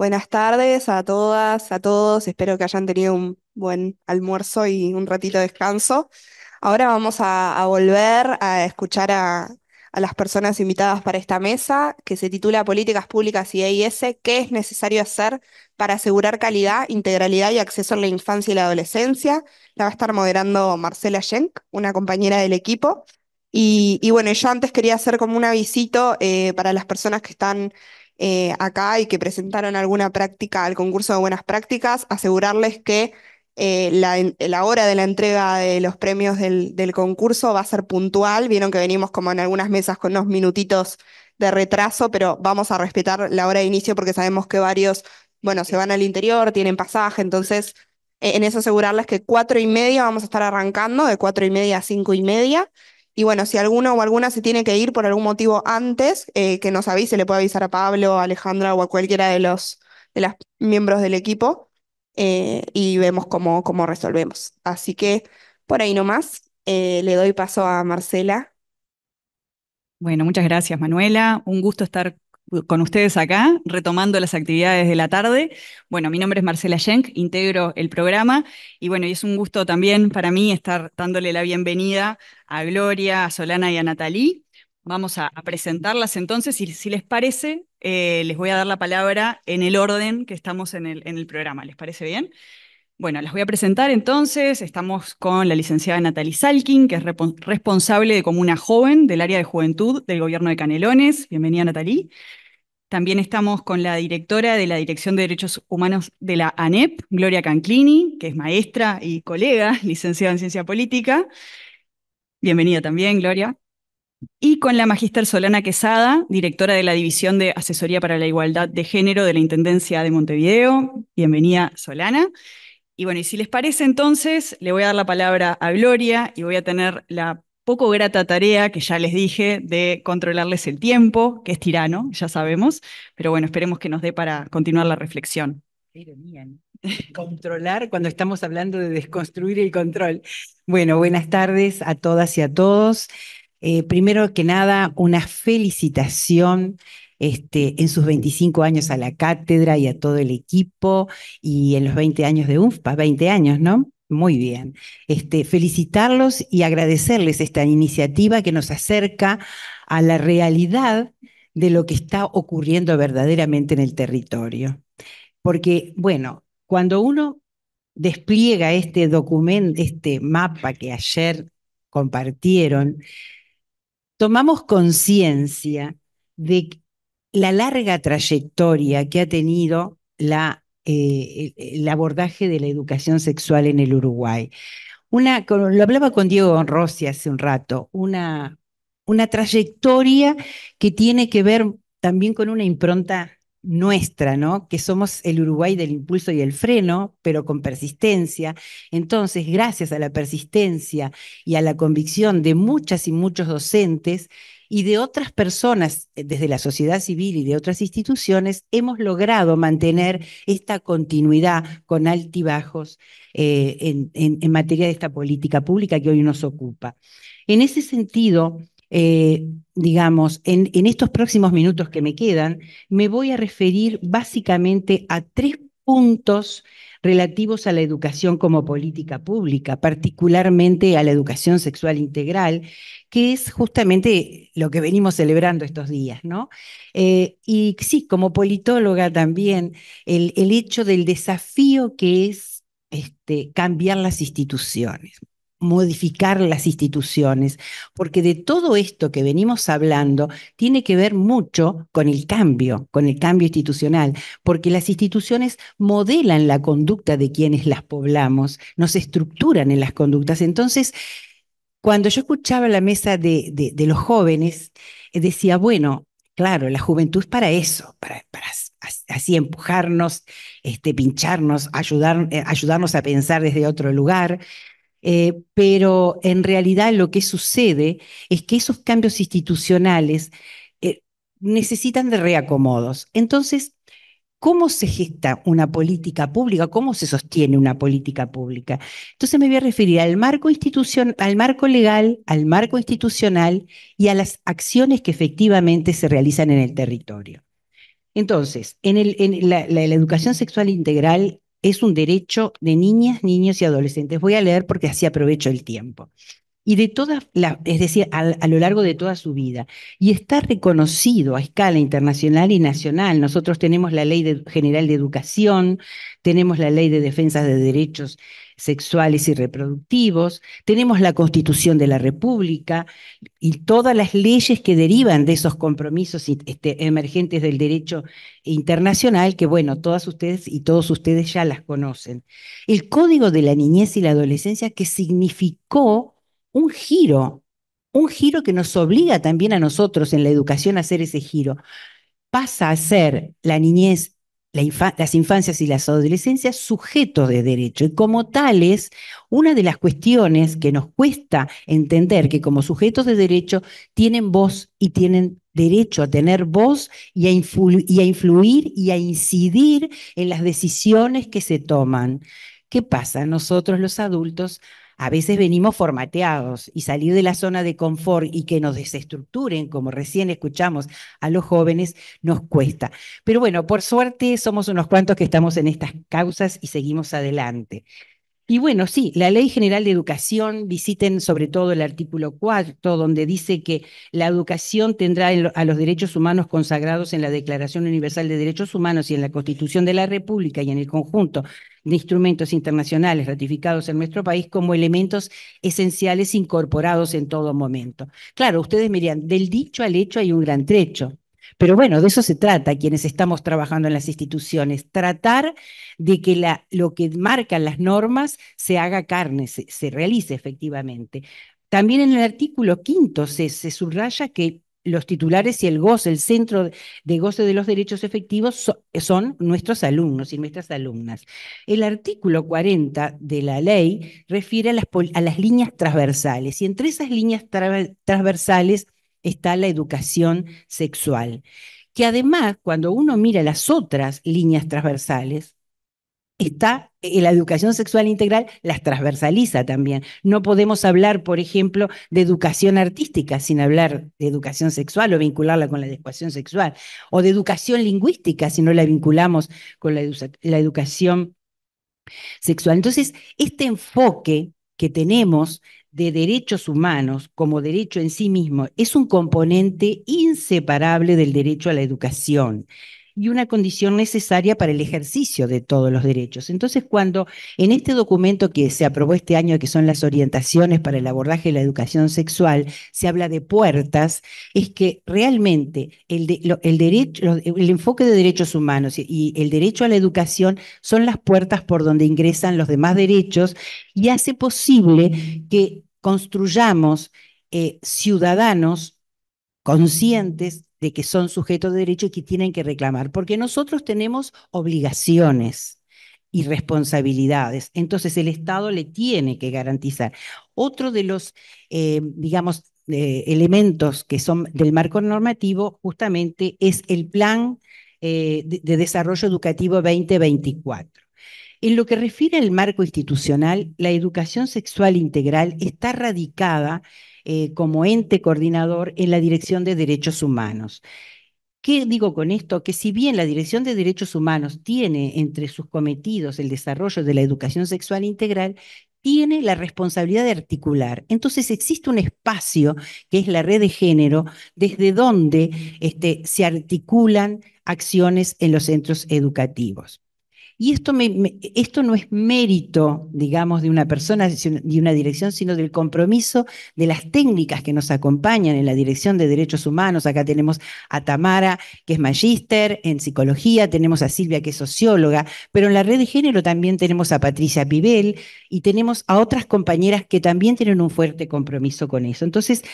Buenas tardes a todas, a todos. Espero que hayan tenido un buen almuerzo y un ratito de descanso. Ahora vamos a, volver a escuchar a, las personas invitadas para esta mesa, que se titula Políticas Públicas y EIS, ¿qué es necesario hacer para asegurar calidad, integralidad y acceso en la infancia y la adolescencia? La va a estar moderando Marcela Schenk, una compañera del equipo. Y, bueno, yo antes quería hacer como un avisito eh, para las personas que están eh, acá y que presentaron alguna práctica al concurso de buenas prácticas, asegurarles que eh, la, hora de la entrega de los premios del, concurso va a ser puntual. Vieron que venimos como en algunas mesas con unos minutitos de retraso, pero vamos a respetar la hora de inicio porque sabemos que varios, bueno, se van al interior, tienen pasaje, entonces eh, en eso asegurarles que cuatro y media vamos a estar arrancando, de cuatro y media a cinco y media, y bueno, si alguno o alguna se tiene que ir por algún motivo antes, eh, que nos avise, le puede avisar a Pablo, a Alejandra o a cualquiera de los de los miembros del equipo eh, y vemos cómo, cómo resolvemos. Así que por ahí nomás más. Eh, le doy paso a Marcela. Bueno, muchas gracias Manuela. Un gusto estar con ustedes acá, retomando las actividades de la tarde. Bueno, mi nombre es Marcela Schenk, integro el programa y bueno, y es un gusto también para mí estar dándole la bienvenida a Gloria, a Solana y a Natalí. Vamos a, presentarlas entonces y si les parece, eh, les voy a dar la palabra en el orden que estamos en el, en el programa. ¿Les parece bien? Bueno, las voy a presentar entonces. Estamos con la licenciada Natalie Salkin, que es responsable de Comuna Joven del área de juventud del gobierno de Canelones. Bienvenida, Natalie. También estamos con la directora de la Dirección de Derechos Humanos de la ANEP, Gloria Canclini, que es maestra y colega, licenciada en Ciencia Política. Bienvenida también, Gloria. Y con la magíster Solana Quesada, directora de la División de Asesoría para la Igualdad de Género de la Intendencia de Montevideo. Bienvenida, Solana. Y bueno, y si les parece entonces, le voy a dar la palabra a Gloria y voy a tener la poco grata tarea que ya les dije de controlarles el tiempo, que es tirano, ya sabemos, pero bueno, esperemos que nos dé para continuar la reflexión. Controlar cuando estamos hablando de desconstruir el control. Bueno, buenas tardes a todas y a todos. Eh, primero que nada, una felicitación este, en sus 25 años a la cátedra y a todo el equipo y en los 20 años de UNFPA, 20 años, ¿no? Muy bien. Este, felicitarlos y agradecerles esta iniciativa que nos acerca a la realidad de lo que está ocurriendo verdaderamente en el territorio. Porque, bueno, cuando uno despliega este documento, este mapa que ayer compartieron, tomamos conciencia de la larga trayectoria que ha tenido la, eh, el abordaje de la educación sexual en el Uruguay. Una, lo hablaba con Diego Rossi hace un rato, una, una trayectoria que tiene que ver también con una impronta nuestra, ¿no? Que somos el Uruguay del impulso y el freno, pero con persistencia. Entonces, gracias a la persistencia y a la convicción de muchas y muchos docentes, y de otras personas eh, desde la sociedad civil y de otras instituciones, hemos logrado mantener esta continuidad con altibajos eh, en, materia de esta política pública que hoy nos ocupa. En ese sentido, eh, digamos, en, en estos próximos minutos que me quedan, me voy a referir básicamente a tres puntos relativos a la educación como política pública, particularmente a la educación sexual integral, que es justamente lo que venimos celebrando estos días, ¿no? Eh, y sí, como politóloga también, el, el hecho del desafío que es este, cambiar las instituciones modificar las instituciones, porque de todo esto que venimos hablando tiene que ver mucho con el cambio, con el cambio institucional, porque las instituciones modelan la conducta de quienes las poblamos, nos estructuran en las conductas. Entonces, cuando yo escuchaba la mesa de, los jóvenes, eh, decía, bueno, claro, la juventud es para eso, para, para así empujarnos, este, pincharnos, ayudar, eh, ayudarnos a pensar desde otro lugar. Eh, pero en realidad lo que sucede es que esos cambios institucionales necesitan de reacomodos. Entonces, cómo se gesta una política pública, cómo se sostiene una política pública. Entonces me voy a referir al marco, al marco legal, al marco institucional y a las acciones que efectivamente se realizan en el territorio. Entonces, la educación sexual integral es un derecho de niñas, niños y adolescentes. Voy a leer porque así aprovecho el tiempo y de todas, es decir, a, lo largo de toda su vida. Y está reconocido a escala internacional y nacional. Nosotros tenemos la Ley General de Educación, tenemos la Ley de Defensa de Derechos Sexuales y Reproductivos, tenemos la Constitución de la República y todas las leyes que derivan de esos compromisos este, emergentes del derecho internacional, que bueno, todas ustedes y todos ustedes ya las conocen. El Código de la Niñez y la Adolescencia que significó un giro, un giro que nos obliga también a nosotros en la educación a hacer ese giro. Pasa a ser la niñez, las infancias y las adolescencias sujetos de derecho y como tales, una de las cuestiones que nos cuesta entender que como sujetos de derecho tienen voz y tienen derecho a tener voz y a, y a influir y a incidir en las decisiones que se toman. ¿Qué pasa? Nosotros los adultos a veces venimos formateados y salir de la zona de confort y que nos desestructuren, como recién escuchamos a los jóvenes, nos cuesta. Pero bueno, por suerte somos unos cuantos que estamos en estas causas y seguimos adelante. Y bueno, sí, la Ley General de Educación, visiten sobre todo el artículo 4, donde dice que la educación tendrá a los derechos humanos consagrados en la Declaración Universal de Derechos Humanos y en la Constitución de la República y en el conjunto de instrumentos internacionales ratificados en nuestro país como elementos esenciales incorporados en todo momento. Claro, ustedes miran, del dicho al hecho hay un gran trecho. Pero bueno, de eso se trata quienes estamos trabajando en las instituciones, tratar de que lo que marcan las normas se haga carne, se, realice efectivamente. También en el artículo quinto se, subraya que los titulares y el goce, el centro de goce de los derechos efectivos son nuestros alumnos y nuestras alumnas. El artículo 40 de la ley refiere a las, líneas transversales y entre esas líneas transversales está la educación sexual, que además, cuando uno mira las otras líneas transversales, está eh, la educación sexual integral, las transversaliza también. No podemos hablar, por ejemplo, de educación artística sin hablar de educación sexual o vincularla con la educación sexual, o de educación lingüística si no la vinculamos con la, la educación sexual. Entonces, este enfoque que tenemos de derechos humanos como derecho en sí mismo es un componente inseparable del derecho a la educación y una condición necesaria para el ejercicio de todos los derechos. Entonces, cuando en este documento que se aprobó este año, que son las orientaciones para el abordaje de la educación sexual, se habla de puertas, es que realmente el, el, el enfoque de derechos humanos y, el derecho a la educación son las puertas por donde ingresan los demás derechos y hace posible que construyamos eh, ciudadanos conscientes, de que son sujetos de derecho y que tienen que reclamar, porque nosotros tenemos obligaciones y responsabilidades. Entonces el Estado le tiene que garantizar. Otro de los, eh, digamos, eh, elementos que son del marco normativo justamente es el Plan eh, de Desarrollo Educativo 2024. En lo que refiere al marco institucional, la educación sexual integral está radicada eh, como ente coordinador en la Dirección de Derechos Humanos. ¿Qué digo con esto? Que si bien la Dirección de Derechos Humanos tiene entre sus cometidos el desarrollo de la educación sexual integral, tiene la responsabilidad de articular. Entonces existe un espacio que es la red de género, desde donde este, se articulan acciones en los centros educativos. Y esto, no es mérito, digamos, de una persona, de una dirección, sino del compromiso de las técnicas que nos acompañan en la dirección de derechos humanos. Acá tenemos a Tamara, que es magíster en psicología, tenemos a Silvia, que es socióloga, pero en la red de género también tenemos a Patricia Pibel y tenemos a otras compañeras que también tienen un fuerte compromiso con eso. Entonces,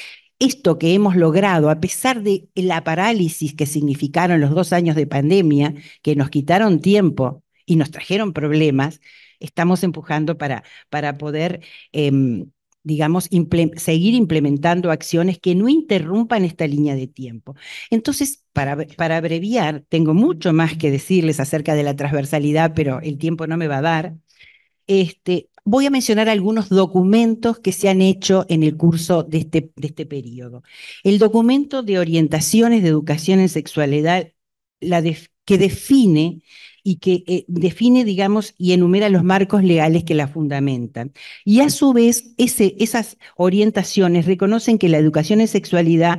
esto que hemos logrado, a pesar de la parálisis que significaron los dos años de pandemia, que nos quitaron tiempo, y nos trajeron problemas, estamos empujando para, para poder, em, digamos, seguir implementando acciones que no interrumpan esta línea de tiempo. Entonces, para, para abreviar, tengo mucho más que decirles acerca de la transversalidad, pero el tiempo no me va a dar. Este, voy a mencionar algunos documentos que se han hecho en el curso de este, de este periodo. El documento de orientaciones de educación en sexualidad, la, de, que define y que eh, define, digamos, y enumera los marcos legales que la fundamentan. Y a su vez, esas orientaciones reconocen que la educación en sexualidad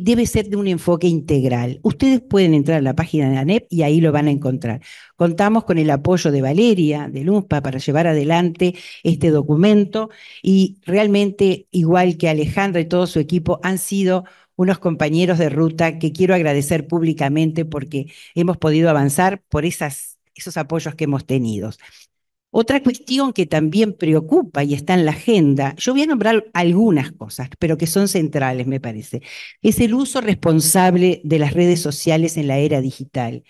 debe ser de un enfoque integral. Ustedes pueden entrar a la página de ANEP y ahí lo van a encontrar. Contamos con el apoyo de Valeria, de LUMPA, para llevar adelante este documento y realmente, igual que Alejandra y todo su equipo, han sido unos compañeros de ruta que quiero agradecer públicamente porque hemos podido avanzar por esas, esos apoyos que hemos tenido. Otra cuestión que también preocupa y está en la agenda, yo voy a nombrar algunas cosas, pero que son centrales, me parece, es el uso responsable de las redes sociales en la era digital.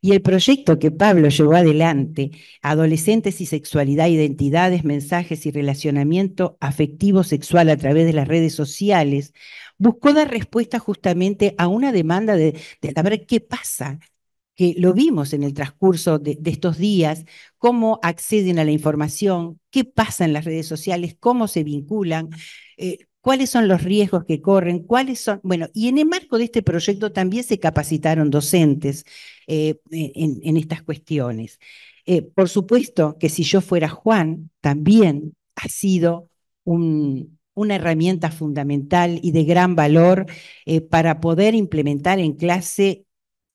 Y el proyecto que Pablo llevó adelante, Adolescentes y Sexualidad, Identidades, Mensajes y Relacionamiento Afectivo Sexual a través de las redes sociales, buscó dar respuesta justamente a una demanda de, saber qué pasa, que lo vimos en el transcurso de, estos días, cómo acceden a la información, qué pasa en las redes sociales, cómo se vinculan, eh, cuáles son los riesgos que corren, cuáles son, bueno, y en el marco de este proyecto también se capacitaron docentes eh, en, estas cuestiones. Eh, por supuesto que si yo fuera Juan, también ha sido un, una herramienta fundamental y de gran valor eh, para poder implementar en clase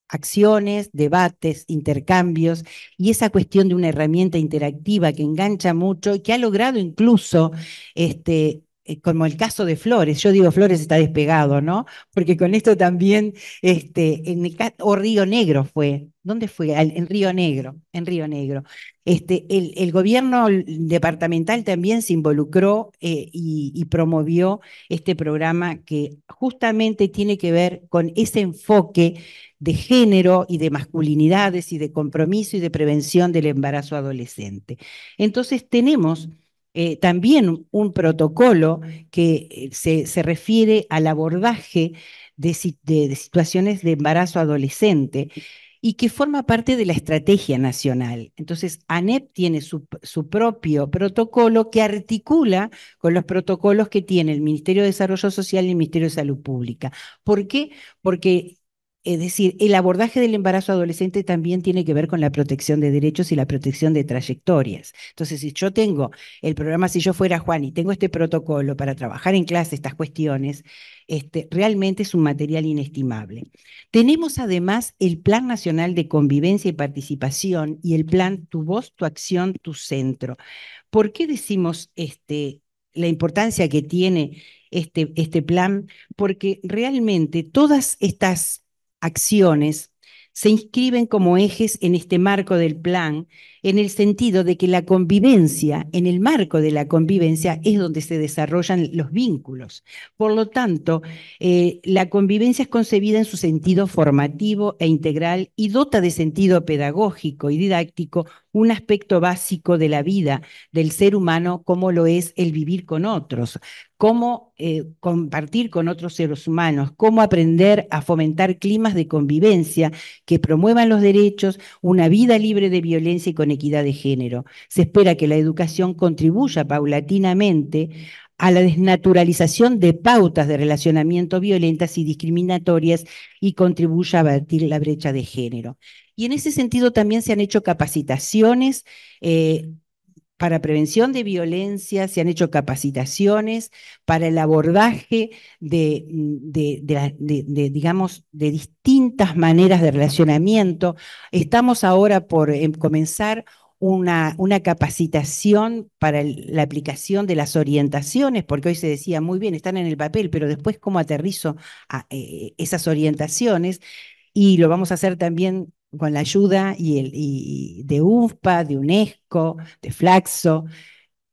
acciones, debates, intercambios y esa cuestión de una herramienta interactiva que engancha mucho y que ha logrado incluso este, eh, como el caso de Flores, yo digo Flores está despegado, ¿no? Porque con esto también, este, en o Río Negro fue, ¿dónde fue? En Río Negro, en Río Negro. Este, el, gobierno departamental también se involucró eh, y, promovió este programa que justamente tiene que ver con ese enfoque de género y de masculinidades y de compromiso y de prevención del embarazo adolescente. Entonces tenemos eh, también un protocolo que eh, se, refiere al abordaje de, situaciones de embarazo adolescente y que forma parte de la estrategia nacional. Entonces, ANEP tiene su, su propio protocolo que articula con los protocolos que tiene el Ministerio de Desarrollo Social y el Ministerio de Salud Pública. ¿Por qué? Porque es decir, el abordaje del embarazo adolescente también tiene que ver con la protección de derechos y la protección de trayectorias. Entonces, si yo tengo el programa, si yo fuera Juan y tengo este protocolo para trabajar en clase estas cuestiones, este, realmente es un material inestimable. Tenemos además el Plan Nacional de Convivencia y Participación y el plan Tu voz, tu acción, tu centro. ¿Por qué decimos este, la importancia que tiene este, este plan? Porque realmente todas estas acciones se inscriben como ejes en este marco del plan, en el sentido de que la convivencia, en el marco de la convivencia, es donde se desarrollan los vínculos. Por lo tanto, eh, la convivencia es concebida en su sentido formativo e integral y dota de sentido pedagógico y didáctico un aspecto básico de la vida del ser humano como lo es el vivir con otros, cómo eh, compartir con otros seres humanos, cómo aprender a fomentar climas de convivencia que promuevan los derechos, una vida libre de violencia y con equidad de género. Se espera que la educación contribuya paulatinamente a la desnaturalización de pautas de relacionamiento violentas y discriminatorias y contribuya a abatir la brecha de género. Y en ese sentido también se han hecho capacitaciones. Eh, para prevención de violencia, se han hecho capacitaciones para el abordaje de, digamos, de distintas maneras de relacionamiento. Estamos ahora por eh, comenzar una, una, capacitación para la aplicación de las orientaciones, porque hoy se decía muy bien, están en el papel, pero después cómo aterrizo a, eh, esas orientaciones. Y lo vamos a hacer también con la ayuda y el, de UFPA, de UNESCO, de Flaxo.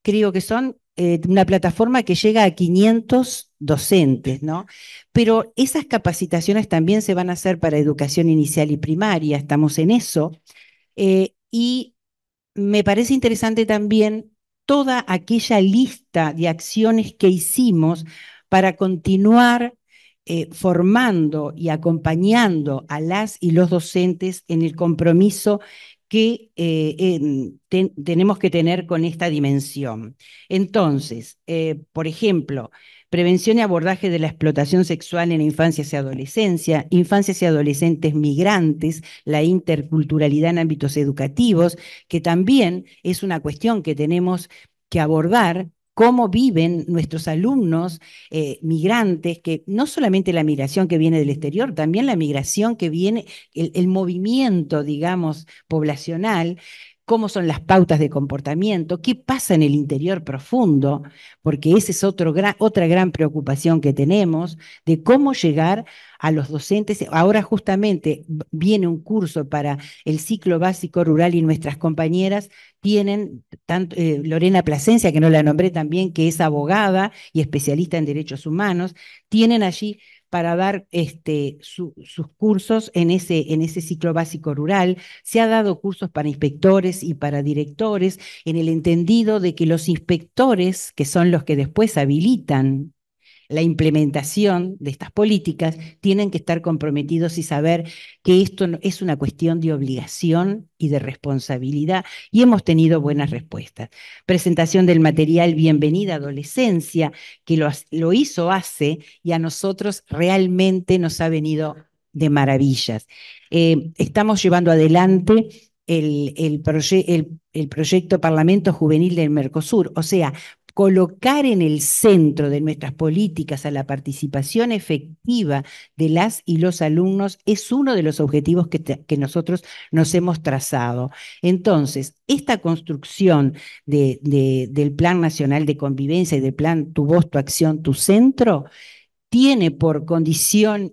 Creo que son eh, una plataforma que llega a 500 docentes, ¿no? Pero esas capacitaciones también se van a hacer para educación inicial y primaria, estamos en eso. Eh, y me parece interesante también toda aquella lista de acciones que hicimos para continuar eh, formando y acompañando a las y los docentes en el compromiso que eh, tenemos que tener con esta dimensión. Entonces, eh, por ejemplo, prevención y abordaje de la explotación sexual en infancias y adolescencia, infancias y adolescentes migrantes, la interculturalidad en ámbitos educativos, que también es una cuestión que tenemos que abordar cómo viven nuestros alumnos eh, migrantes, que no solamente la migración que viene del exterior, también la migración que viene, el movimiento, digamos, poblacional, cómo son las pautas de comportamiento, qué pasa en el interior profundo, porque esa es otro otra gran preocupación que tenemos, de cómo llegar a los docentes. Ahora justamente viene un curso para el ciclo básico rural y nuestras compañeras tienen, tanto, eh, Lorena Plasencia, que no la nombré también, que es abogada y especialista en derechos humanos, tienen allí para dar este, sus cursos en ese, en ese ciclo básico rural. Se ha dado cursos para inspectores y para directores en el entendido de que los inspectores, que son los que después habilitan la implementación de estas políticas, tienen que estar comprometidos y saber que esto es una cuestión de obligación y de responsabilidad y hemos tenido buenas respuestas. Presentación del material Bienvenida Adolescencia, que lo, hizo hace y a nosotros realmente nos ha venido de maravillas. Eh, estamos llevando adelante el, el, proyecto Parlamento Juvenil del Mercosur, o sea, colocar en el centro de nuestras políticas a la participación efectiva de las y los alumnos es uno de los objetivos que, nosotros nos hemos trazado. Entonces, esta construcción del Plan Nacional de Convivencia y del Plan Tu Voz, Tu Acción, Tu Centro tiene por condición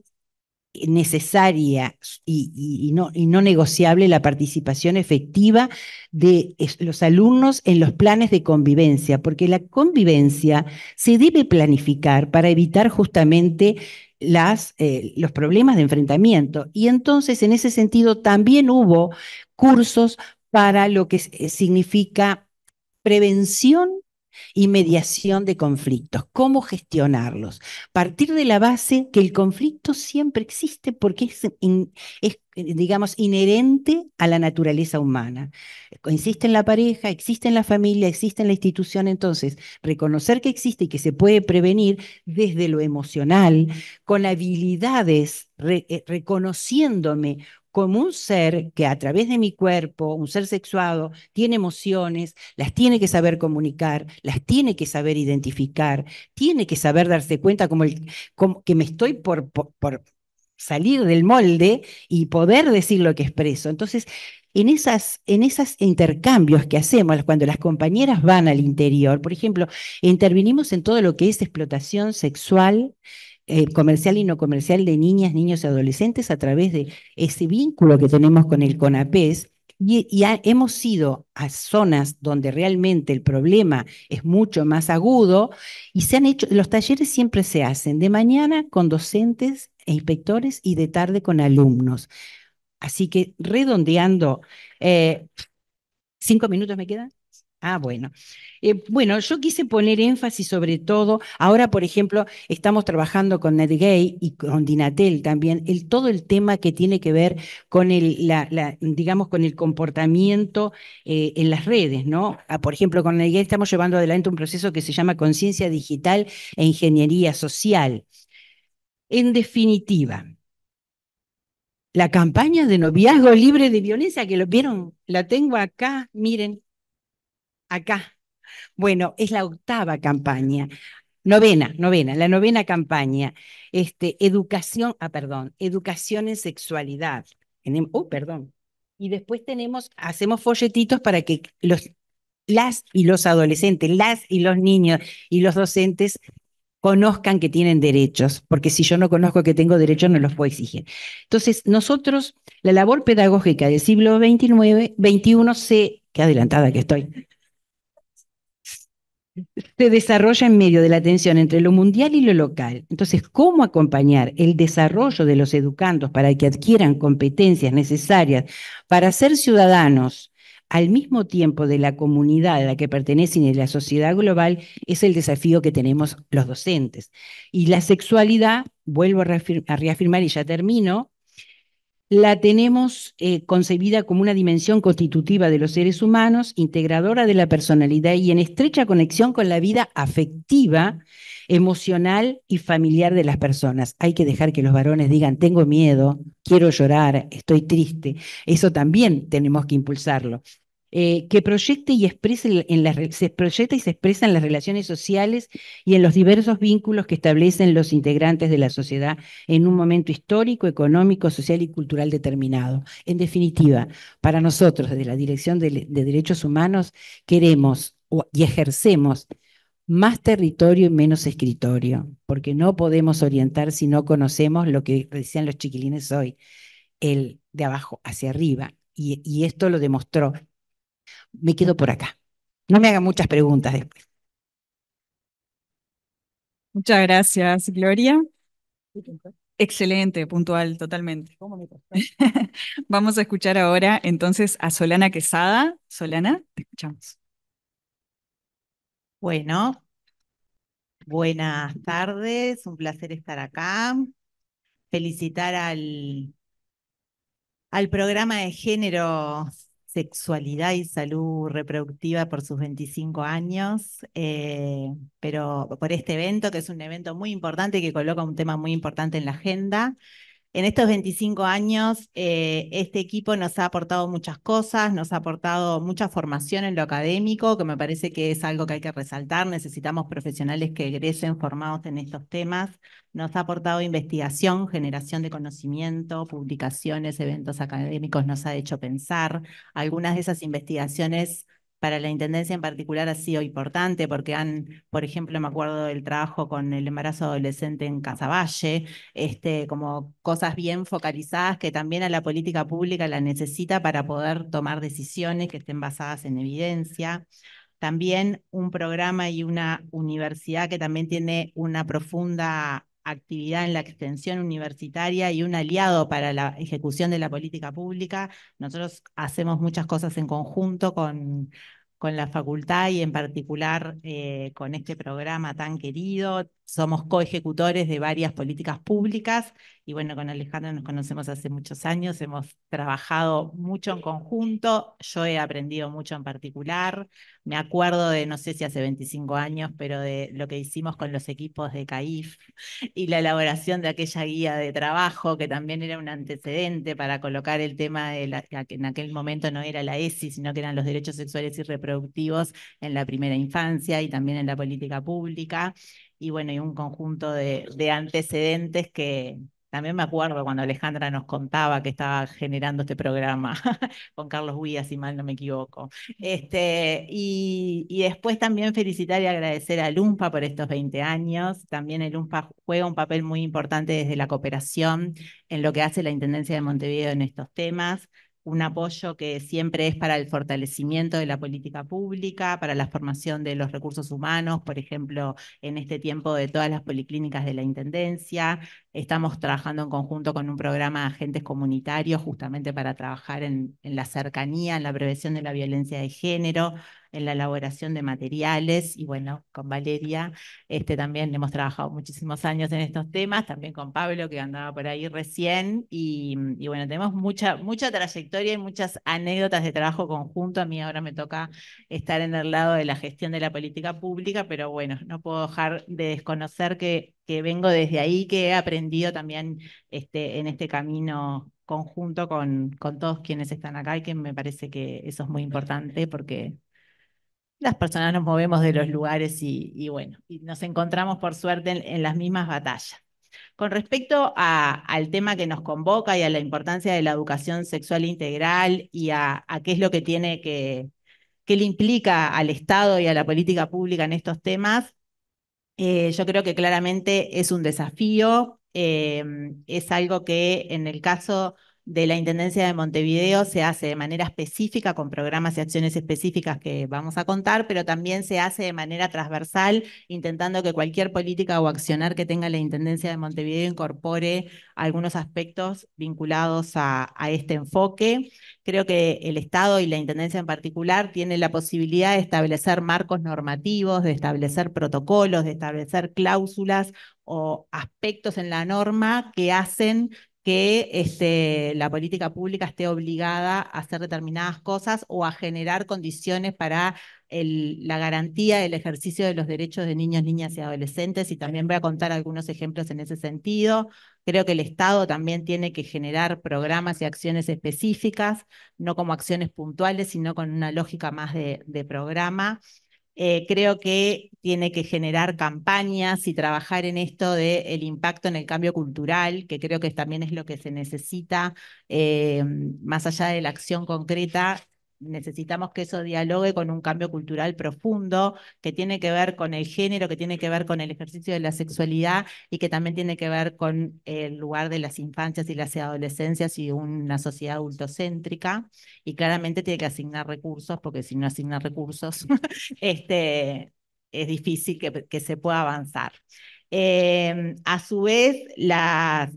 necesaria y, no, y, no, negociable la participación efectiva de los alumnos en los planes de convivencia, porque la convivencia se debe planificar para evitar justamente las, eh, los problemas de enfrentamiento. Y entonces, en ese sentido, también hubo cursos para lo que eh, significa prevención y mediación de conflictos, cómo gestionarlos. Partir de la base que el conflicto siempre existe porque es, digamos, inherente a la naturaleza humana. Existe en la pareja, existe en la familia, existe en la institución, entonces reconocer que existe y que se puede prevenir desde lo emocional, con habilidades, eh, reconociéndome como un ser que a través de mi cuerpo, un ser sexuado, tiene emociones, las tiene que saber comunicar, las tiene que saber identificar, tiene que saber darse cuenta como, que me estoy por, salir del molde y poder decir lo que expreso. Entonces, en en esos intercambios que hacemos cuando las compañeras van al interior, por ejemplo, intervinimos en todo lo que es explotación sexual eh, comercial y no comercial de niñas, niños y adolescentes a través de ese vínculo que tenemos con el CONAPES. Y, hemos ido a zonas donde realmente el problema es mucho más agudo y se han hecho, los talleres siempre se hacen de mañana con docentes e inspectores y de tarde con alumnos. Así que redondeando, eh, ¿cinco minutos me quedan? Ah, bueno. Eh, bueno, yo quise poner énfasis sobre todo, ahora por ejemplo, estamos trabajando con Gay y con Dinatel también, el, todo el tema que tiene que ver con el, digamos, con el comportamiento eh, en las redes, ¿no? Ah, por ejemplo, con Gay estamos llevando adelante un proceso que se llama conciencia digital e ingeniería social. En definitiva, la campaña de noviazgo libre de violencia, que lo vieron, la tengo acá, miren, acá. Bueno, es la octava campaña. Novena, novena, la novena campaña. Este, educación, ah, perdón, educación en sexualidad. oh, perdón. Y después tenemos, hacemos folletitos para que los, las y los adolescentes, las y los niños y los docentes conozcan que tienen derechos, porque si yo no conozco que tengo derechos, no los puedo exigir. Entonces, nosotros, la labor pedagógica del siglo XXI se, qué adelantada que estoy, se desarrolla en medio de la tensión entre lo mundial y lo local. Entonces, ¿cómo acompañar el desarrollo de los educandos para que adquieran competencias necesarias para ser ciudadanos al mismo tiempo de la comunidad a la que pertenecen y de la sociedad global? Es el desafío que tenemos los docentes. Y la sexualidad, vuelvo a reafirmar y ya termino, la tenemos eh, concebida como una dimensión constitutiva de los seres humanos, integradora de la personalidad y en estrecha conexión con la vida afectiva, emocional y familiar de las personas. Hay que dejar que los varones digan, tengo miedo, quiero llorar, estoy triste. Eso también tenemos que impulsarlo. Eh, que proyecte y exprese en las, se proyecta y se expresa en las relaciones sociales y en los diversos vínculos que establecen los integrantes de la sociedad en un momento histórico, económico, social y cultural determinado. En definitiva, para nosotros, desde la Dirección de, Derechos Humanos, queremos y ejercemos más territorio y menos escritorio, porque no podemos orientar si no conocemos lo que decían los chiquilines hoy, el de abajo hacia arriba. y esto lo demostró me quedo por acá. No me hagan muchas preguntas después. Muchas gracias, Gloria. Excelente, puntual, totalmente. Vamos a escuchar ahora entonces a Solana Quesada. Solana, te escuchamos. Bueno, buenas tardes, un placer estar acá. Felicitar al, al programa de género sexualidad y salud reproductiva por sus 25 años, eh, pero por este evento, que es un evento muy importante que coloca un tema muy importante en la agenda. En estos 25 años, eh, este equipo nos ha aportado muchas cosas, nos ha aportado mucha formación en lo académico, que me parece que es algo que hay que resaltar. Necesitamos profesionales que egresen formados en estos temas. Nos ha aportado investigación, generación de conocimiento, publicaciones, eventos académicos, nos ha hecho pensar. Algunas de esas investigaciones para la Intendencia en particular ha sido importante porque han, por ejemplo, me acuerdo del trabajo con el embarazo adolescente en Casaballe, este, como cosas bien focalizadas que también a la política pública la necesita para poder tomar decisiones que estén basadas en evidencia también un programa y una universidad que también tiene una profunda actividad en la extensión universitaria y un aliado para la ejecución de la política pública. Nosotros hacemos muchas cosas en conjunto con, con la facultad y en particular eh, con este programa tan querido somos coejecutores de varias políticas públicas y bueno, con Alejandro nos conocemos hace muchos años, hemos trabajado mucho en conjunto, yo he aprendido mucho en particular, me acuerdo de, no sé si hace 25 años, pero de lo que hicimos con los equipos de CAIF y la elaboración de aquella guía de trabajo, que también era un antecedente para colocar el tema de la, que en aquel momento no era la ESI, sino que eran los derechos sexuales y reproductivos en la primera infancia y también en la política pública y bueno, y un conjunto de, antecedentes que, también me acuerdo cuando Alejandra nos contaba que estaba generando este programa con Carlos Guía, si mal no me equivoco. Este, y, y, después también felicitar y agradecer a LUMPA por estos 20 años. También el UMPA juega un papel muy importante desde la cooperación en lo que hace la Intendencia de Montevideo en estos temas un apoyo que siempre es para el fortalecimiento de la política pública, para la formación de los recursos humanos, por ejemplo, en este tiempo de todas las policlínicas de la Intendencia, Estamos trabajando en conjunto con un programa de agentes comunitarios justamente para trabajar en, la cercanía, en la prevención de la violencia de género, en la elaboración de materiales y bueno, con Valeria este, también hemos trabajado muchísimos años en estos temas, también con Pablo que andaba por ahí recién y, bueno, tenemos mucha, mucha trayectoria y muchas anécdotas de trabajo conjunto. A mí ahora me toca estar en el lado de la gestión de la política pública, pero bueno, no puedo dejar de desconocer que que vengo desde ahí, que he aprendido también este, en este camino conjunto con, todos quienes están acá y que me parece que eso es muy importante porque las personas nos movemos de los lugares y, bueno, y nos encontramos por suerte en, las mismas batallas. Con respecto al tema que nos convoca y a la importancia de la educación sexual integral y a, a qué es lo que tiene que, que le implica al Estado y a la política pública en estos temas, eh, yo creo que claramente es un desafío, eh, es algo que en el caso de la Intendencia de Montevideo se hace de manera específica, con programas y acciones específicas que vamos a contar, pero también se hace de manera transversal, intentando que cualquier política o accionar que tenga la Intendencia de Montevideo incorpore algunos aspectos vinculados a, este enfoque. Creo que el Estado y la Intendencia en particular tienen la posibilidad de establecer marcos normativos, de establecer protocolos, de establecer cláusulas o aspectos en la norma que hacen que este, la política pública esté obligada a hacer determinadas cosas o a generar condiciones para la garantía del ejercicio de los derechos de niños, niñas y adolescentes, y también voy a contar algunos ejemplos en ese sentido. Creo que el Estado también tiene que generar programas y acciones específicas, no como acciones puntuales, sino con una lógica más de programa. Eh, creo que tiene que generar campañas y trabajar en esto del impacto en el cambio cultural, que creo que también es lo que se necesita, eh, más allá de la acción concreta, necesitamos que eso dialogue con un cambio cultural profundo que tiene que ver con el género, que tiene que ver con el ejercicio de la sexualidad y que también tiene que ver con el lugar de las infancias y las adolescencias y una sociedad adultocéntrica. Y claramente tiene que asignar recursos, porque si no asigna recursos, este, es difícil que se pueda avanzar. Eh, a su vez, las,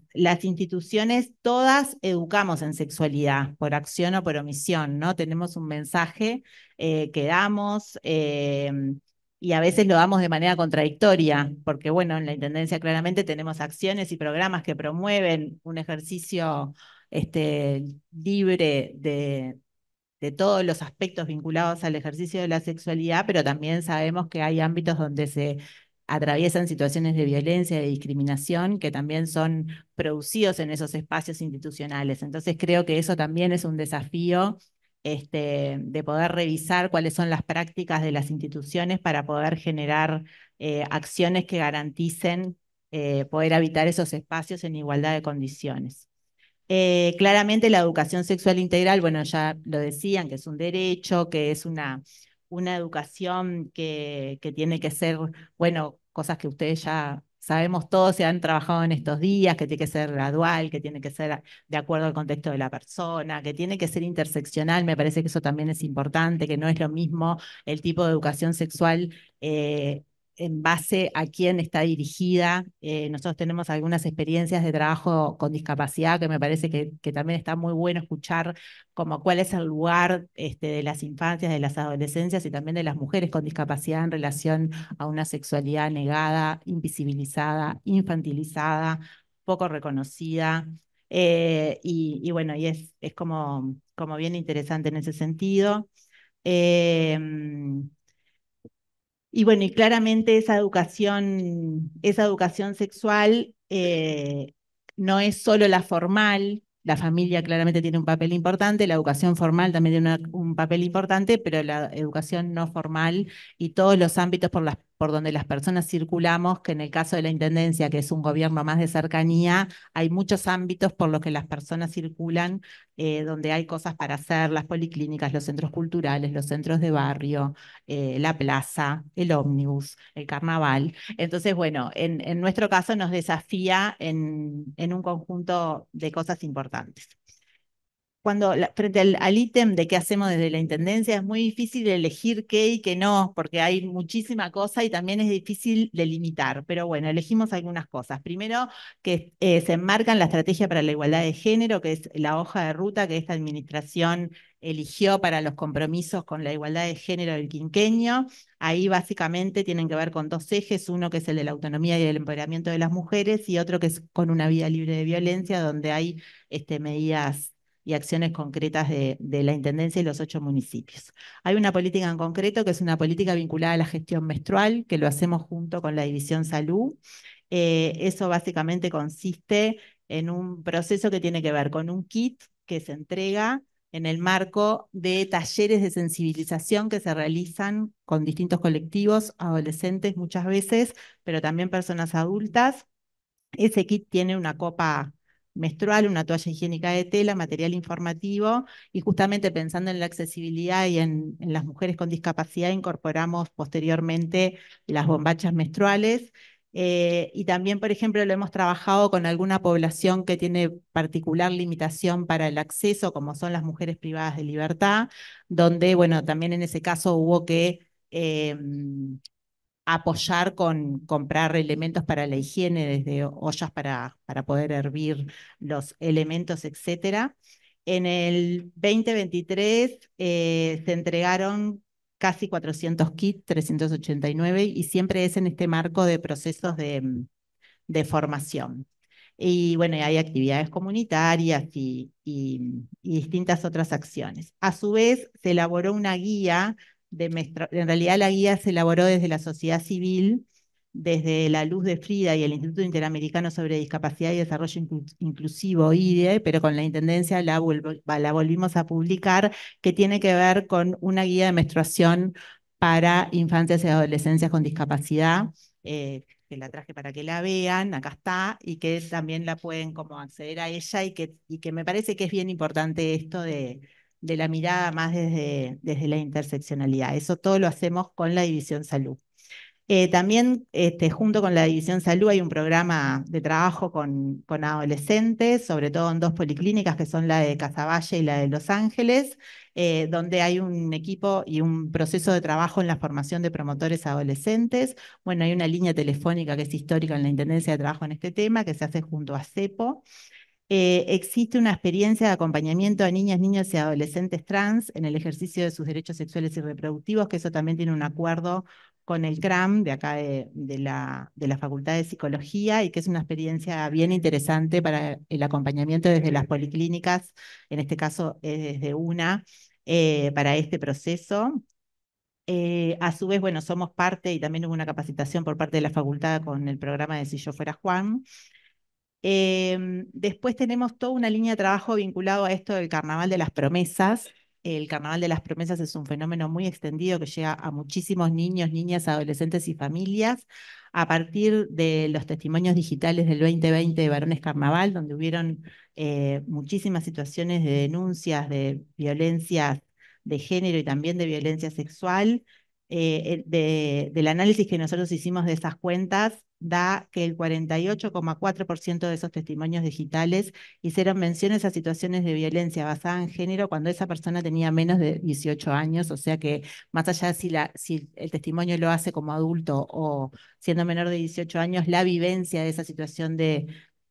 instituciones todas educamos en sexualidad, por acción o por omisión, ¿no? Tenemos un mensaje eh, que damos em, y a veces lo damos de manera contradictoria, porque bueno, en la Intendencia claramente tenemos acciones y programas que promueven un ejercicio este, libre de, de todos los aspectos vinculados al ejercicio de la sexualidad, pero también sabemos que hay ámbitos donde se atraviesan situaciones de violencia, de discriminación, que también son producidos en esos espacios institucionales. Entonces creo que eso también es un desafío este, de poder revisar cuáles son las prácticas de las instituciones para poder generar eh, acciones que garanticen eh, poder habitar esos espacios en igualdad de condiciones. Eh, claramente la educación sexual integral, bueno, ya lo decían, que es un derecho, que es una una educación que, que tiene que ser, bueno, cosas que ustedes ya sabemos todos y han trabajado en estos días, que tiene que ser gradual, que tiene que ser de acuerdo al contexto de la persona, que tiene que ser interseccional, me parece que eso también es importante, que no es lo mismo el tipo de educación sexual. Eh, en base a quién está dirigida. Eh, nosotros tenemos algunas experiencias de trabajo con discapacidad que me parece que, también está muy bueno escuchar como cuál es el lugar este, de las infancias, de las adolescencias y también de las mujeres con discapacidad en relación a una sexualidad negada, invisibilizada, infantilizada, poco reconocida. Eh, y, bueno, y es, como, bien interesante en ese sentido. Eh, y bueno, y claramente esa educación, esa educación sexual eh, no es solo la formal, la familia claramente tiene un papel importante, la educación formal también tiene un papel importante, pero la educación no formal y todos los ámbitos por, las, por donde las personas circulamos, que en el caso de la Intendencia, que es un gobierno más de cercanía, hay muchos ámbitos por los que las personas circulan, eh, donde hay cosas para hacer, las policlínicas, los centros culturales, los centros de barrio, eh, la plaza, el ómnibus, el carnaval. Entonces, bueno, en, nuestro caso nos desafía en un conjunto de cosas importantes cuando frente al ítem de qué hacemos desde la Intendencia, es muy difícil elegir qué y qué no, porque hay muchísima cosa y también es difícil delimitar. Pero bueno, elegimos algunas cosas. Primero, que eh, se enmarcan la estrategia para la igualdad de género, que es la hoja de ruta que esta administración eligió para los compromisos con la igualdad de género del quinqueño. Ahí básicamente tienen que ver con dos ejes, uno que es el de la autonomía y el empoderamiento de las mujeres y otro que es con una vida libre de violencia, donde hay este, medidas y acciones concretas de, la Intendencia y los ocho municipios. Hay una política en concreto que es una política vinculada a la gestión menstrual, que lo hacemos junto con la División Salud. Eh, eso básicamente consiste en un proceso que tiene que ver con un kit que se entrega en el marco de talleres de sensibilización que se realizan con distintos colectivos, adolescentes muchas veces, pero también personas adultas. Ese kit tiene una copa menstrual, una toalla higiénica de tela, material informativo, y justamente pensando en la accesibilidad y en, las mujeres con discapacidad, incorporamos posteriormente las bombachas menstruales. Eh, y también, por ejemplo, lo hemos trabajado con alguna población que tiene particular limitación para el acceso, como son las mujeres privadas de libertad, donde, bueno, también en ese caso hubo que eh, apoyar con comprar elementos para la higiene, desde ollas para, para poder hervir los elementos, etc. En el 2023 eh, se entregaron casi 400 kits, 389, y siempre es en este marco de procesos de, formación. Y bueno, hay actividades comunitarias y, distintas otras acciones. A su vez, se elaboró una guía en realidad la guía se elaboró desde la sociedad civil, desde la luz de Frida y el Instituto Interamericano sobre Discapacidad y Desarrollo Inclusivo, IDE, pero con la Intendencia la, la volvimos a publicar, que tiene que ver con una guía de menstruación para infancias y adolescencias con discapacidad, eh, que la traje para que la vean, acá está, y que también la pueden como acceder a ella y que, y que me parece que es bien importante esto de, de la mirada más desde, desde la interseccionalidad. Eso todo lo hacemos con la División Salud. Eh, también este, junto con la División Salud hay un programa de trabajo con, adolescentes, sobre todo en dos policlínicas que son la de Casaballe y la de Los Ángeles, eh, donde hay un equipo y un proceso de trabajo en la formación de promotores adolescentes. Bueno, hay una línea telefónica que es histórica en la Intendencia de Trabajo en este tema, que se hace junto a CEPO. Eh, existe una experiencia de acompañamiento a niñas, niños y adolescentes trans en el ejercicio de sus derechos sexuales y reproductivos, que eso también tiene un acuerdo con el CRAM de acá de, la, Facultad de Psicología y que es una experiencia bien interesante para el acompañamiento desde las policlínicas, en este caso es desde una, eh, para este proceso. Eh, a su vez, bueno, somos parte y también hubo una capacitación por parte de la facultad con el programa de Si yo fuera Juan, Em, después tenemos toda una línea de trabajo vinculado a esto del Carnaval de las Promesas. El Carnaval de las Promesas es un fenómeno muy extendido que llega a muchísimos niños, niñas, adolescentes y familias a partir de los testimonios digitales del 2020 de Barones Carnaval, donde hubieron eh, muchísimas situaciones de denuncias de violencias de género y también de violencia sexual. Eh, eh, del análisis que nosotros hicimos de esas cuentas, da que el 48,4% de esos testimonios digitales hicieron menciones a situaciones de violencia basada en género cuando esa persona tenía menos de 18 años, o sea que más allá de si, el testimonio lo hace como adulto o siendo menor de 18 años, la vivencia de esa situación de,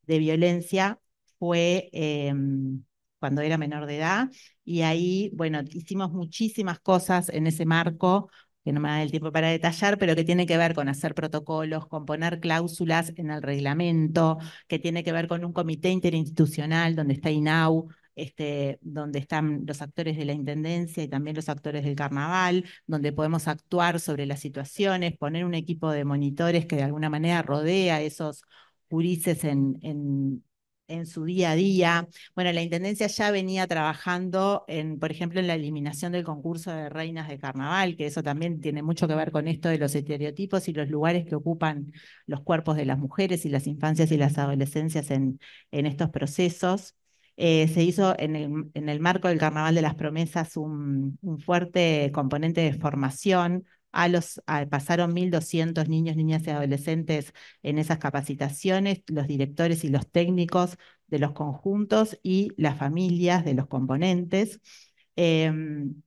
violencia fue... Em, cuando era menor de edad, y ahí, bueno, hicimos muchísimas cosas en ese marco que no me da el tiempo para detallar, pero que tiene que ver con hacer protocolos, con poner cláusulas en el reglamento, que tiene que ver con un comité interinstitucional donde está INAU, este, donde están los actores de la Intendencia y también los actores del carnaval, donde podemos actuar sobre las situaciones, poner un equipo de monitores que de alguna manera rodea esos jurises en, en, en su día a día. Bueno, la Intendencia ya venía trabajando en, por ejemplo, en la eliminación del concurso de reinas de carnaval, que eso también tiene mucho que ver con esto de los estereotipos y los lugares que ocupan los cuerpos de las mujeres y las infancias y las adolescencias en, estos procesos. Eh, se hizo en el, en el, marco del Carnaval de las Promesas un fuerte componente de formación pasaron 1.200 niños, niñas y adolescentes en esas capacitaciones, los directores y los técnicos de los conjuntos y las familias de los componentes. Em,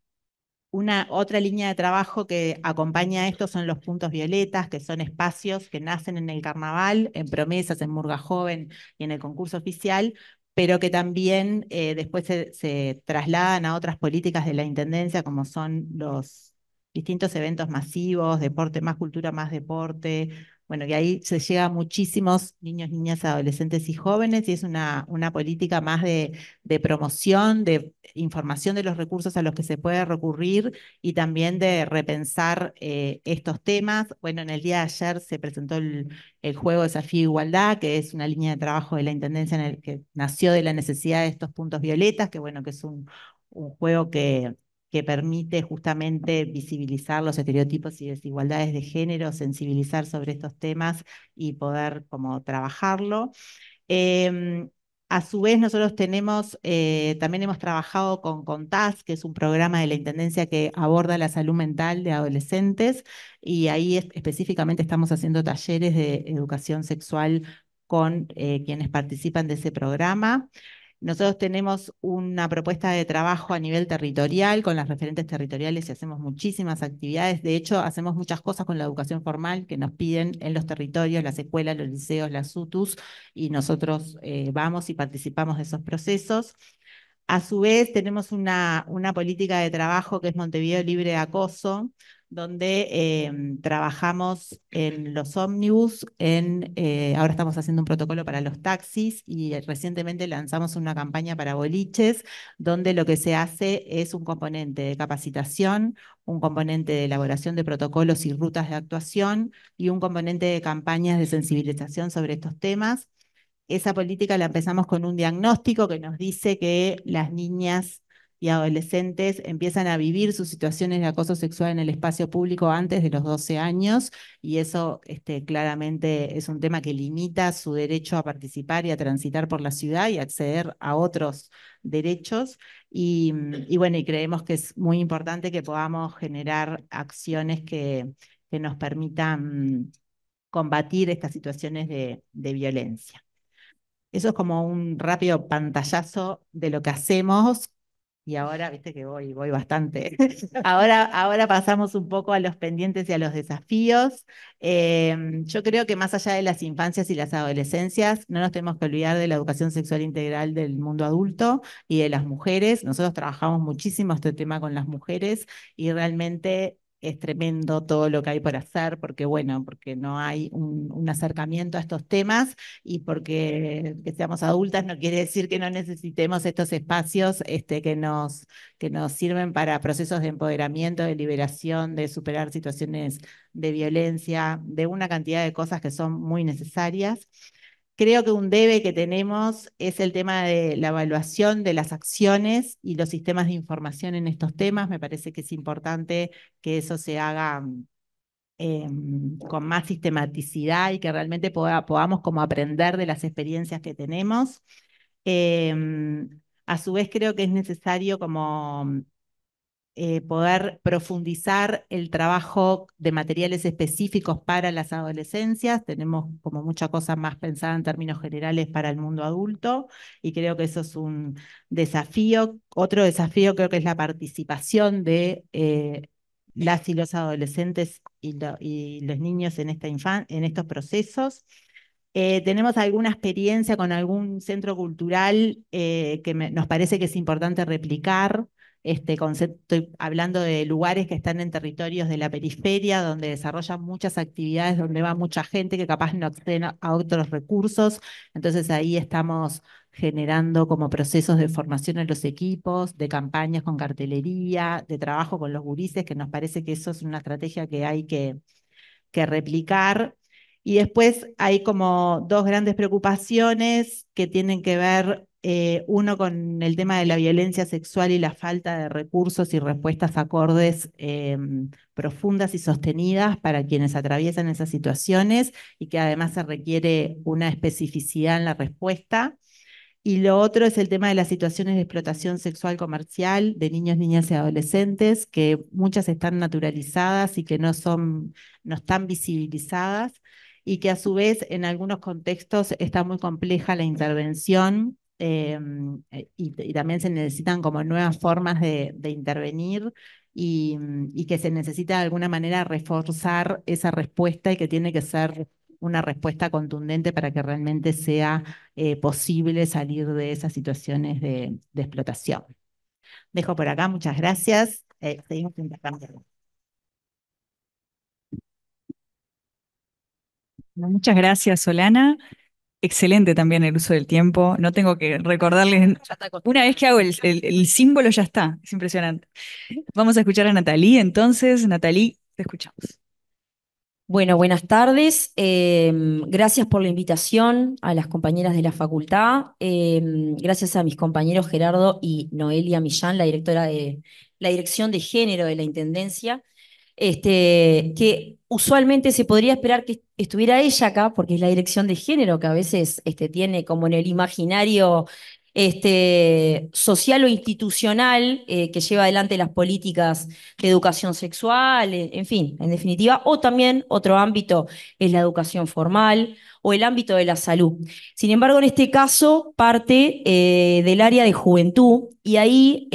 una otra línea de trabajo que acompaña a esto son los puntos violetas, que son espacios que nacen en el carnaval, en promesas, en Murga Joven y en el concurso oficial, pero que también eh, después se trasladan a otras políticas de la Intendencia, como son los distintos eventos masivos, deporte, más cultura, más deporte. Bueno, y ahí se llega a muchísimos niños, niñas, adolescentes y jóvenes, y es una, una política más de, de promoción, de información de los recursos a los que se puede recurrir y también de repensar eh, estos temas. Bueno, en el día de ayer se presentó el, juego Desafío Igualdad, que es una línea de trabajo de la Intendencia en el que nació de la necesidad de estos puntos violetas, que bueno, que es un, un juego que que permite justamente visibilizar los estereotipos y desigualdades de género, sensibilizar sobre estos temas y poder como trabajarlo. Em, a su vez, nosotros tenemos, eh, también hemos trabajado con CONTAS, que es un programa de la Intendencia que aborda la salud mental de adolescentes, y ahí específicamente estamos haciendo talleres de educación sexual con eh, quienes participan de ese programa. Nosotros tenemos una propuesta de trabajo a nivel territorial con las referentes territoriales y hacemos muchísimas actividades. De hecho, hacemos muchas cosas con la educación formal que nos piden en los territorios, las escuelas, los liceos, las UTUS, y nosotros eh, vamos y participamos de esos procesos. A su vez, tenemos una, una política de trabajo que es Montevideo Libre de Acoso, donde em, trabajamos en los ómnibus, en, eh, ahora estamos haciendo un protocolo para los taxis y recientemente lanzamos una campaña para boliches, donde lo que se hace es un componente de capacitación, un componente de elaboración de protocolos y rutas de actuación y un componente de campañas de sensibilización sobre estos temas esa política la empezamos con un diagnóstico que nos dice que las niñas y adolescentes empiezan a vivir sus situaciones de acoso sexual en el espacio público antes de los 12 años y eso este, claramente es un tema que limita su derecho a participar y a transitar por la ciudad y acceder a otros derechos. Y, bueno, y creemos que es muy importante que podamos generar acciones que, nos permitan mm, combatir estas situaciones de violencia. Eso es como un rápido pantallazo de lo que hacemos. Y ahora, viste que voy, voy bastante. ahora, ahora pasamos un poco a los pendientes y a los desafíos. Em, yo creo que más allá de las infancias y las adolescencias, no nos tenemos que olvidar de la educación sexual integral del mundo adulto y de las mujeres. Nosotros trabajamos muchísimo este tema con las mujeres y realmente es tremendo todo lo que hay por hacer, porque bueno, porque no hay un, acercamiento a estos temas y porque que seamos adultas no quiere decir que no necesitemos estos espacios este, que, nos, que nos sirven para procesos de empoderamiento, de liberación, de superar situaciones de violencia, de una cantidad de cosas que son muy necesarias. Creo que un debe que tenemos es el tema de la evaluación de las acciones y los sistemas de información en estos temas. Me parece que es importante que eso se haga em, con más sistematicidad y que realmente podamos como aprender de las experiencias que tenemos. Em, a su vez creo que es necesario como eh, poder profundizar el trabajo de materiales específicos para las adolescencias. Tenemos como mucha cosa más pensada en términos generales para el mundo adulto y creo que eso es un desafío. Otro desafío creo que es la participación de eh, las y los adolescentes y, los niños en, esta en estos procesos. Eh, tenemos alguna experiencia con algún centro cultural que nos parece que es importante replicar este concepto, estoy hablando de lugares que están en territorios de la periferia, donde desarrollan muchas actividades, donde va mucha gente que capaz no acceden a otros recursos. Entonces ahí estamos generando como procesos de formación en los equipos, de campañas con cartelería, de trabajo con los gurises, que nos parece que eso es una estrategia que hay que, que replicar y después hay como dos grandes preocupaciones que tienen que ver, eh, uno con el tema de la violencia sexual y la falta de recursos y respuestas acordes eh, profundas y sostenidas para quienes atraviesan esas situaciones y que además se requiere una especificidad en la respuesta. Y lo otro es el tema de las situaciones de explotación sexual comercial de niños, niñas y adolescentes, que muchas están naturalizadas y que no, son, no están visibilizadas y que a su vez en algunos contextos está muy compleja la intervención em, eh, y, también se necesitan como nuevas formas de, intervenir y, que se necesita de alguna manera reforzar esa respuesta y que tiene que ser una respuesta contundente para que realmente sea eh, posible salir de esas situaciones de, explotación. Dejo por acá, muchas gracias. Eh, seguimos intercambiando. Muchas gracias, Solana. Excelente también el uso del tiempo. No tengo que recordarles. Una vez que hago el, símbolo, ya está. Es impresionante. Vamos a escuchar a Natalie. Entonces, Natalie, te escuchamos. Bueno, buenas tardes. Em, gracias por la invitación a las compañeras de la facultad. Em, gracias a mis compañeros Gerardo y Noelia Millán, la directora de la Dirección de Género de la Intendencia este, que usualmente se podría esperar que estuviera ella acá, porque es la dirección de género que a veces este, tiene como en el imaginario este, social o institucional eh, que lleva adelante las políticas de educación sexual, eh, en fin, en definitiva, o también otro ámbito es la educación formal o el ámbito de la salud. Sin embargo, en este caso parte eh, del área de juventud y ahí,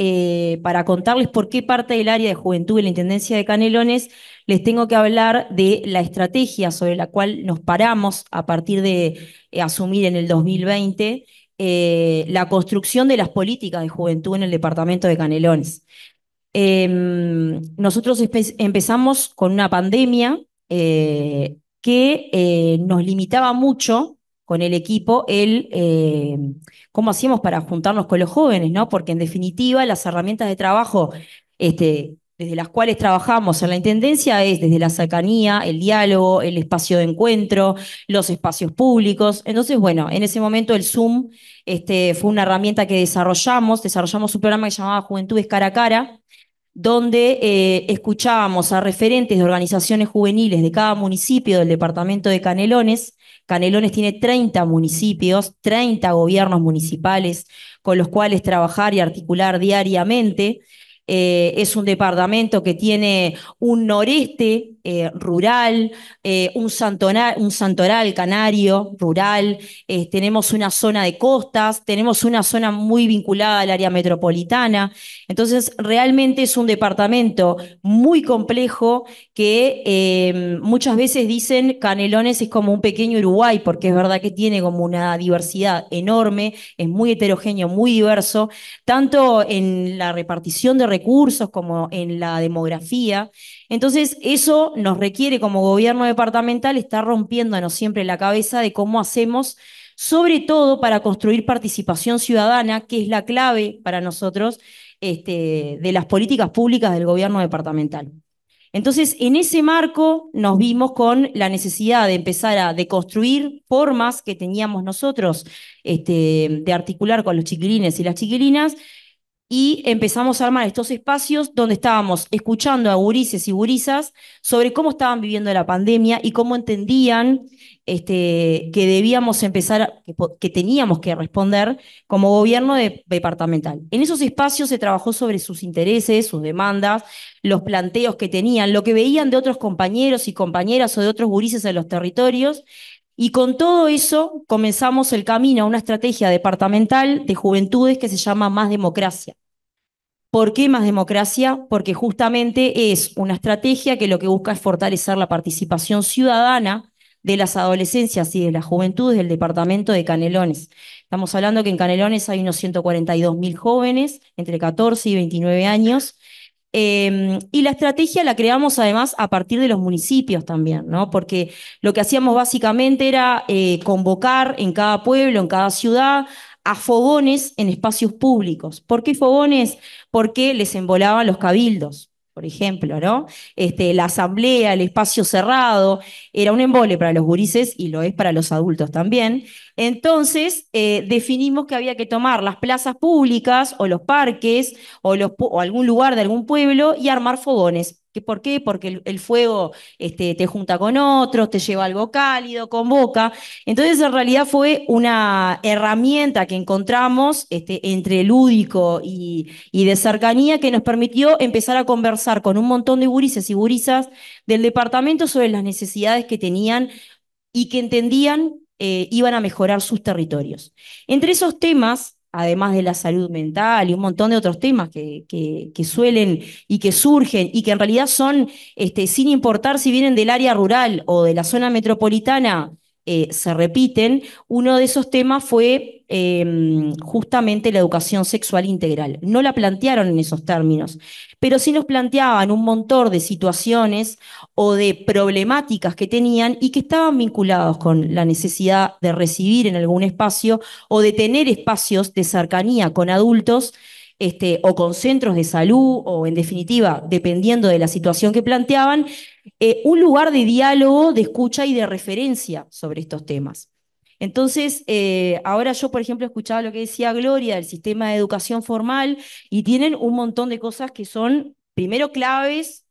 para contarles por qué parte del área de juventud y la Intendencia de Canelones, les tengo que hablar de la estrategia sobre la cual nos paramos a partir de asumir en el 2020 eh, la construcción de las políticas de juventud en el departamento de Canelones. Em, nosotros empezamos con una pandemia eh, que eh, nos limitaba mucho con el equipo el em, cómo hacíamos para juntarnos con los jóvenes, ¿no? Porque en definitiva las herramientas de trabajo este, desde las cuales trabajamos en la Intendencia es desde la cercanía, el diálogo, el espacio de encuentro, los espacios públicos. Entonces, bueno, en ese momento el Zoom este, fue una herramienta que desarrollamos, desarrollamos un programa que se llamaba Juventudes Cara a Cara, donde eh, escuchábamos a referentes de organizaciones juveniles de cada municipio del departamento de Canelones. Canelones tiene 30 municipios, 30 gobiernos municipales con los cuales trabajar y articular diariamente. Eh, es un departamento que tiene un noreste eh, rural, eh, un, santoral, un, santoral, canario rural, eh, tenemos una zona de costas, tenemos una zona muy vinculada al área metropolitana. Entonces, realmente es un departamento muy complejo que em, muchas veces dicen Canelones es como un pequeño Uruguay, porque es verdad que tiene como una diversidad enorme, es muy heterogéneo, muy diverso, tanto en la repartición de recursos como en la demografía. Entonces, eso nos requiere como gobierno departamental estar rompiéndonos siempre la cabeza de cómo hacemos, sobre todo para construir participación ciudadana, que es la clave para nosotros este, de las políticas públicas del gobierno departamental. Entonces, en ese marco nos vimos con la necesidad de empezar a deconstruir formas que teníamos nosotros este, de articular con los chiquilines y las chiquilinas y empezamos a armar estos espacios donde estábamos escuchando a gurises y gurisas sobre cómo estaban viviendo la pandemia y cómo entendían este, que debíamos empezar, que, teníamos que responder como gobierno departamental. En esos espacios se trabajó sobre sus intereses, sus demandas, los planteos que tenían, lo que veían de otros compañeros y compañeras o de otros gurises en los territorios y con todo eso comenzamos el camino a una estrategia departamental de juventudes que se llama Más Democracia. ¿Por qué Más Democracia? Porque justamente es una estrategia que lo que busca es fortalecer la participación ciudadana de las adolescencias y de las juventudes del departamento de Canelones. Estamos hablando que en Canelones hay unos 142.000 jóvenes entre 14 y 29 años Em, y la estrategia la creamos además a partir de los municipios también, ¿no? Porque lo que hacíamos básicamente era eh, convocar en cada pueblo, en cada ciudad, a fogones en espacios públicos. ¿Por qué fogones? Porque les embolaban los cabildos por ejemplo, ¿no? Este, la asamblea, el espacio cerrado, era un embole para los gurises y lo es para los adultos también. Entonces, eh, definimos que había que tomar las plazas públicas o los parques o algún lugar de algún pueblo y armar fogones. ¿Por qué? Porque el, fuego este, te junta con otros, te lleva algo cálido, convoca. Entonces, en realidad fue una herramienta que encontramos este, entre lúdico y, de cercanía que nos permitió empezar a conversar con un montón de gurises y gurisas del departamento sobre las necesidades que tenían y que entendían eh, iban a mejorar sus territorios. Entre esos temas además de la salud mental y un montón de otros temas que, que, suelen y que surgen y que en realidad son, este, sin importar si vienen del área rural o de la zona metropolitana, eh, se repiten. Uno de esos temas fue em, justamente la educación sexual integral. No la plantearon en esos términos, pero sí nos planteaban un montón de situaciones o de problemáticas que tenían y que estaban vinculados con la necesidad de recibir en algún espacio o de tener espacios de cercanía con adultos este, o con centros de salud, o en definitiva, dependiendo de la situación que planteaban, eh, un lugar de diálogo, de escucha y de referencia sobre estos temas. Entonces, eh, ahora yo, por ejemplo, escuchado lo que decía Gloria del sistema de educación formal y tienen un montón de cosas que son, primero, claves,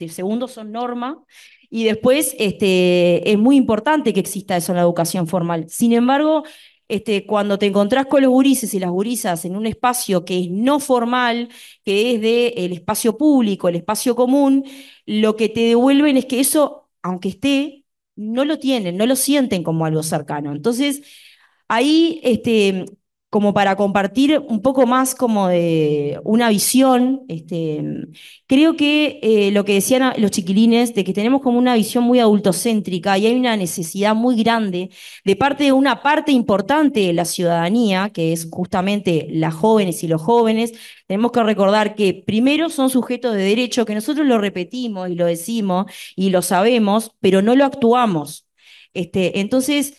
de segundo, son norma, y después este, es muy importante que exista eso en la educación formal. Sin embargo, este, cuando te encontrás con los gurises y las gurisas en un espacio que es no formal, que es del el espacio público, el espacio común, lo que te devuelven es que eso, aunque esté, no lo tienen, no lo sienten como algo cercano. Entonces, ahí este, como para compartir un poco más como de una visión. Este, creo que eh, lo que decían los chiquilines, de que tenemos como una visión muy adultocéntrica y hay una necesidad muy grande de parte de una parte importante de la ciudadanía, que es justamente las jóvenes y los jóvenes, tenemos que recordar que primero son sujetos de derecho, que nosotros lo repetimos y lo decimos y lo sabemos, pero no lo actuamos. Este, entonces,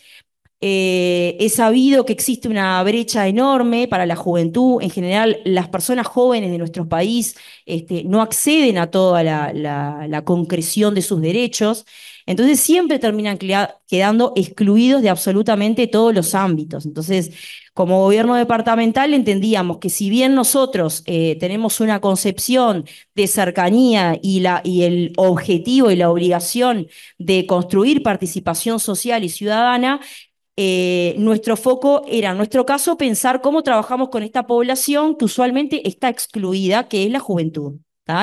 eh, he sabido que existe una brecha enorme para la juventud. En general, las personas jóvenes de nuestro país este, no acceden a toda la, concreción de sus derechos. Entonces, siempre terminan quedando excluidos de absolutamente todos los ámbitos. Entonces, como gobierno departamental, entendíamos que si bien nosotros eh, tenemos una concepción de cercanía y el objetivo y la obligación de construir participación social y ciudadana, eh, nuestro foco era, en nuestro caso, pensar cómo trabajamos con esta población que usualmente está excluida, que es la juventud.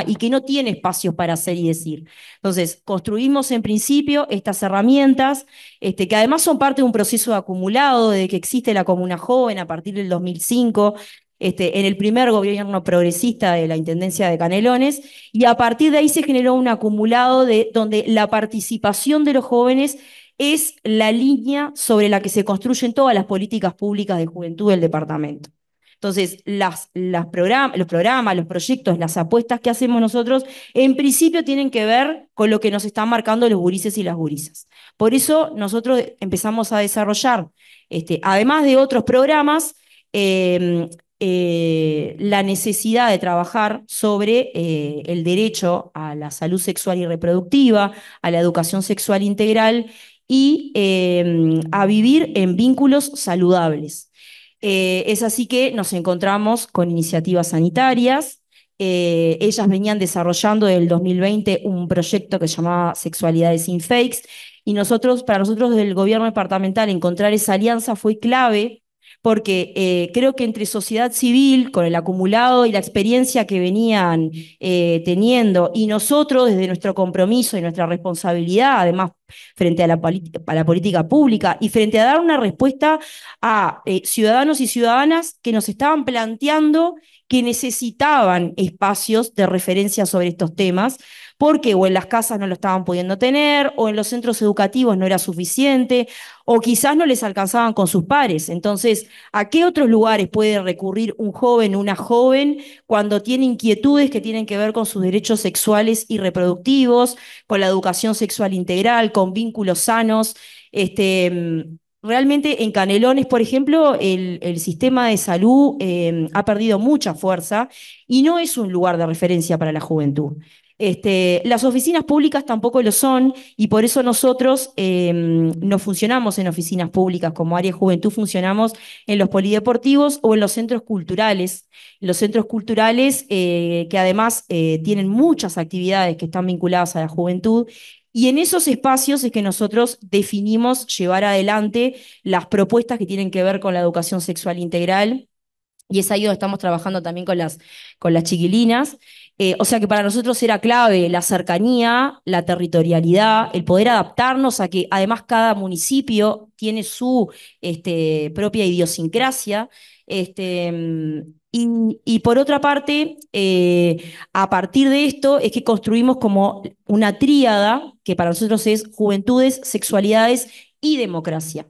y que no tiene espacios para hacer y decir. Entonces, construimos en principio estas herramientas, este, que además son parte de un proceso acumulado de que existe la Comuna Joven a partir del 2005, este, en el primer gobierno progresista de la Intendencia de Canelones, y a partir de ahí se generó un acumulado de, donde la participación de los jóvenes es la línea sobre la que se construyen todas las políticas públicas de juventud del departamento. Entonces, los programas, los proyectos, las apuestas que hacemos nosotros, en principio tienen que ver con lo que nos están marcando los gurises y las gurisas. Por eso nosotros empezamos a desarrollar, este, además de otros programas, em, eh, la necesidad de trabajar sobre eh, el derecho a la salud sexual y reproductiva, a la educación sexual integral y em, a vivir en vínculos saludables. Eh, es así que nos encontramos con iniciativas sanitarias. Eh, ellas venían desarrollando desde el 2020 un proyecto que llamaba Sexualidades sin Fakes y nosotros, para nosotros del gobierno departamental, encontrar esa alianza fue clave porque eh, creo que entre sociedad civil, con el acumulado y la experiencia que venían eh, teniendo, y nosotros desde nuestro compromiso y nuestra responsabilidad, además frente a la, política pública y frente a dar una respuesta a eh, ciudadanos y ciudadanas que nos estaban planteando que necesitaban espacios de referencia sobre estos temas, porque o en las casas no lo estaban pudiendo tener, o en los centros educativos no era suficiente, o quizás no les alcanzaban con sus pares. Entonces, ¿a qué otros lugares puede recurrir un joven, una joven, cuando tiene inquietudes que tienen que ver con sus derechos sexuales y reproductivos, con la educación sexual integral, con vínculos sanos? Este, mm, Realmente en Canelones, por ejemplo, el, sistema de salud eh, ha perdido mucha fuerza y no es un lugar de referencia para la juventud. Este, las oficinas públicas tampoco lo son y por eso nosotros em, no funcionamos en oficinas públicas, como área de juventud funcionamos en los polideportivos o en los centros culturales. Los centros culturales eh, que además eh, tienen muchas actividades que están vinculadas a la juventud y en esos espacios es que nosotros definimos llevar adelante las propuestas que tienen que ver con la educación sexual integral. Y es ahí donde estamos trabajando también con las, con las chiquilinas. Eh, o sea que para nosotros era clave la cercanía, la territorialidad, el poder adaptarnos a que además cada municipio tiene su este, propia idiosincrasia. Este, mm, y, por otra parte, eh, a partir de esto es que construimos como una tríada que para nosotros es juventudes, sexualidades y democracia.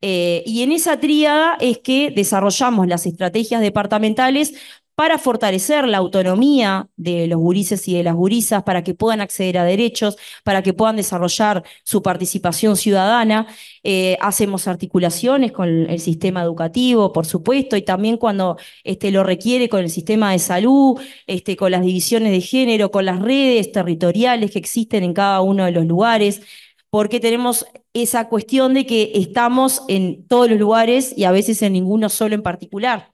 Eh, y en esa tríada es que desarrollamos las estrategias departamentales para fortalecer la autonomía de los gurises y de las gurisas, para que puedan acceder a derechos, para que puedan desarrollar su participación ciudadana. Eh, hacemos articulaciones con el sistema educativo, por supuesto, y también cuando este, lo requiere con el sistema de salud, este, con las divisiones de género, con las redes territoriales que existen en cada uno de los lugares porque tenemos esa cuestión de que estamos en todos los lugares y a veces en ninguno solo en particular.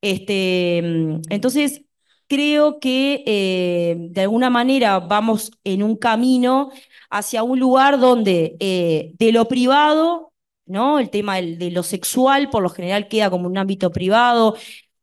Este, mm, entonces, creo que eh, de alguna manera vamos en un camino hacia un lugar donde eh, de lo privado, ¿no? El tema de lo sexual por lo general queda como un ámbito privado,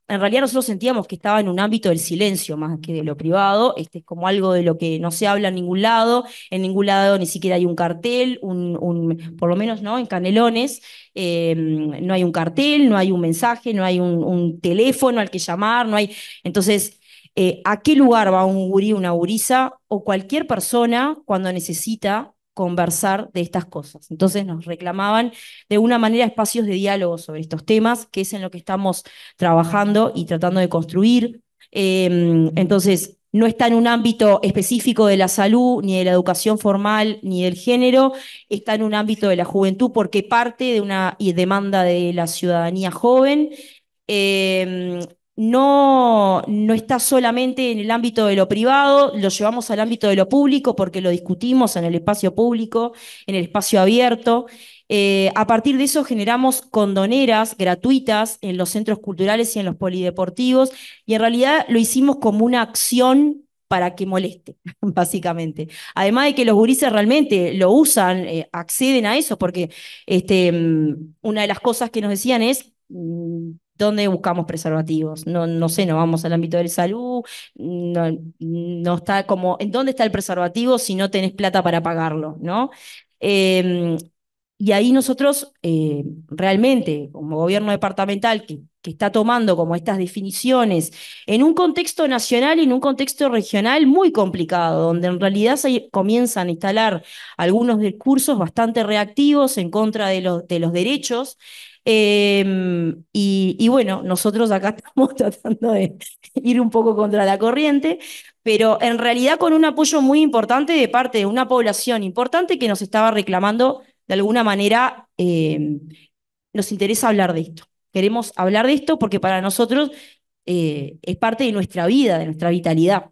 en realidad nosotros sentíamos que estaba en un ámbito del silencio más que de lo privado, este es como algo de lo que no se habla en ningún lado, en ningún lado ni siquiera hay un cartel, un, por lo menos no en Canelones, em, no hay un cartel, no hay un mensaje, no hay un, teléfono al que llamar, no hay... Entonces, eh, ¿a qué lugar va un gurí, una gurisa o cualquier persona cuando necesita conversar de estas cosas. Entonces nos reclamaban de una manera espacios de diálogo sobre estos temas, que es en lo que estamos trabajando y tratando de construir. Em, entonces, no está en un ámbito específico de la salud, ni de la educación formal, ni del género, está en un ámbito de la juventud porque parte de una demanda de la ciudadanía joven. Em, no, no está solamente en el ámbito de lo privado, lo llevamos al ámbito de lo público porque lo discutimos en el espacio público, en el espacio abierto. Eh, a partir de eso generamos condoneras gratuitas en los centros culturales y en los polideportivos y en realidad lo hicimos como una acción para que moleste, básicamente. Además de que los gurises realmente lo usan, eh, acceden a eso, porque este, mm, una de las cosas que nos decían es, mm, dónde buscamos preservativos. No, no sé, no vamos al ámbito de salud, no, está como, ¿en dónde está el preservativo si no tenés plata para pagarlo? ¿no? Em, y ahí nosotros eh, realmente, como gobierno departamental que, que, está tomando como estas definiciones en un contexto nacional y en un contexto regional muy complicado, donde en realidad se comienzan a instalar algunos discursos bastante reactivos en contra de, de los derechos, Em, y, bueno, nosotros acá estamos tratando de ir un poco contra la corriente, pero en realidad con un apoyo muy importante de parte de una población importante que nos estaba reclamando, de alguna manera, em, nos interesa hablar de esto. Queremos hablar de esto porque para nosotros eh, es parte de nuestra vida, de nuestra vitalidad.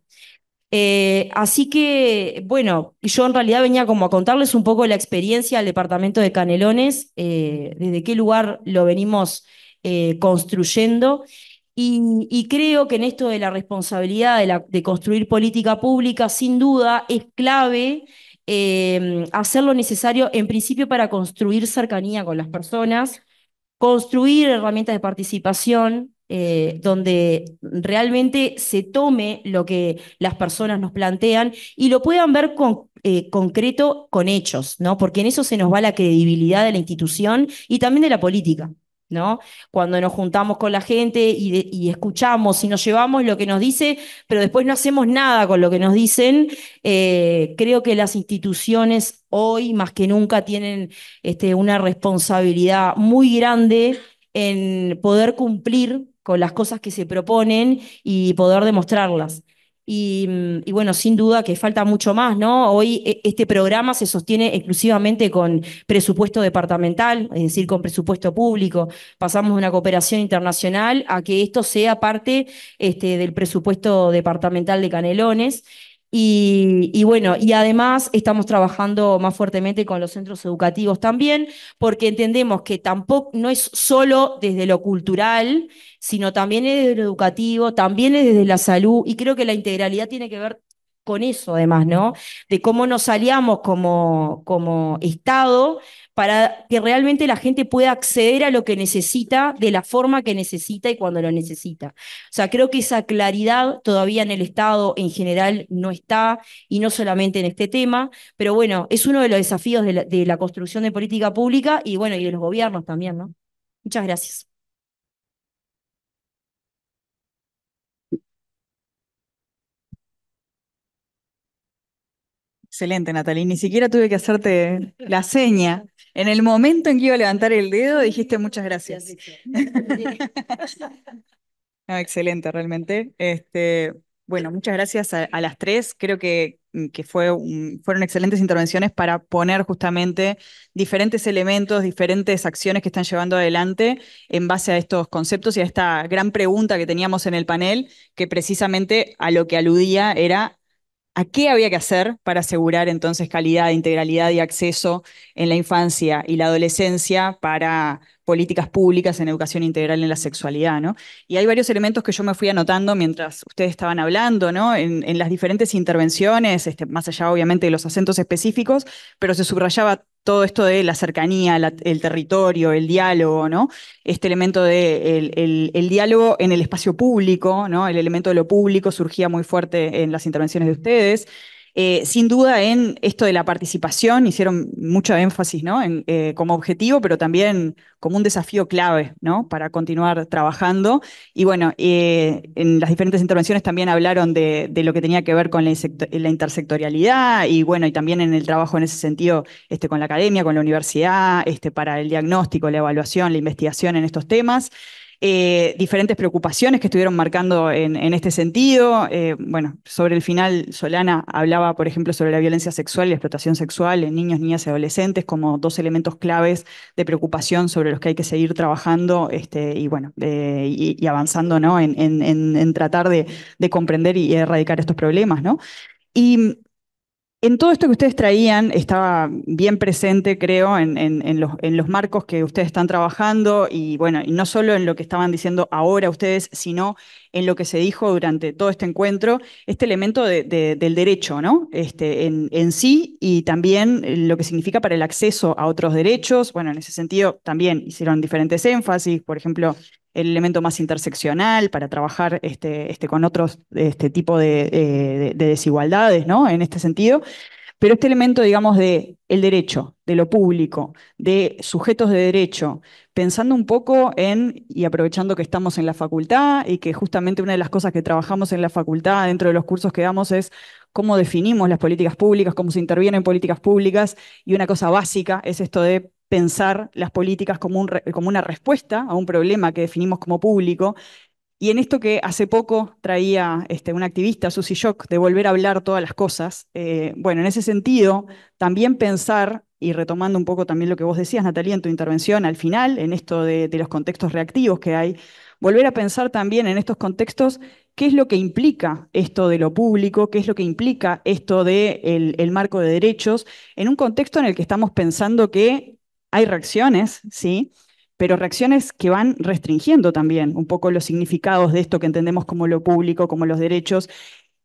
Eh, así que, bueno, yo en realidad venía como a contarles un poco la experiencia del departamento de Canelones, eh, desde qué lugar lo venimos eh, construyendo. Y, creo que en esto de la responsabilidad de construir política pública, sin duda, es clave em, hacer lo necesario, en principio, para construir cercanía con las personas, construir herramientas de participación, eh, donde realmente se tome lo que las personas nos plantean y lo puedan ver con, eh, concreto con hechos, ¿no? Porque en eso se nos va la credibilidad de la institución y también de la política. ¿No? Cuando nos juntamos con la gente y, escuchamos y nos llevamos lo que nos dice, pero después no hacemos nada con lo que nos dicen, eh, creo que las instituciones hoy más que nunca tienen este, una responsabilidad muy grande en poder cumplir con las cosas que se proponen y poder demostrarlas. Y, mm, bueno, sin duda que falta mucho más, ¿no? Hoy e, este programa se sostiene exclusivamente con presupuesto departamental, es decir, con presupuesto público. Pasamos de una cooperación internacional a que esto sea parte este, del presupuesto departamental de Canelones. Y, bueno, y además estamos trabajando más fuertemente con los centros educativos también, porque entendemos que tampoco no es solo desde lo cultural, sino también es desde lo educativo, también es desde la salud, y creo que la integralidad tiene que ver con eso además, ¿no? De cómo nos aliamos como, como Estado para que realmente la gente pueda acceder a lo que necesita de la forma que necesita y cuando lo necesita. O sea, creo que esa claridad todavía en el Estado en general no está, y no solamente en este tema, pero bueno, es uno de los desafíos de la, construcción de política pública y bueno, y de los gobiernos también, ¿no? Muchas gracias. Excelente, Natalie. Ni siquiera tuve que hacerte la seña. En el momento en que iba a levantar el dedo, dijiste muchas gracias. Ah, excelente, realmente. Este, bueno, muchas gracias a, las tres. Creo que, mm, que fue fueron excelentes intervenciones para poner justamente diferentes elementos, diferentes acciones que están llevando adelante en base a estos conceptos y a esta gran pregunta que teníamos en el panel, que precisamente a lo que aludía era a qué había que hacer para asegurar entonces calidad, integralidad y acceso en la infancia y la adolescencia para políticas públicas en educación integral en la sexualidad, ¿no? Y hay varios elementos que yo me fui anotando mientras ustedes estaban hablando, ¿no? En, las diferentes intervenciones, este, más allá obviamente de los acentos específicos, pero se subrayaba todo esto de la cercanía, el territorio, el diálogo, ¿no? Este elemento de el, diálogo en el espacio público, ¿no? El elemento de lo público surgía muy fuerte en las intervenciones de ustedes. Eh, sin duda en esto de la participación hicieron mucho énfasis ¿no? Eh, como objetivo, pero también como un desafío clave ¿no? para continuar trabajando. Y bueno, eh, en las diferentes intervenciones también hablaron de, lo que tenía que ver con la, la, intersectorialidad y bueno, y también en el trabajo en ese sentido este, con la academia, con la universidad, este, para el diagnóstico, la evaluación, la investigación en estos temas. Eh, diferentes preocupaciones que estuvieron marcando en, este sentido. Eh, bueno, sobre el final, Solana hablaba, por ejemplo, sobre la violencia sexual y la explotación sexual en niños, niñas y adolescentes como dos elementos claves de preocupación sobre los que hay que seguir trabajando este, y, bueno, eh, y, avanzando ¿no? en, tratar de, comprender y erradicar estos problemas. ¿no? Y en todo esto que ustedes traían, estaba bien presente, creo, en, los, marcos que ustedes están trabajando y, bueno, y no solo en lo que estaban diciendo ahora ustedes, sino en lo que se dijo durante todo este encuentro, este elemento del derecho, ¿no? Este, en, sí y también lo que significa para el acceso a otros derechos. Bueno, en ese sentido también hicieron diferentes énfasis, por ejemplo, el elemento más interseccional para trabajar este, este con otros este tipo eh, de, desigualdades, ¿no? En este sentido. Pero este elemento, digamos, de el derecho, de lo público, de sujetos de derecho, pensando un poco en, y aprovechando que estamos en la facultad y que justamente una de las cosas que trabajamos en la facultad dentro de los cursos que damos es cómo definimos las políticas públicas, cómo se intervienen políticas públicas, y una cosa básica es esto de pensar las políticas como, como una respuesta a un problema que definimos como público. Y en esto que hace poco traía este, una activista, Susi Shock, de volver a hablar todas las cosas, eh, bueno, en ese sentido, también pensar, y retomando un poco también lo que vos decías, Natalia, en tu intervención al final, en esto de, los contextos reactivos que hay, volver a pensar también en estos contextos qué es lo que implica esto de lo público, qué es lo que implica esto del de marco de derechos, en un contexto en el que estamos pensando que hay reacciones, ¿sí? Pero reacciones que van restringiendo también un poco los significados de esto que entendemos como lo público, como los derechos,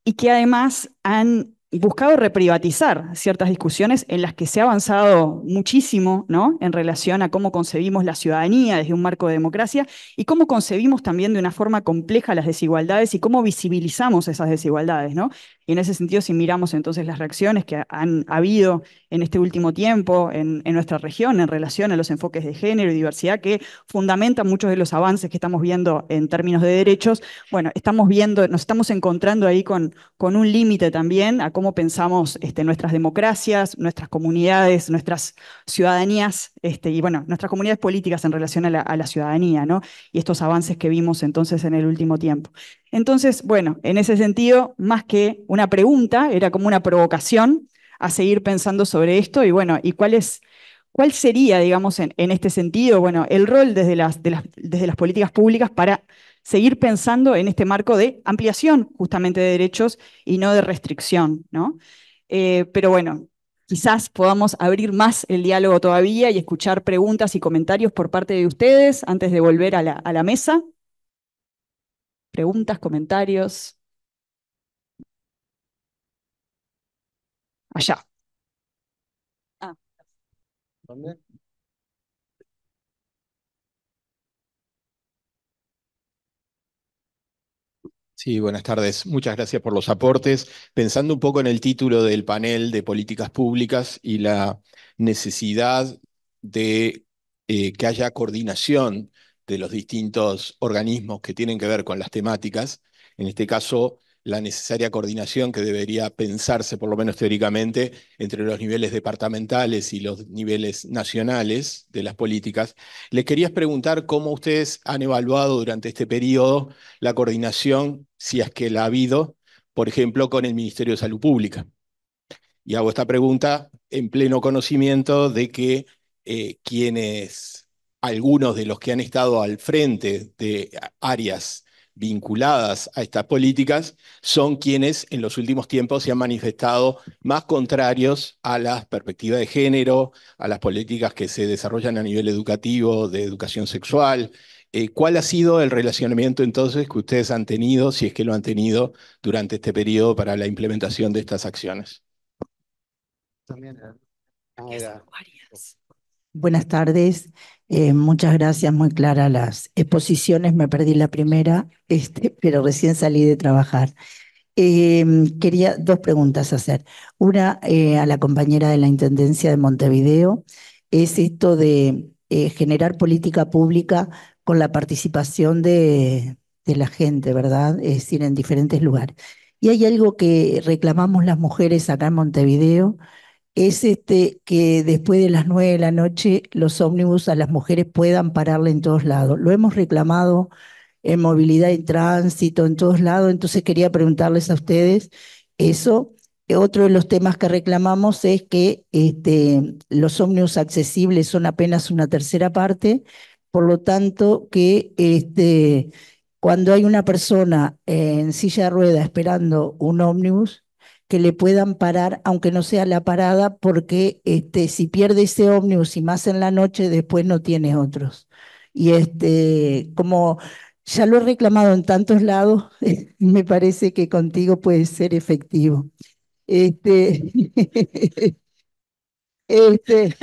y que además han buscado reprivatizar ciertas discusiones en las que se ha avanzado muchísimo, ¿no? En relación a cómo concebimos la ciudadanía desde un marco de democracia y cómo concebimos también de una forma compleja las desigualdades y cómo visibilizamos esas desigualdades, ¿no? Y en ese sentido, si miramos entonces las reacciones que han habido en este último tiempo en, nuestra región en relación a los enfoques de género y diversidad que fundamentan muchos de los avances que estamos viendo en términos de derechos, bueno, estamos viendo, nos estamos encontrando ahí con, con un límite también a cómo pensamos este, nuestras democracias, nuestras comunidades, nuestras ciudadanías este, y bueno, nuestras comunidades políticas en relación a la, a la ciudadanía, ¿no? Y estos avances que vimos entonces en el último tiempo. Entonces, bueno, en ese sentido, más que una pregunta, era como una provocación a seguir pensando sobre esto y bueno, ¿y cuál es, ¿Cuál sería, digamos, en, este sentido, bueno, el rol desde las, desde las políticas públicas para seguir pensando en este marco de ampliación justamente de derechos y no de restricción, ¿no? Eh, pero bueno, quizás podamos abrir más el diálogo todavía y escuchar preguntas y comentarios por parte de ustedes antes de volver a la mesa preguntas, comentarios. Allá. Ah. Sí, buenas tardes. Muchas gracias por los aportes. Pensando un poco en el título del panel de políticas públicas y la necesidad de eh, que haya coordinación de los distintos organismos que tienen que ver con las temáticas, en este caso la necesaria coordinación que debería pensarse, por lo menos teóricamente, entre los niveles departamentales y los niveles nacionales de las políticas. Les quería preguntar cómo ustedes han evaluado durante este periodo la coordinación, si es que la ha habido, por ejemplo, con el Ministerio de Salud Pública. Y hago esta pregunta en pleno conocimiento de que eh, quienes algunos de los que han estado al frente de áreas vinculadas a estas políticas son quienes en los últimos tiempos se han manifestado más contrarios a las perspectivas de género, a las políticas que se desarrollan a nivel educativo, de educación sexual. Eh, ¿Cuál ha sido el relacionamiento entonces que ustedes han tenido, si es que lo han tenido, durante este periodo para la implementación de estas acciones? También, eh, Buenas tardes. Eh, muchas gracias, muy clara las exposiciones. Me perdí la primera, este, pero recién salí de trabajar. Em, quería dos preguntas hacer. Una eh, a la compañera de la Intendencia de Montevideo, es esto de eh, generar política pública con la participación de la gente, ¿verdad? Es decir, en diferentes lugares. Y hay algo que reclamamos las mujeres acá en Montevideo, es este, que después de las 9 de la noche los ómnibus a las mujeres puedan pararle en todos lados. Lo hemos reclamado en movilidad y tránsito, en todos lados, entonces quería preguntarles a ustedes eso. Otro de los temas que reclamamos es que este, los ómnibus accesibles son apenas una tercera parte, por lo tanto que este, cuando hay una persona eh, en silla de rueda esperando un ómnibus, que le puedan parar, aunque no sea la parada, porque este, si pierde ese ómnibus y más en la noche, después no tiene otros. Y este, como ya lo he reclamado en tantos lados, me parece que contigo puede ser efectivo. Este, este,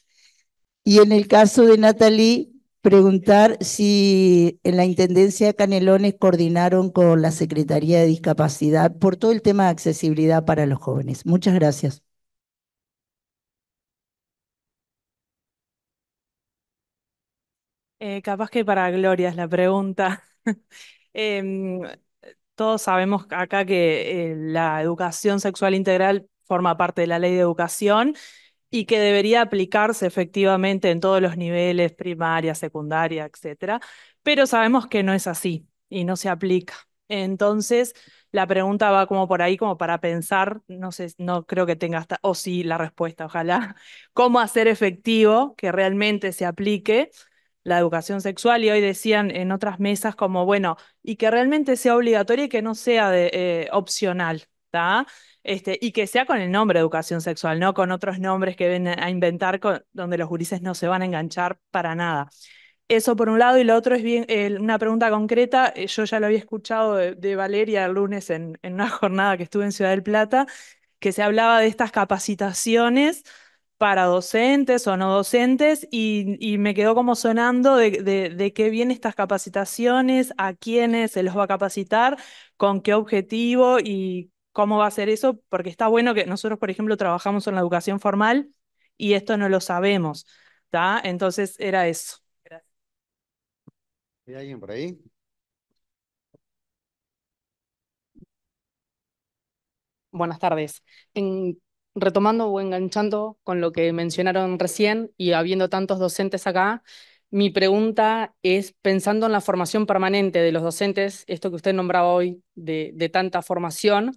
y en el caso de Natalie, preguntar si en la Intendencia de Canelones coordinaron con la Secretaría de Discapacidad por todo el tema de accesibilidad para los jóvenes. Muchas gracias. Eh, capaz que para Gloria es la pregunta. Em, todos sabemos acá que eh, la educación sexual integral forma parte de la ley de educación y que debería aplicarse efectivamente en todos los niveles, primaria, secundaria, etcétera, pero sabemos que no es así y no se aplica. Entonces, la pregunta va como por ahí, como para pensar, no sé, no creo que tenga hasta, o sí, la respuesta, ojalá, cómo hacer efectivo que realmente se aplique la educación sexual y hoy decían en otras mesas como, bueno, y que realmente sea obligatoria y que no sea eh, opcional, ¿está? Este, y que sea con el nombre educación sexual, no con otros nombres que ven a inventar donde los gurises no se van a enganchar para nada. Eso por un lado, y lo otro es bien, una pregunta concreta. Eh, yo ya lo había escuchado de, Valeria el lunes en, una jornada que estuve en Ciudad del Plata, que se hablaba de estas capacitaciones para docentes o no docentes, y, me quedó como sonando de, de qué vienen estas capacitaciones, a quiénes se los va a capacitar, con qué objetivo y cómo va a ser eso, porque está bueno que nosotros, por ejemplo, trabajamos en la educación formal y esto no lo sabemos. Entonces era eso. ¿Hay alguien por ahí? Buenas tardes. retomando o enganchando con lo que mencionaron recién y habiendo tantos docentes acá, mi pregunta es, pensando en la formación permanente de los docentes, esto que usted nombraba hoy de tanta formación,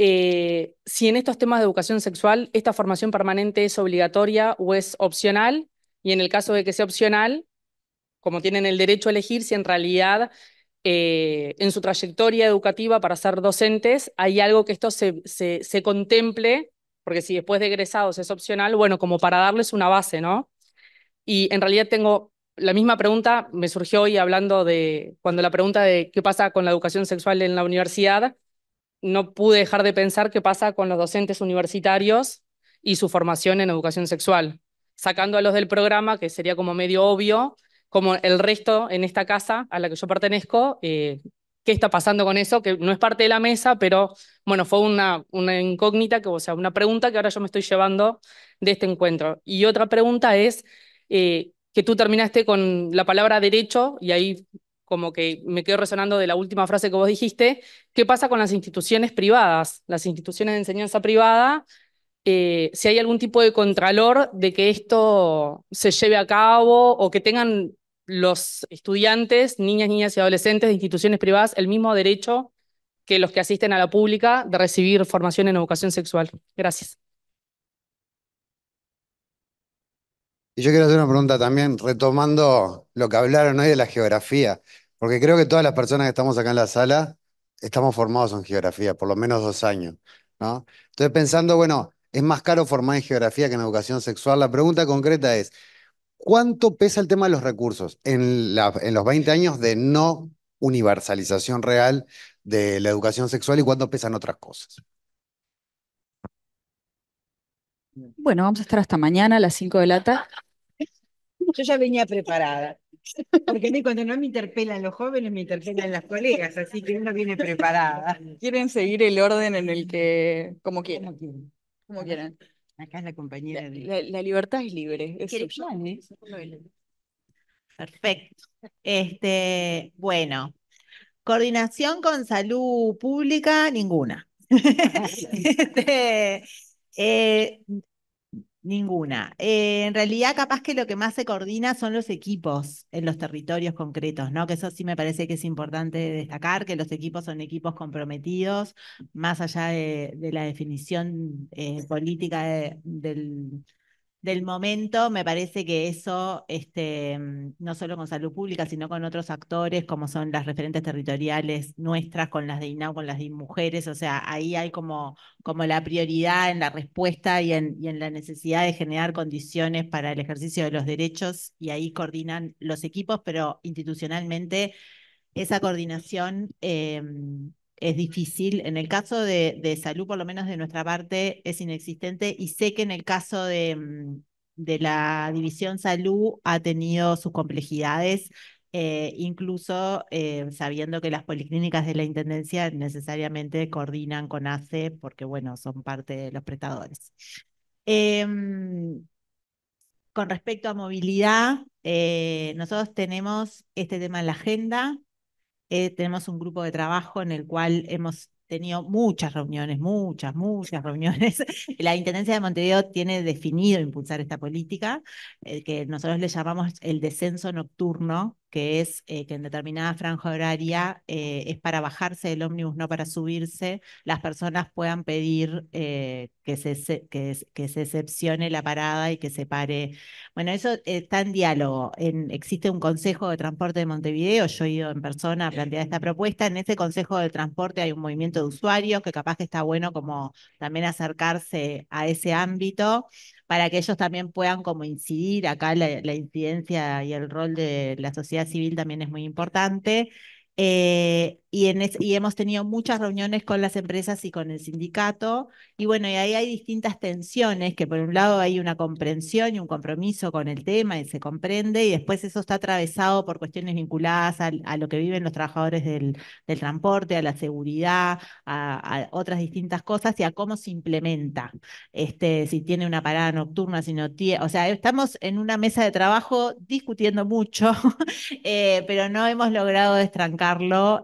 eh, si en estos temas de educación sexual esta formación permanente es obligatoria o es opcional, y en el caso de que sea opcional, como tienen el derecho a elegir, si en realidad eh, en su trayectoria educativa para ser docentes hay algo que esto se, se contemple, porque si después de egresados es opcional, bueno, como para darles una base, ¿no? Y en realidad tengo la misma pregunta, me surgió hoy hablando de, cuando la pregunta de qué pasa con la educación sexual en la universidad, no pude dejar de pensar qué pasa con los docentes universitarios y su formación en educación sexual, sacando a los del programa, que sería como medio obvio, como el resto en esta casa a la que yo pertenezco, eh, qué está pasando con eso, que no es parte de la mesa, pero bueno, fue una, una incógnita, que, o sea, una pregunta que ahora yo me estoy llevando de este encuentro. Y otra pregunta es eh, que tú terminaste con la palabra derecho, y ahí como que me quedo resonando de la última frase que vos dijiste, ¿qué pasa con las instituciones privadas? Las instituciones de enseñanza privada, eh, si hay algún tipo de contralor de que esto se lleve a cabo o que tengan los estudiantes, niñas, niñas y adolescentes de instituciones privadas el mismo derecho que los que asisten a la pública de recibir formación en educación sexual. Gracias. Y yo quiero hacer una pregunta también, retomando lo que hablaron hoy de la geografía, porque creo que todas las personas que estamos acá en la sala estamos formados en geografía, por lo menos dos años, ¿no? Entonces pensando, bueno, es más caro formar en geografía que en educación sexual, la pregunta concreta es, ¿cuánto pesa el tema de los recursos en, en los 20 años de no universalización real de la educación sexual y cuánto pesan otras cosas? Bueno, vamos a estar hasta mañana a las 5 de la tarde yo ya venía preparada. Porque a cuando no me interpelan los jóvenes, me interpelan las colegas, así que uno viene preparada. Quieren seguir el orden en el que, como quieran. Como quieran. Acá es la compañera. La, de... la, libertad es libre. Es ¿eh? Perfecto. Este, bueno, coordinación con salud pública, ninguna. este, eh, Ninguna. Eh, en realidad, capaz que lo que más se coordina son los equipos en los territorios concretos, ¿no? Que eso sí me parece que es importante destacar, que los equipos son equipos comprometidos, más allá de, la definición eh, política del, del momento, me parece que eso, este, mm, no solo con salud pública, sino con otros actores, como son las referentes territoriales nuestras, con las de INAU, con las de mujeres, o sea, ahí hay como, como la prioridad en la respuesta y en, la necesidad de generar condiciones para el ejercicio de los derechos, y ahí coordinan los equipos, pero institucionalmente esa coordinación em, es difícil. En el caso de, salud, por lo menos de nuestra parte, es inexistente y sé que en el caso de, mm, la división salud ha tenido sus complejidades. Eh, incluso eh, sabiendo que las policlínicas de la Intendencia necesariamente coordinan con ACE porque, bueno, son parte de los prestadores. Em, con respecto a movilidad, eh, nosotros tenemos este tema en la agenda, eh, tenemos un grupo de trabajo en el cual hemos tenido muchas reuniones, muchas, muchas reuniones. La Intendencia de Montevideo tiene definido impulsar esta política, eh, que nosotros le llamamos el descenso nocturno que es eh, que en determinada franja horaria eh, es para bajarse del ómnibus, no para subirse, las personas puedan pedir eh, que, se, que, se excepcione la parada y que se pare. Bueno, eso está en diálogo. existe un Consejo de Transporte de Montevideo, yo he ido en persona a plantear esta propuesta. En ese Consejo de Transporte hay un movimiento de usuarios que capaz que está bueno como también acercarse a ese ámbito para que ellos también puedan como incidir. Acá la, la incidencia y el rol de la sociedad civil también es muy importante. Eh, y, hemos tenido muchas reuniones con las empresas y con el sindicato. Y bueno, y ahí hay distintas tensiones, que por un lado hay una comprensión y un compromiso con el tema y se comprende, y después eso está atravesado por cuestiones vinculadas a lo que viven los trabajadores del, transporte, a la seguridad, a, otras distintas cosas y a cómo se implementa, este, si tiene una parada nocturna, si no tiene, o sea, estamos en una mesa de trabajo discutiendo mucho, eh, pero no hemos logrado destrancar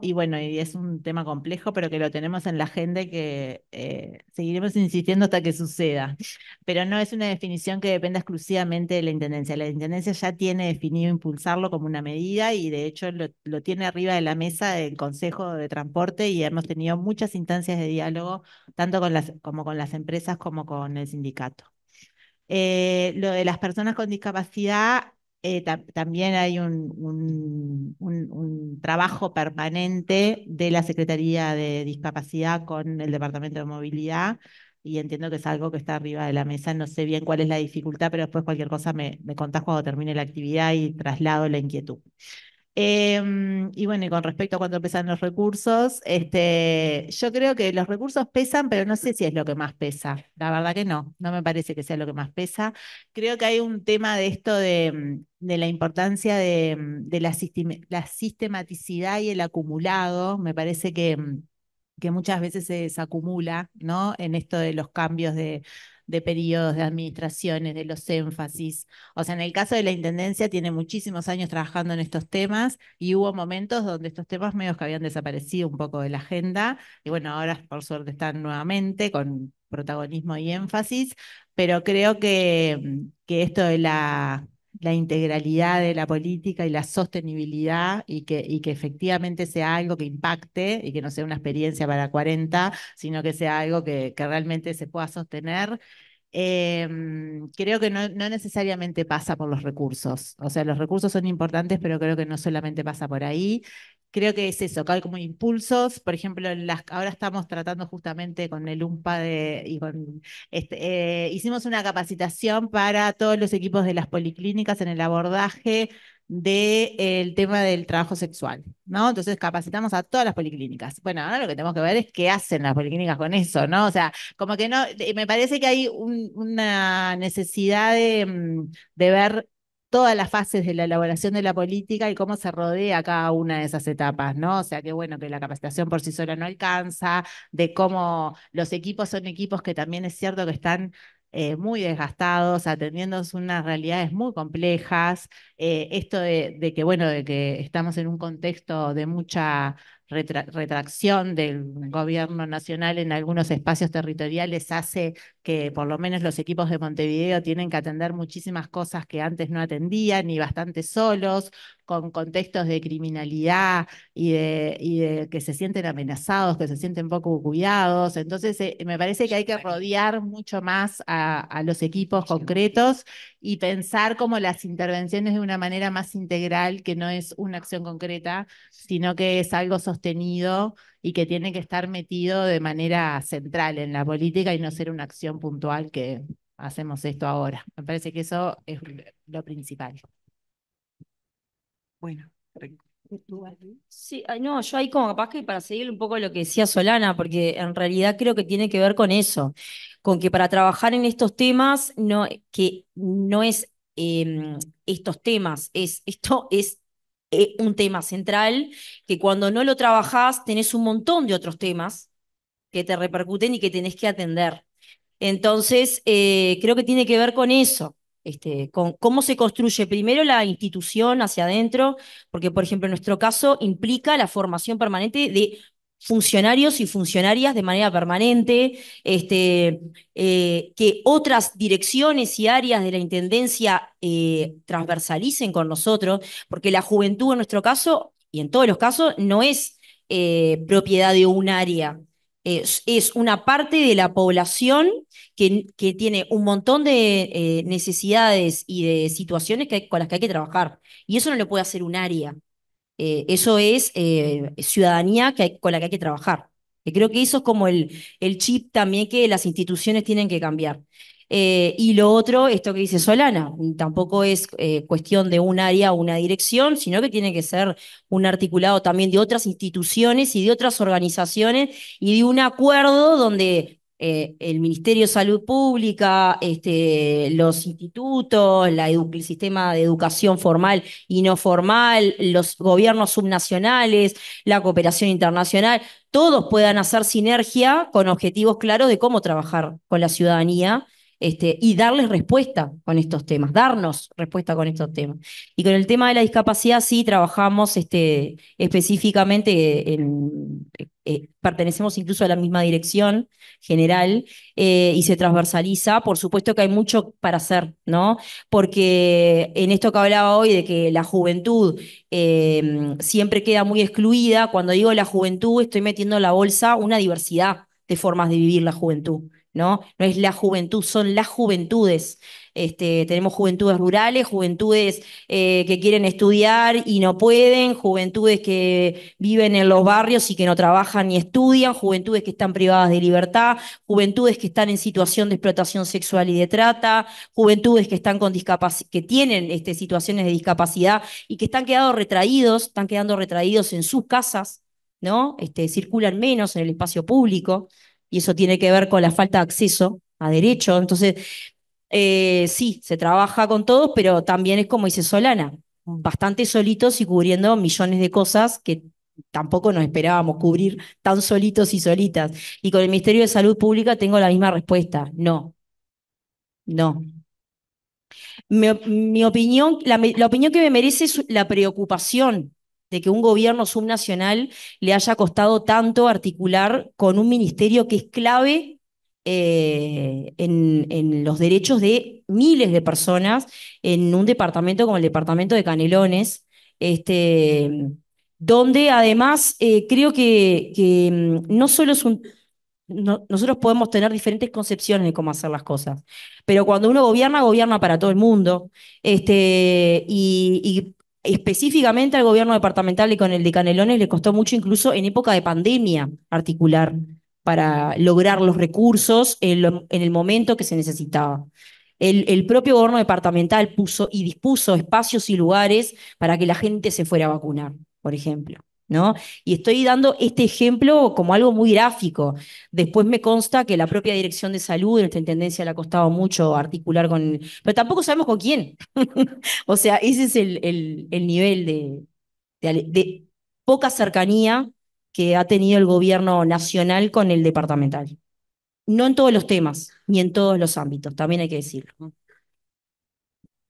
y bueno, y es un tema complejo, pero que lo tenemos en la agenda y que eh, seguiremos insistiendo hasta que suceda. Pero no es una definición que dependa exclusivamente de la Intendencia. La Intendencia ya tiene definido impulsarlo como una medida y de hecho lo, tiene arriba de la mesa del Consejo de Transporte y hemos tenido muchas instancias de diálogo, tanto con las, como con las empresas como con el sindicato. Eh, lo de las personas con discapacidad eh, también hay un, trabajo permanente de la Secretaría de Discapacidad con el Departamento de Movilidad y entiendo que es algo que está arriba de la mesa. No sé bien cuál es la dificultad, pero después cualquier cosa me, me contás cuando termine la actividad y traslado la inquietud. Em, y bueno, y con respecto a cuánto pesan los recursos, este, yo creo que los recursos pesan, pero no sé si es lo que más pesa. La verdad que no, no me parece que sea lo que más pesa. Creo que hay un tema de esto de, mm, la importancia de, mm, la, la, sistematicidad y el acumulado. Me parece que, mm, que muchas veces se desacumula, ¿no? En esto de los cambios de de periodos, de administraciones, de los énfasis. O sea, en el caso de la Intendencia tiene muchísimos años trabajando en estos temas y hubo momentos donde estos temas medios que habían desaparecido un poco de la agenda y bueno, ahora por suerte están nuevamente con protagonismo y énfasis, pero creo que, mm, que esto de la la integralidad de la política y la sostenibilidad y que, y que efectivamente sea algo que impacte y que no sea una experiencia para 40, sino que sea algo que, que realmente se pueda sostener Em, creo que no, necesariamente pasa por los recursos. O sea, los recursos son importantes, pero creo que no solamente pasa por ahí. Creo que es eso, que como impulsos. Por ejemplo, ahora estamos tratando justamente con el UMPA de, y con, este, eh, hicimos una capacitación para todos los equipos de las policlínicas en el abordaje del tema del trabajo sexual, ¿no? Entonces capacitamos a todas las policlínicas. Bueno, ahora lo que tenemos que ver es qué hacen las policlínicas con eso, ¿no? O sea, como que no, eh, me parece que hay una necesidad de, mm, de ver todas las fases de la elaboración de la política y cómo se rodea cada una de esas etapas, ¿no? O sea, que bueno, que la capacitación por sí sola no alcanza, de cómo los equipos son equipos que también es cierto que están eh, muy desgastados, atendiendo unas realidades muy complejas. Eh, esto de, que, bueno, de que estamos en un contexto de mucha retracción del gobierno nacional en algunos espacios territoriales hace que por lo menos los equipos de Montevideo tienen que atender muchísimas cosas que antes no atendían y bastante solos, con contextos de criminalidad y de, que se sienten amenazados, que se sienten poco cuidados. Entonces, eh, me parece que hay que rodear mucho más a, los equipos concretos y pensar como las intervenciones de una manera más integral, que no es una acción concreta, sino que es algo sostenible tenido y que tiene que estar metido de manera central en la política y no ser una acción puntual que hacemos esto ahora. Me parece que eso es lo principal. Bueno, Sí, no, yo ahí como capaz que para seguir un poco lo que decía Solana, porque en realidad creo que tiene que ver con eso, con que para trabajar en estos temas, no, que no es em, estos temas, es esto es un tema central, que cuando no lo trabajás tenés un montón de otros temas que te repercuten y que tenés que atender. Entonces, eh, creo que tiene que ver con eso, este, con cómo se construye primero la institución hacia adentro, porque por ejemplo en nuestro caso implica la formación permanente de funcionarios y funcionarias de manera permanente, este, eh, que otras direcciones y áreas de la Intendencia eh, transversalicen con nosotros, porque la juventud en nuestro caso, y en todos los casos, no es eh, propiedad de un área. Es, una parte de la población que, que tiene un montón de necesidades y de situaciones con las que hay que trabajar. Y eso no lo puede hacer un área. Eh, eso es eh, ciudadanía que con la que hay que trabajar. creo que eso es como el, el chip también que las instituciones tienen que cambiar. Eh, y lo otro, esto que dice Solana, tampoco es cuestión de un área o una dirección, sino que tiene que ser un articulado también de otras instituciones y de otras organizaciones y de un acuerdo donde eh, el Ministerio de Salud Pública, este, los institutos, la el sistema de educación formal y no formal, los gobiernos subnacionales, la cooperación internacional, todos puedan hacer sinergia con objetivos claros de cómo trabajar con la ciudadanía este, y darles respuesta con estos temas, darnos respuesta con estos temas. Y con el tema de la discapacidad sí trabajamos este, específicamente, eh, eh, pertenecemos incluso a la misma dirección general eh, y se transversaliza. Por supuesto que hay mucho para hacer, ¿no? Porque en esto que hablaba hoy de que la juventud em, siempre queda muy excluida, cuando digo la juventud estoy metiendo en la bolsa una diversidad de formas de vivir la juventud. ¿no? No es la juventud, son las juventudes. Este, tenemos juventudes rurales, juventudes eh, que quieren estudiar y no pueden, juventudes que viven en los barrios y que no trabajan ni estudian, juventudes que están privadas de libertad, juventudes que están en situación de explotación sexual y de trata, juventudes que están con que tienen este, situaciones de discapacidad y que están quedando retraídos, están quedando retraídos en sus casas, ¿no? Este, circulan menos en el espacio público y eso tiene que ver con la falta de acceso a derecho. Entonces, eh, sí, se trabaja con todos, pero también es como dice Solana, bastante solitos y cubriendo millones de cosas que tampoco nos esperábamos cubrir tan solitos y solitas. Y con el Ministerio de Salud Pública tengo la misma respuesta, no, no. Mi, opinión, la, la opinión que me merece es la preocupación de que un gobierno subnacional le haya costado tanto articular con un ministerio que es clave eh, en, los derechos de miles de personas en un departamento como el departamento de Canelones, este, donde además eh, creo que, que, mm, no solo es un... nosotros podemos tener diferentes concepciones de cómo hacer las cosas, pero cuando uno gobierna, gobierna para todo el mundo. Este, y específicamente al gobierno departamental y con el de Canelones le costó mucho incluso en época de pandemia articular para lograr los recursos en, el momento que se necesitaba. el, propio gobierno departamental puso y dispuso espacios y lugares para que la gente se fuera a vacunar, por ejemplo. Y estoy dando este ejemplo como algo muy gráfico. Después me consta que la propia Dirección de Salud, nuestra Intendencia, le ha costado mucho articular con... Pero tampoco sabemos con quién. o sea, ese es el, el, nivel de, de, poca cercanía que ha tenido el gobierno nacional con el departamental. No en todos los temas, ni en todos los ámbitos, también hay que decirlo.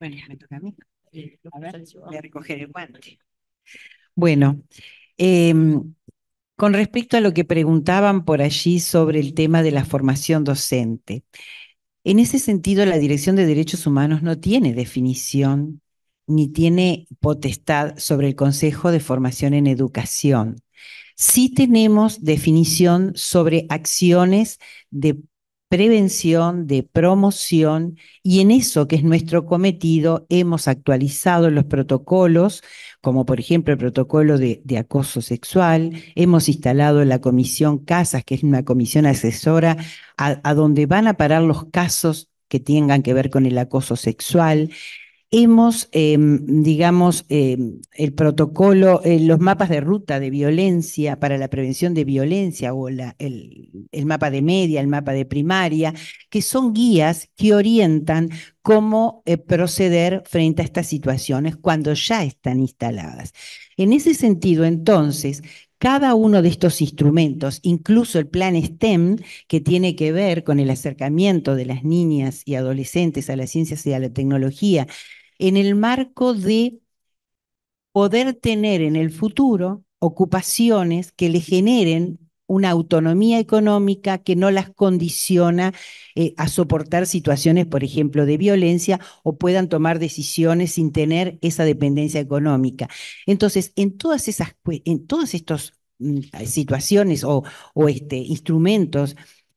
Bueno, me toca a mí. voy a recoger el guante. Bueno, Em, con respecto a lo que preguntaban por allí sobre el tema de la formación docente, en ese sentido la Dirección de Derechos Humanos no tiene definición ni tiene potestad sobre el Consejo de Formación en Educación. Sí tenemos definición sobre acciones de prevención, de promoción, y en eso que es nuestro cometido, hemos actualizado los protocolos, como por ejemplo el protocolo de, acoso sexual, hemos instalado la comisión Casas, que es una comisión asesora, a donde van a parar los casos que tengan que ver con el acoso sexual hemos, em, digamos, em, el protocolo, eh, los mapas de ruta de violencia para la prevención de violencia o el, mapa de media, el mapa de primaria, que son guías que orientan cómo eh, proceder frente a estas situaciones cuando ya están instaladas. En ese sentido, entonces, cada uno de estos instrumentos, incluso el plan STEM, que tiene que ver con el acercamiento de las niñas y adolescentes a las ciencias y a la tecnología, en el marco de poder tener en el futuro ocupaciones que le generen una autonomía económica que no las condiciona eh, a soportar situaciones, por ejemplo, de violencia o puedan tomar decisiones sin tener esa dependencia económica. Entonces, en todas esas, en estos mm, situaciones o, este, instrumentos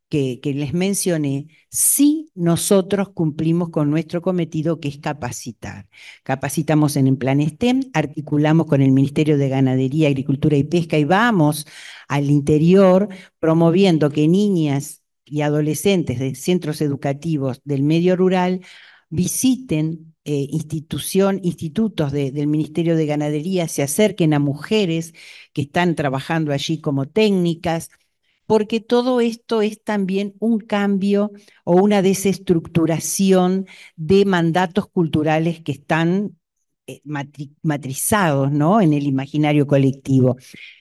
que, les mencioné, si nosotros cumplimos con nuestro cometido, que es capacitar. Capacitamos en el plan STEM, articulamos con el Ministerio de Ganadería, Agricultura y Pesca y vamos al interior promoviendo que niñas y adolescentes de centros educativos del medio rural visiten eh, institución, institutos del Ministerio de Ganadería, se acerquen a mujeres que están trabajando allí como técnicas porque todo esto es también un cambio o una desestructuración de mandatos culturales que están eh, matrizados en el imaginario colectivo.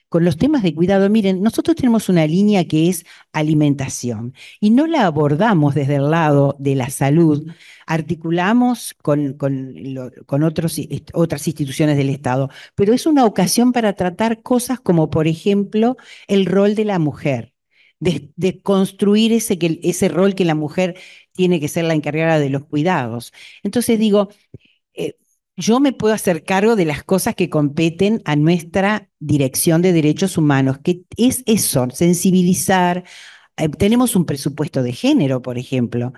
Con los temas de cuidado, miren, nosotros tenemos una línea que es alimentación y no la abordamos desde el lado de la salud, articulamos con, con otros, otras instituciones del Estado, pero es una ocasión para tratar cosas como, por ejemplo, el rol de la mujer de, construir ese, ese rol que la mujer tiene que ser la encargada de los cuidados. Entonces digo, eh, yo me puedo hacer cargo de las cosas que competen a nuestra dirección de derechos humanos, que es eso, sensibilizar, eh, tenemos un presupuesto de género, por ejemplo,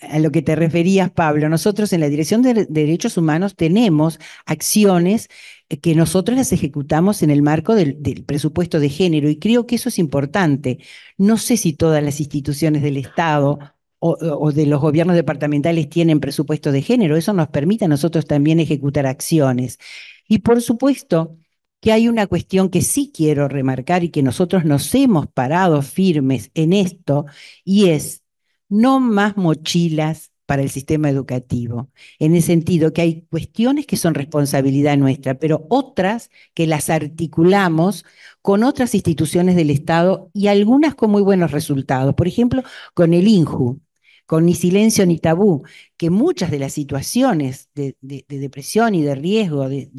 a lo que te referías, Pablo. Nosotros en la Dirección de Derechos Humanos tenemos acciones eh, que nosotros las ejecutamos en el marco del, presupuesto de género y creo que eso es importante. No sé si todas las instituciones del Estado o, o de los gobiernos departamentales tienen presupuesto de género. Eso nos permite a nosotros también ejecutar acciones. Y por supuesto, que hay una cuestión que sí quiero remarcar y que nosotros nos hemos parado firmes en esto, y es no más mochilas para el sistema educativo, en el sentido que hay cuestiones que son responsabilidad nuestra, pero otras que las articulamos con otras instituciones del Estado y algunas con muy buenos resultados, por ejemplo, con el INJU con ni silencio ni tabú, que muchas de las situaciones de, depresión y de riesgo, de,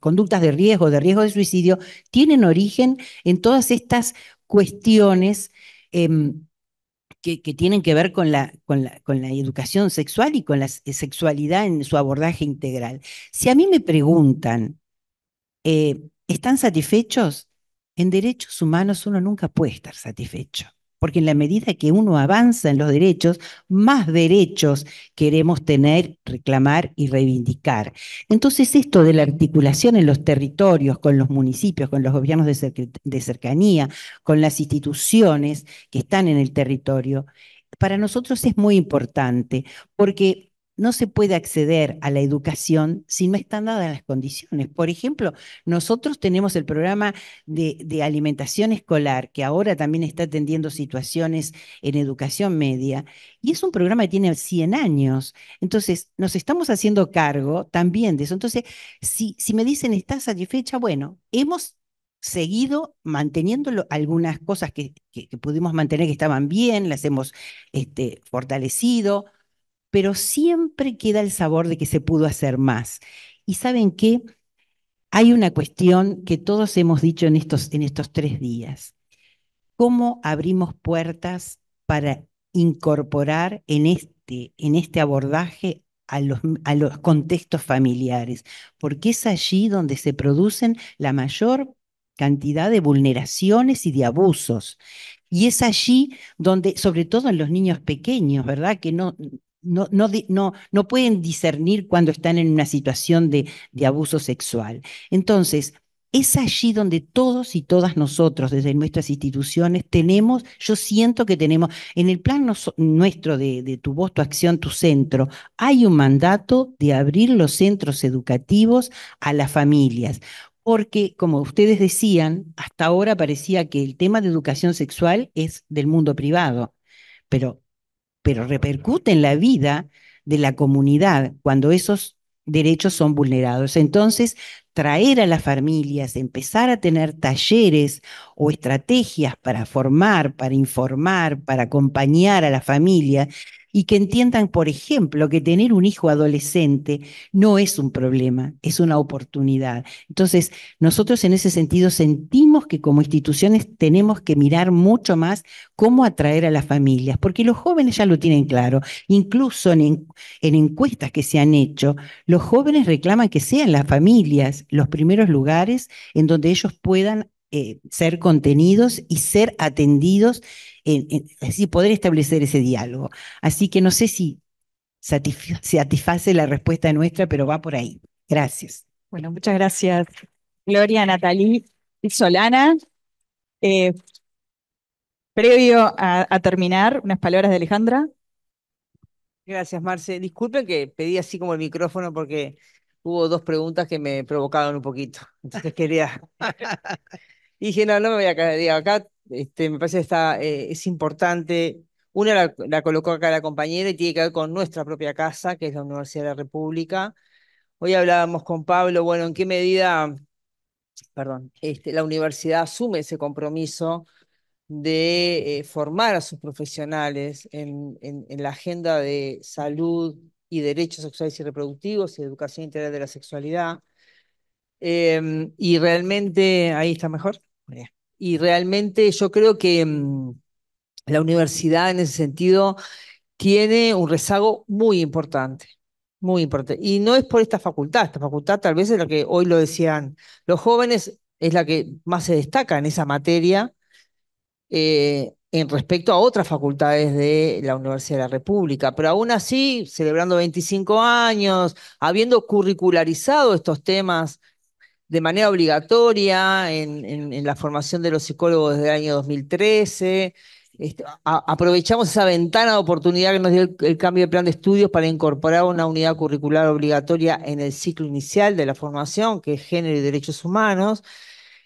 conductas de riesgo, de riesgo de suicidio, tienen origen en todas estas cuestiones. Em, que, tienen que ver con la, educación sexual y con la sexualidad en su abordaje integral. Si a mí me preguntan, eh, ¿están satisfechos? En derechos humanos uno nunca puede estar satisfecho porque en la medida que uno avanza en los derechos, más derechos queremos tener, reclamar y reivindicar. Entonces esto de la articulación en los territorios, con los municipios, con los gobiernos de, cercanía, con las instituciones que están en el territorio, para nosotros es muy importante, porque no se puede acceder a la educación si no están dadas las condiciones. Por ejemplo, nosotros tenemos el programa de, alimentación escolar, que ahora también está atendiendo situaciones en educación media, y es un programa que tiene 100 años. Entonces, nos estamos haciendo cargo también de eso. Entonces, si, me dicen, ¿estás satisfecha? Bueno, hemos seguido manteniendo algunas cosas que, pudimos mantener que estaban bien, las hemos este, fortalecido pero siempre queda el sabor de que se pudo hacer más. Y saben qué? Hay una cuestión que todos hemos dicho en estos, en estos tres días. ¿Cómo abrimos puertas para incorporar en este, en este abordaje a los, a los contextos familiares? Porque es allí donde se producen la mayor cantidad de vulneraciones y de abusos. Y es allí donde, sobre todo en los niños pequeños, ¿verdad? Que no, no, no, pueden discernir cuando están en una situación de, abuso sexual. Entonces, es allí donde todos y todas nosotros, desde nuestras instituciones, tenemos, yo siento que tenemos, en el plan nuestro de, de, tu voz, tu acción, tu centro, hay un mandato de abrir los centros educativos a las familias. Porque, como ustedes decían, hasta ahora parecía que el tema de educación sexual es del mundo privado, pero pero repercute en la vida de la comunidad cuando esos derechos son vulnerados. Entonces, traer a las familias, empezar a tener talleres o estrategias para formar, para informar, para acompañar a la familia y que entiendan, por ejemplo, que tener un hijo adolescente no es un problema, es una oportunidad. Entonces, nosotros en ese sentido sentimos que como instituciones tenemos que mirar mucho más cómo atraer a las familias, porque los jóvenes ya lo tienen claro. Incluso en, encuestas que se han hecho, los jóvenes reclaman que sean las familias los primeros lugares en donde ellos puedan eh, ser contenidos y ser atendidos, en, así poder establecer ese diálogo. Así que no sé si satisface la respuesta nuestra, pero va por ahí. Gracias. Bueno, muchas gracias, Gloria, Natalie y Solana. Eh, previo a, a terminar, unas palabras de Alejandra. Gracias, Marce. Disculpen que pedí así como el micrófono porque hubo dos preguntas que me provocaron un poquito. Entonces quería Y dije, no, no me voy a quedar acá este, me parece que eh, es importante. Una la, colocó acá la compañera y tiene que ver con nuestra propia casa, que es la Universidad de la República. Hoy hablábamos con Pablo, bueno, en qué medida, perdón, este, la universidad asume ese compromiso de eh, formar a sus profesionales en, la agenda de salud y derechos sexuales y reproductivos y educación integral de la sexualidad. Em, y realmente ahí está mejor. Eh, y realmente yo creo que mm, la universidad en ese sentido tiene un rezago muy importante, muy importante. Y no es por esta facultad, esta facultad tal vez es la que hoy lo decían los jóvenes, es la que más se destaca en esa materia eh, en respecto a otras facultades de la Universidad de la República. Pero aún así, celebrando 25 años, habiendo curricularizado estos temas de manera obligatoria en, la formación de los psicólogos desde el año 2013. Este, aprovechamos esa ventana de oportunidad que nos dio el, cambio de plan de estudios para incorporar una unidad curricular obligatoria en el ciclo inicial de la formación, que es género y derechos humanos,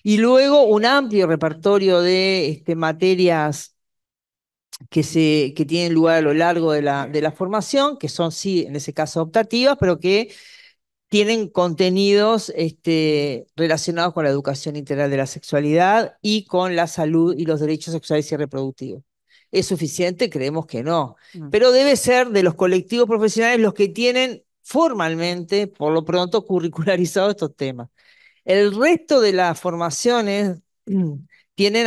y luego un amplio repertorio de este, materias que, se, que tienen lugar a lo largo de la, de la formación, que son, sí, en ese caso, optativas, pero que tienen contenidos este, relacionados con la educación integral de la sexualidad y con la salud y los derechos sexuales y reproductivos. ¿Es suficiente? Creemos que no. Mm. Pero debe ser de los colectivos profesionales los que tienen formalmente, por lo pronto, curricularizados estos temas. El resto de las formaciones mm, tienen,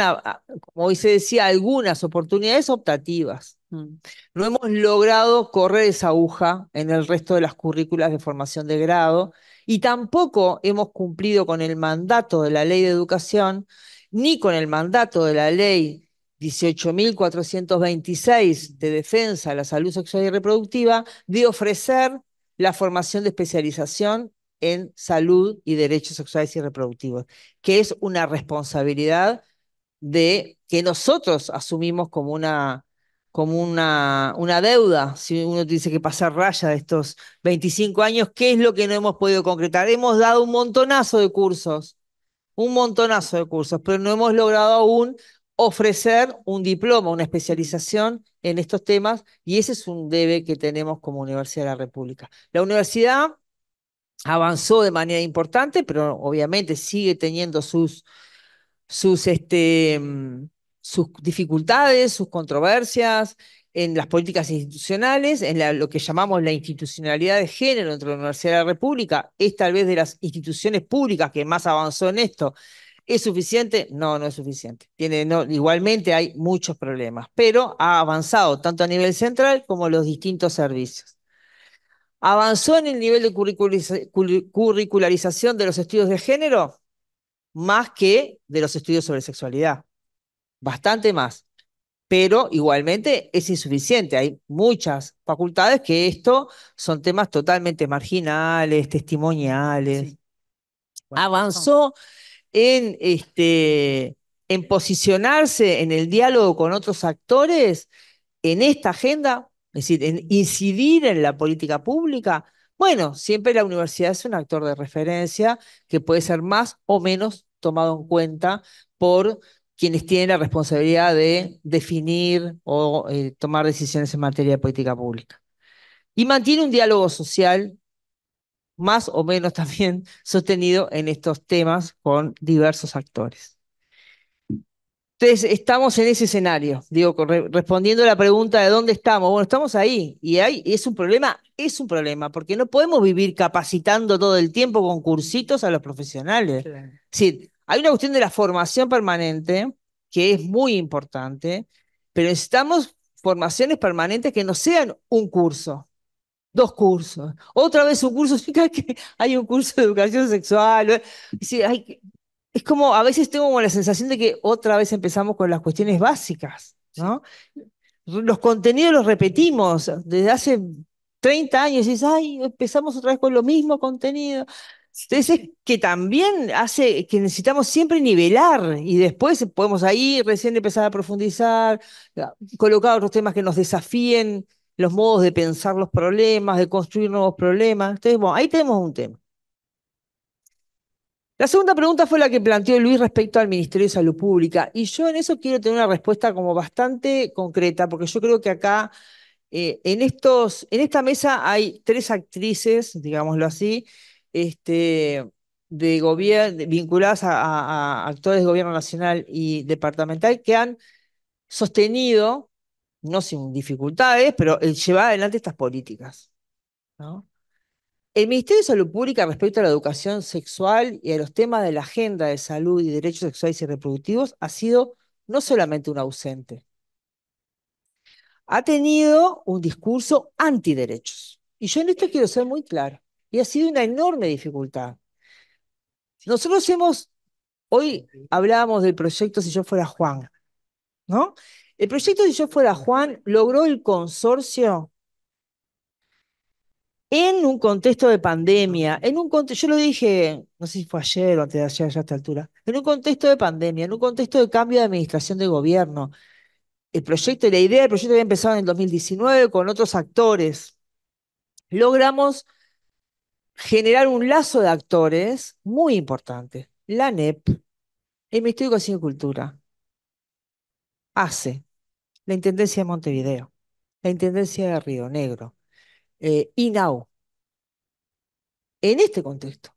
como hoy se decía, algunas oportunidades optativas Mm. No hemos logrado correr esa aguja en el resto de las currículas de formación de grado y tampoco hemos cumplido con el mandato de la ley de educación ni con el mandato de la ley 18.426 de defensa de la salud sexual y reproductiva de ofrecer la formación de especialización en salud y derechos sexuales y reproductivos, que es una responsabilidad de que nosotros asumimos como una como una, una deuda, si uno dice que pasar raya de estos 25 años, ¿qué es lo que no hemos podido concretar? Hemos dado un montonazo de cursos, un montonazo de cursos, pero no hemos logrado aún ofrecer un diploma, una especialización en estos temas, y ese es un debe que tenemos como Universidad de la República. La universidad avanzó de manera importante, pero obviamente sigue teniendo sus, sus este, mm, sus dificultades, sus controversias en las políticas institucionales, en lo que llamamos la institucionalidad de género entre la Universidad de la República, es tal vez de las instituciones públicas que más avanzó en esto. ¿Es suficiente? No, no es suficiente. igualmente hay muchos problemas, pero ha avanzado tanto a nivel central como los distintos servicios. ¿Avanzó en el nivel de curricularización de los estudios de género? Más que de los estudios sobre sexualidad bastante más, pero igualmente es insuficiente. Hay muchas facultades que esto son temas totalmente marginales, testimoniales. Avanzó en, este, en posicionarse en el diálogo con otros actores en esta agenda, es decir, en incidir en la política pública. Bueno, siempre la universidad es un actor de referencia que puede ser más o menos tomado en cuenta por quienes tienen la responsabilidad de definir o eh, tomar decisiones en materia de política pública. Y mantiene un diálogo social más o menos también sostenido en estos temas con diversos actores. Entonces, estamos en ese escenario, digo, respondiendo a la pregunta de dónde estamos. Bueno, estamos ahí y ahí es un problema, es un problema, porque no podemos vivir capacitando todo el tiempo con cursitos a los profesionales. Hay una cuestión de la formación permanente que es muy importante, pero necesitamos formaciones permanentes que no sean un curso, dos cursos, otra vez un curso, fíjate que hay un curso de educación sexual, ¿eh? es como, a veces tengo como la sensación de que otra vez empezamos con las cuestiones básicas, ¿no? Los contenidos los repetimos desde hace 30 años y dices, ay, empezamos otra vez con lo mismo contenido. Entonces, que también hace que necesitamos siempre nivelar y después podemos ahí recién empezar a profundizar, ah, colocar otros temas que nos desafíen, los modos de pensar los problemas, de construir nuevos problemas. Entonces, bueno, ahí tenemos un tema. La segunda pregunta fue la que planteó Luis respecto al Ministerio de Salud Pública. Y yo en eso quiero tener una respuesta como bastante concreta, porque yo creo que acá, eh, en, estos, en esta mesa hay tres actrices, digámoslo así, este, de gobierno, vinculadas a, actores de gobierno nacional y departamental que han sostenido, no sin dificultades, pero el llevar adelante estas políticas. El Ministerio de Salud Pública respecto a la educación sexual y a los temas de la agenda de salud y derechos sexuales y reproductivos ha sido no solamente un ausente, ha tenido un discurso antiderechos. Y yo en esto eh, quiero ser muy claro y ha sido una enorme dificultad. Nosotros hemos, hoy hablábamos del proyecto Si yo fuera Juan, ¿no? El proyecto Si yo fuera Juan logró el consorcio en un contexto de pandemia, en un yo lo dije, no sé si fue ayer o antes de ayer ya a esta altura, en un contexto de pandemia, en un contexto de cambio de administración de gobierno. El proyecto y la idea del proyecto había empezado en el 2019 con otros actores. Logramos generar un lazo de actores muy importante. La NEP, el Ministerio de Educación y Cultura, hace la Intendencia de Montevideo, la Intendencia de Río Negro, eh, INAU, en este contexto.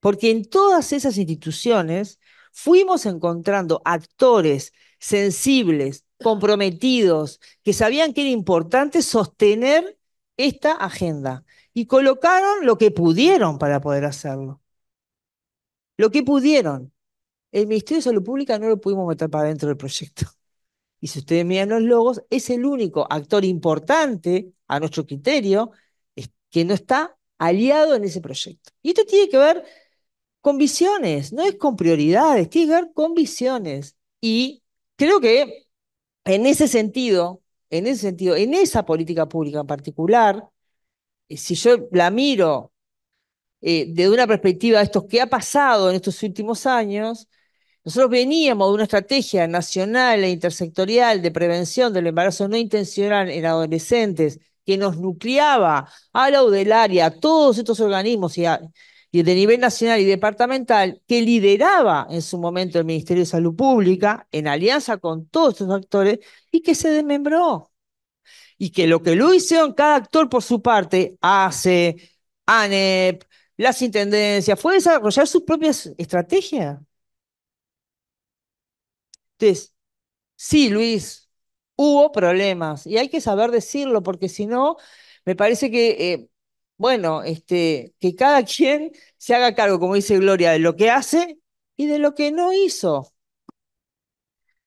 Porque en todas esas instituciones fuimos encontrando actores sensibles, comprometidos, que sabían que era importante sostener esta agenda y colocaron lo que pudieron para poder hacerlo. Lo que pudieron. El Ministerio de Salud Pública no lo pudimos meter para dentro del proyecto. Y si ustedes miran los logos, es el único actor importante, a nuestro criterio, que no está aliado en ese proyecto. Y esto tiene que ver con visiones, no es con prioridades, tiene que ver con visiones. Y creo que en ese sentido, en ese sentido, en esa política pública en particular, eh, si yo la miro desde eh, una perspectiva de esto que ha pasado en estos últimos años, nosotros veníamos de una estrategia nacional e intersectorial de prevención del embarazo no intencional en adolescentes que nos nucleaba a la UDELAR a todos estos organismos y de nivel nacional y departamental que lideraba en su momento el Ministerio de Salud Pública en alianza con todos estos actores y que se desmembró y que lo que Luis hicieron cada actor por su parte, hace, ANEP, las intendencias, fue desarrollar sus propias estrategias. Entonces, sí, Luis, hubo problemas y hay que saber decirlo porque si no, me parece que, eh, bueno, este, que cada quien se haga cargo, como dice Gloria, de lo que hace y de lo que no hizo.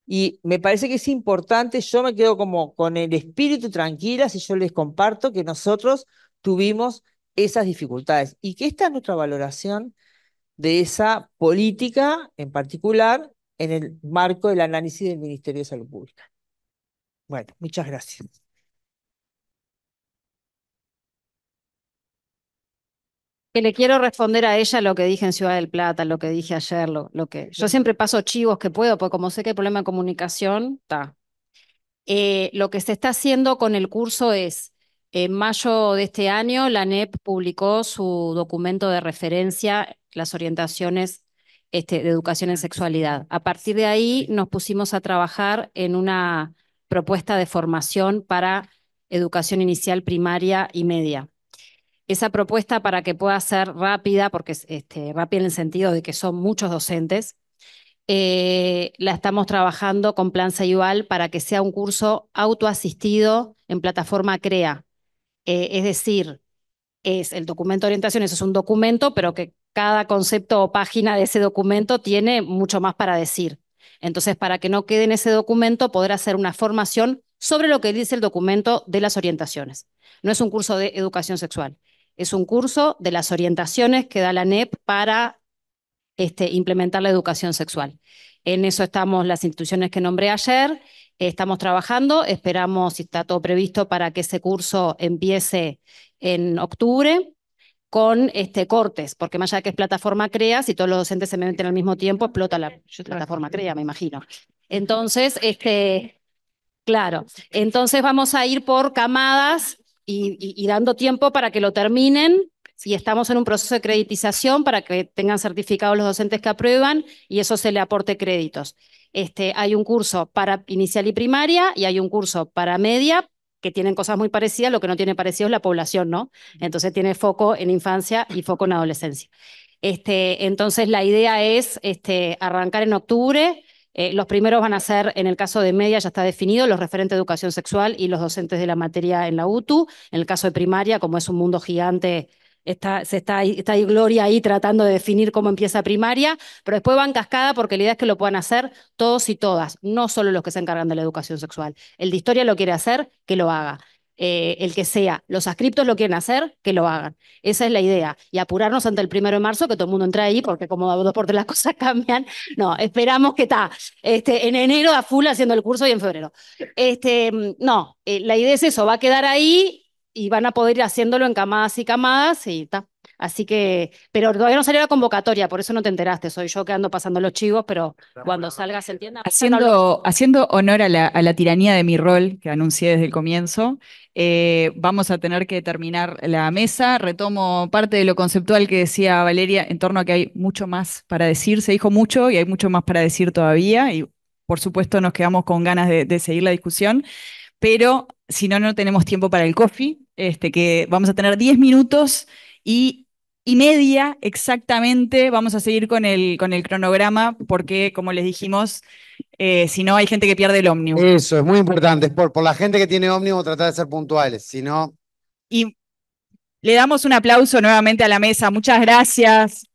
Y me parece que es importante, yo me quedo como con el espíritu tranquila si yo les comparto que nosotros tuvimos esas dificultades y que esta es nuestra valoración de esa política en particular en el marco del análisis del Ministerio de Salud Pública. Bueno, muchas gracias. que le quiero responder a ella lo que dije en Ciudad del Plata, lo que dije ayer, lo, que... Yo siempre paso chivos que puedo, porque como sé que hay problema de comunicación, está. Eh, lo que se está haciendo con el curso es, en mayo de este año, la NEP publicó su documento de referencia, las orientaciones este, de educación en sexualidad. A partir de ahí nos pusimos a trabajar en una propuesta de formación para educación inicial, primaria y media esa propuesta para que pueda ser rápida, porque es este, rápida en el sentido de que son muchos docentes. Eh, la estamos trabajando con Plan Sayual para que sea un curso autoasistido en plataforma CREA. Eh, es decir, es el documento de orientación, es un documento, pero que cada concepto o página de ese documento tiene mucho más para decir. Entonces, para que no quede en ese documento, podrá hacer una formación sobre lo que dice el documento de las orientaciones. No es un curso de educación sexual, es un curso de las orientaciones que da la NEP para este, implementar la educación sexual. En eso estamos las instituciones que nombré ayer, estamos trabajando, esperamos, si está todo previsto, para que ese curso empiece en octubre con este, cortes, porque más allá que es plataforma CREA, si todos los docentes se meten al mismo tiempo, explota la plataforma CREA, me imagino. Entonces, este, claro, entonces vamos a ir por camadas y, dando tiempo para que lo terminen si estamos en un proceso de creditización para que tengan certificados los docentes que aprueban y eso se le aporte créditos. Este, hay un curso para inicial y primaria y hay un curso para media que tienen cosas muy parecidas, lo que no tiene parecido es la población, ¿no? Entonces tiene foco en infancia y foco en adolescencia. Este, entonces la idea es este, arrancar en octubre, eh, los primeros van a ser, en el caso de media ya está definido, los referentes de educación sexual y los docentes de la materia en la UTU. En el caso de primaria, como es un mundo gigante, está, se está, está Gloria ahí tratando de definir cómo empieza primaria, pero después van cascada porque la idea es que lo puedan hacer todos y todas, no solo los que se encargan de la educación sexual. El de historia lo quiere hacer, que lo haga. Eh, el que sea, los ascriptos lo quieren hacer, que lo hagan. Esa es la idea. Y apurarnos ante el primero de marzo, que todo el mundo entra ahí, porque como dos por las cosas cambian, no, esperamos que está este, en enero a full haciendo el curso y en febrero. Este, mm, no, eh, la idea es eso, va a quedar ahí y van a poder ir haciéndolo en camadas y camadas y está. Así que, pero todavía no salió la convocatoria, por eso no te enteraste. Soy yo que ando pasando los chivos, pero cuando salgas se entienda. Haciendo, honor a la, tiranía de mi rol que anuncié desde el comienzo, eh, vamos a tener que terminar la mesa. Retomo parte de lo conceptual que decía Valeria en torno a que hay mucho más para decir. Se dijo mucho y hay mucho más para decir todavía. Y por supuesto nos quedamos con ganas de, seguir la discusión. Pero si no, no tenemos tiempo para el coffee, este, que vamos a tener 10 minutos y y media exactamente. Vamos a seguir con el, con el cronograma porque, como les dijimos, eh, si no hay gente que pierde el ómnibus. Eso, es muy importante. Por, por la gente que tiene ómnibus, tratar de ser puntuales. Si no... Y le damos un aplauso nuevamente a la mesa. Muchas gracias.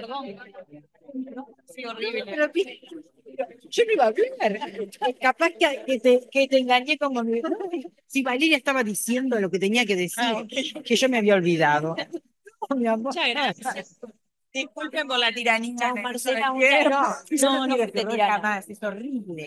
perdón. horrible. yo no iba a hablar. Eh, capaz que, que, te, engañé como Si Valeria estaba diciendo lo que tenía que decir, ah, que yo me había olvidado. Muchas gracias. Disculpen por la tiranía. Marcela, no, no, no, te más, es horrible.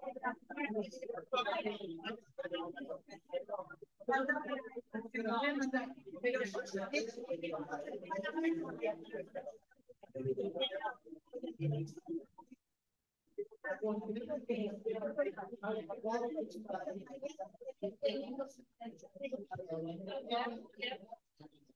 La primera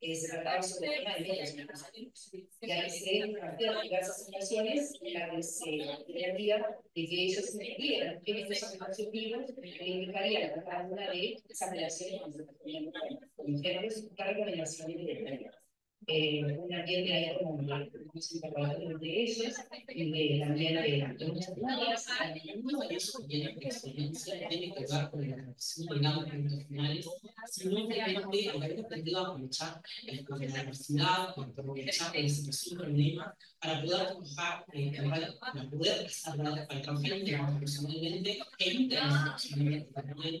que se trataba sobre el tema de medios Y ahí se plantean diversas situaciones en las que se plantea de que ellos entendieran que estos espacios vivos indicaría la cada una de esas relaciones con los Pero es una recomendación de la de eh, un ambiente haya como un interrogatorios de ellos, de la manera de muchas dudas, algunos de ellos tienen experiencia, tiene que ver con la los determinados puntos finales, sino que hay que aprender a aprovechar con la diversidad, aprovechar la situación problema, para poder trabajar, eh, para poder desarrollar, para trabajar internacionalmente, e internacionalmente,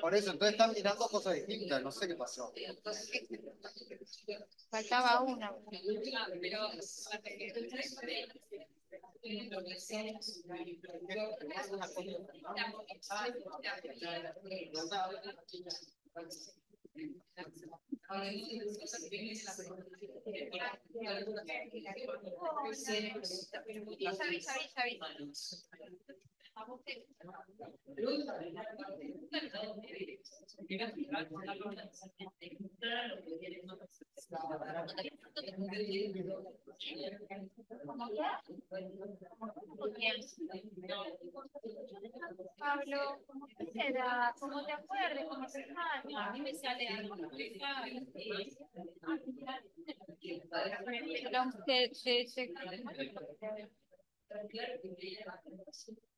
Por eso, entonces están mirando cosas distintas, no sé qué pasó. Faltaba una. A la de que vienen de la pero Pablo, ¿cómo te será? ¿Cómo te acuerdas? A mí me sale algo.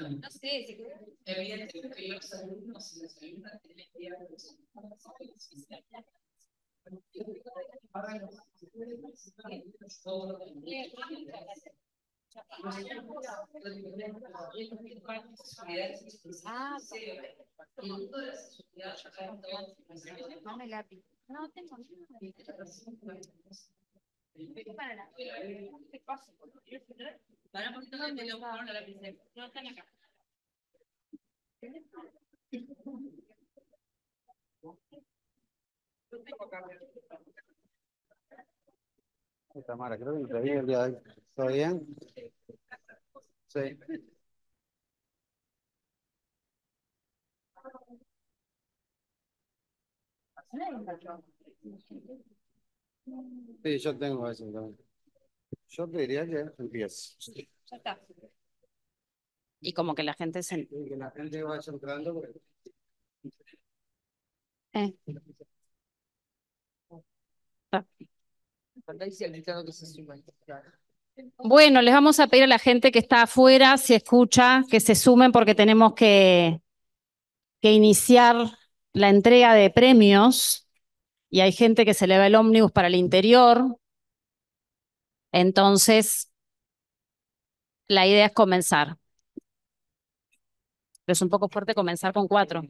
No, Evidentemente los alumnos y las que ah, a para porque te lo más ahora la princesa. No están acá. Tamara, creo que está vi el día de bien. ¿Está bien? Sí. Sí, yo tengo eso también. Yo diría que está. Y como que la gente se... Eh. Ah. Bueno, les vamos a pedir a la gente que está afuera, si escucha, que se sumen porque tenemos que, que iniciar la entrega de premios y hay gente que se le va el ómnibus para el interior, entonces, la idea es comenzar. Pero es un poco fuerte comenzar con cuatro.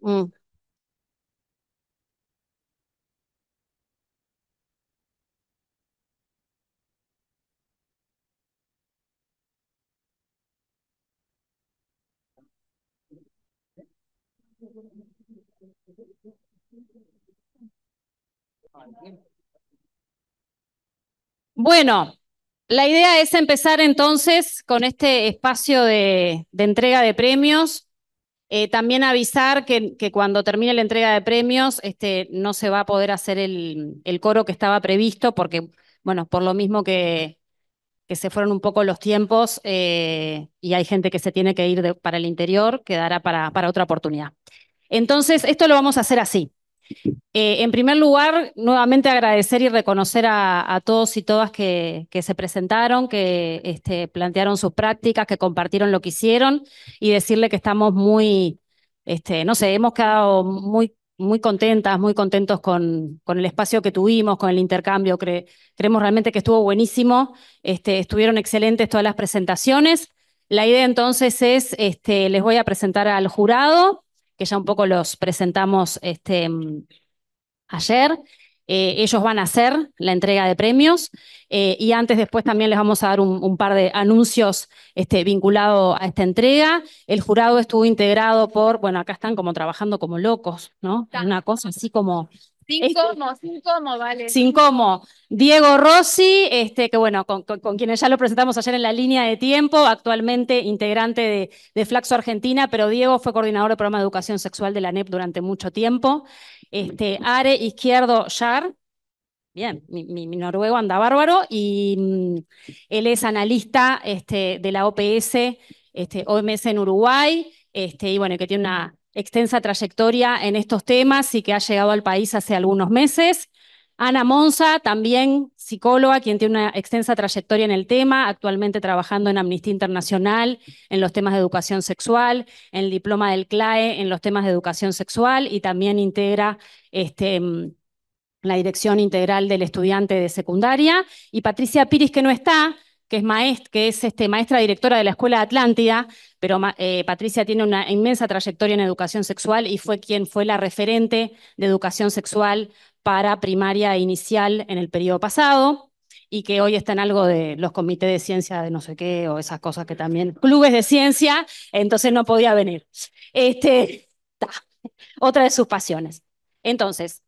Mm. Bueno, la idea es empezar entonces con este espacio de, entrega de premios. Eh, también avisar que, cuando termine la entrega de premios este, no se va a poder hacer el, coro que estaba previsto porque, bueno, por lo mismo que, se fueron un poco los tiempos eh, y hay gente que se tiene que ir para el interior, quedará para, para otra oportunidad. Entonces, esto lo vamos a hacer así. Eh, en primer lugar, nuevamente agradecer y reconocer a, todos y todas que, se presentaron, que este, plantearon sus prácticas, que compartieron lo que hicieron y decirle que estamos muy, este, no sé, hemos quedado muy, muy contentas, muy contentos con, el espacio que tuvimos, con el intercambio. creemos realmente que estuvo buenísimo, este, estuvieron excelentes todas las presentaciones. La idea entonces es, este, les voy a presentar al jurado que ya un poco los presentamos este, ayer. Eh, ellos van a hacer la entrega de premios eh, y antes después también les vamos a dar un, par de anuncios este, vinculados a esta entrega. El jurado estuvo integrado por, bueno, acá están como trabajando como locos, ¿no? Una cosa así como sin este, cómo sin cómo vale. Sin cómo Diego Rossi, este, que bueno, con, con, quienes ya lo presentamos ayer en la línea de tiempo, actualmente integrante de, de, Flaxo Argentina, pero Diego fue coordinador del programa de educación sexual de la NEP durante mucho tiempo. Este, Are Izquierdo Yar, Bien, mi, noruego anda bárbaro y mm, él es analista este, de la OPS, este, OMS en Uruguay, este, y bueno, que tiene una extensa trayectoria en estos temas y que ha llegado al país hace algunos meses. Ana Monza, también psicóloga, quien tiene una extensa trayectoria en el tema, actualmente trabajando en Amnistía Internacional, en los temas de educación sexual, en el diploma del CLAE, en los temas de educación sexual, y también integra este, mm, la Dirección Integral del Estudiante de Secundaria. Y Patricia Piris, que no está, que es, que es este, maestra directora de la Escuela Atlántida, pero eh, Patricia tiene una inmensa trayectoria en educación sexual y fue quien fue la referente de educación sexual para primaria e inicial en el periodo pasado y que hoy está en algo de los comités de ciencia de no sé qué o esas cosas que también, clubes de ciencia, entonces no podía venir. Este, otra de sus pasiones. Entonces,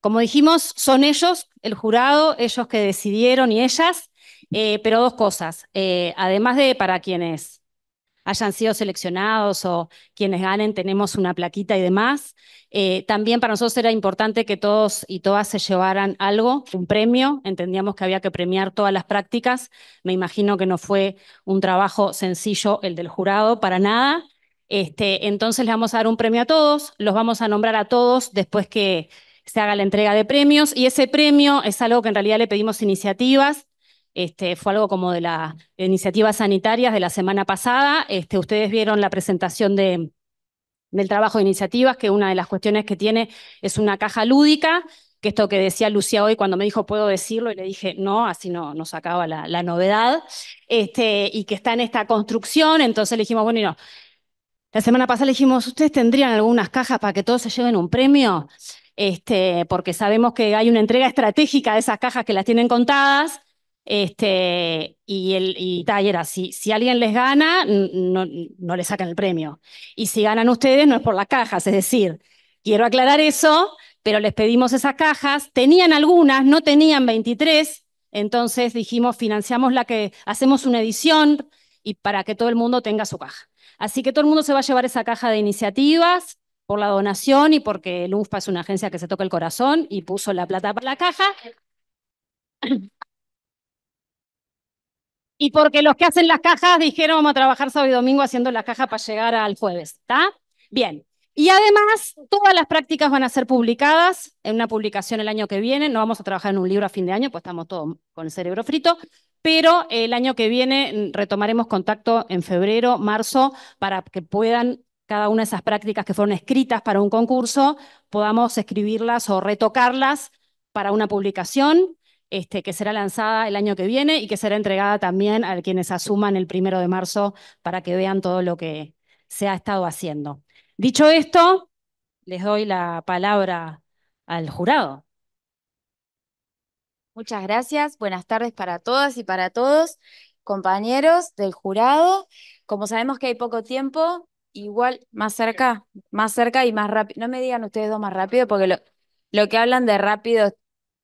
como dijimos, son ellos, el jurado, ellos que decidieron y ellas, eh, pero dos cosas, eh, además de para quienes hayan sido seleccionados o quienes ganen, tenemos una plaquita y demás. Eh, también para nosotros era importante que todos y todas se llevaran algo, un premio. Entendíamos que había que premiar todas las prácticas. Me imagino que no fue un trabajo sencillo el del jurado, para nada. Este, entonces le vamos a dar un premio a todos, los vamos a nombrar a todos después que se haga la entrega de premios y ese premio es algo que en realidad le pedimos iniciativas este, fue algo como de las iniciativas sanitarias de la semana pasada. Este, ustedes vieron la presentación del trabajo de iniciativas, que una de las cuestiones que tiene es una caja lúdica, que esto que decía Lucía hoy cuando me dijo puedo decirlo y le dije no, así no nos acaba la, novedad, este, y que está en esta construcción, entonces le dijimos, bueno, y no. La semana pasada le dijimos, ¿ustedes tendrían algunas cajas para que todos se lleven un premio? porque sabemos que hay una entrega estratégica de esas cajas que las tienen contadas, este, y, el, y si, alguien les gana, no, no le sacan el premio. Y si ganan ustedes, no es por las cajas. Es decir, quiero aclarar eso, pero les pedimos esas cajas. Tenían algunas, no tenían 23. Entonces dijimos, financiamos la que, hacemos una edición y para que todo el mundo tenga su caja. Así que todo el mundo se va a llevar esa caja de iniciativas por la donación y porque el UNFPA es una agencia que se toca el corazón y puso la plata para la caja y porque los que hacen las cajas dijeron vamos a trabajar sábado y domingo haciendo las cajas para llegar al jueves, ¿está? Bien. Y además, todas las prácticas van a ser publicadas en una publicación el año que viene. No vamos a trabajar en un libro a fin de año, pues estamos todos con el cerebro frito. Pero el año que viene mm, retomaremos contacto en febrero, marzo, para que puedan cada una de esas prácticas que fueron escritas para un concurso, podamos escribirlas o retocarlas para una publicación este, que será lanzada el año que viene y que será entregada también a quienes asuman el primero de marzo para que vean todo lo que se ha estado haciendo. Dicho esto, les doy la palabra al jurado. Muchas gracias. Buenas tardes para todas y para todos, compañeros del jurado. Como sabemos que hay poco tiempo, igual más cerca, más cerca y más rápido. No me digan ustedes dos más rápido porque lo, lo que hablan de rápido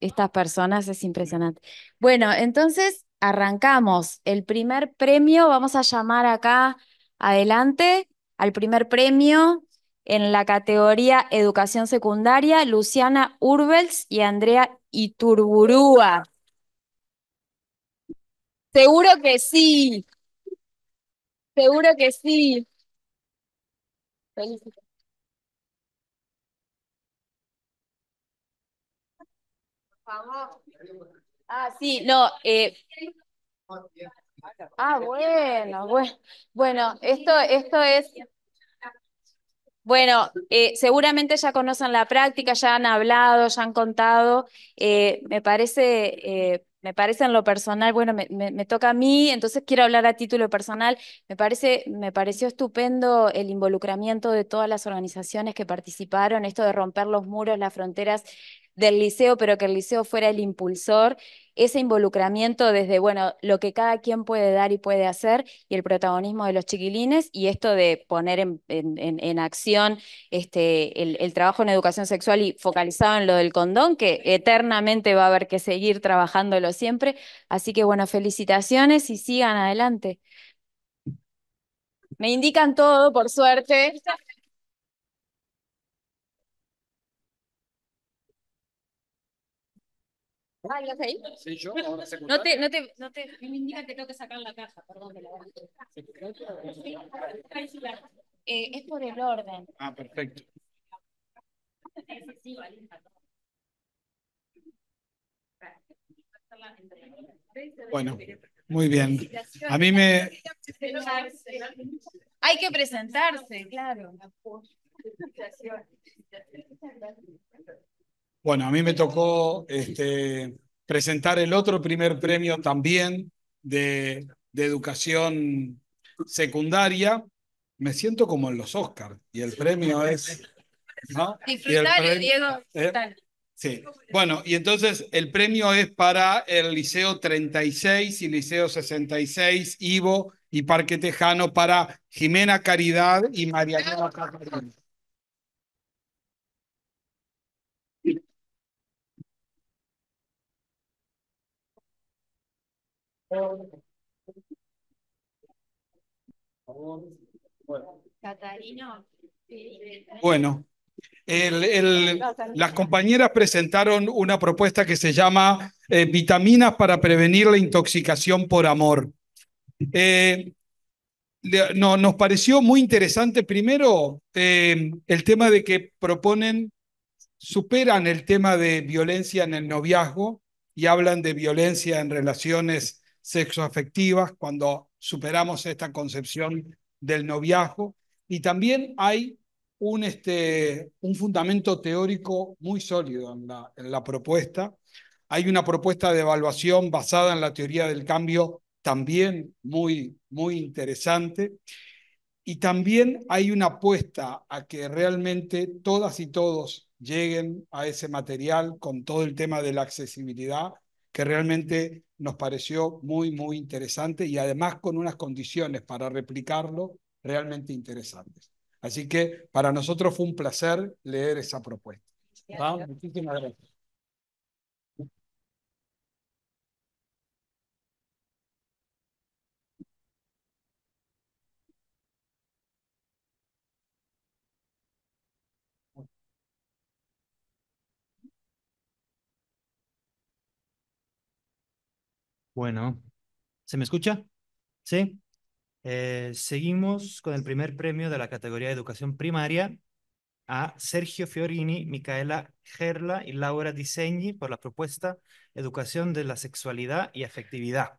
estas personas es impresionante. Bueno, entonces arrancamos. El primer premio, vamos a llamar acá adelante al primer premio en la categoría Educación Secundaria, Luciana Urbels y Andrea Iturburúa. Seguro que sí. Seguro que sí. Felicito. Ah, sí, no. Eh, ah, bueno, bueno. Bueno, esto, esto es. Bueno, eh, seguramente ya conocen la práctica, ya han hablado, ya han contado. Eh, me parece me parece en lo personal, bueno, me, me, toca a mí, entonces quiero hablar a título personal, me, parece, me pareció estupendo el involucramiento de todas las organizaciones que participaron, esto de romper los muros, las fronteras del liceo, pero que el liceo fuera el impulsor, ese involucramiento desde, bueno, lo que cada quien puede dar y puede hacer y el protagonismo de los chiquilines y esto de poner en, acción este, el, el, trabajo en educación sexual y focalizado en lo del condón, que eternamente va a haber que seguir trabajándolo siempre. Así que, bueno, felicitaciones y sigan adelante. Me indican todo, por suerte. Ah, ahí? Sí, yo, No te, no te, no te... Me indica que tengo que sacar la caja, perdón, que la eh, Es por el orden. Ah, perfecto. Bueno, muy bien. A mí me... Hay que presentarse, claro. Bueno, a mí me tocó este, presentar el otro primer premio también de, educación secundaria. Me siento como en los Oscars y el premio es... ¿no? Disfrutar, Diego. ¿eh? sí. Bueno, y entonces el premio es para el Liceo 36 y Liceo 66, Ivo y Parque Tejano, para Jimena Caridad y Mariana Caridad. Bueno, las compañeras presentaron una propuesta que se llama eh, Vitaminas para prevenir la intoxicación por amor. Eh, nos pareció muy interesante primero eh, el tema de que proponen, superan el tema de violencia en el noviazgo y hablan de violencia en relaciones sexoafectivas cuando superamos esta concepción del noviazgo. Y también hay un, este, un fundamento teórico muy sólido en la, en la propuesta. Hay una propuesta de evaluación basada en la teoría del cambio también muy, muy interesante. Y también hay una apuesta a que realmente todas y todos lleguen a ese material con todo el tema de la accesibilidad que realmente nos pareció muy, muy interesante y además con unas condiciones para replicarlo realmente interesantes. Así que para nosotros fue un placer leer esa propuesta. Muchísimas gracias. Bueno, ¿se me escucha? Sí. Eh, seguimos con el primer premio de la categoría de educación primaria a Sergio Fiorini, Micaela Gerla y Laura Disegni por la propuesta Educación de la Sexualidad y Afectividad.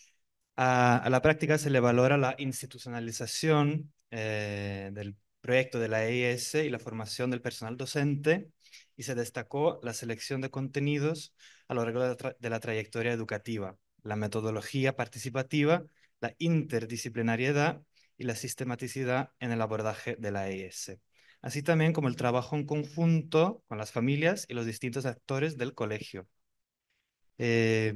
A, la práctica se le valora la institucionalización eh, del proyecto de la EIS y la formación del personal docente y se destacó la selección de contenidos a lo largo de la, trayectoria educativa, la metodología participativa, la interdisciplinariedad y la sistematicidad en el abordaje de la EIS, así también como el trabajo en conjunto con las familias y los distintos actores del colegio. Eh,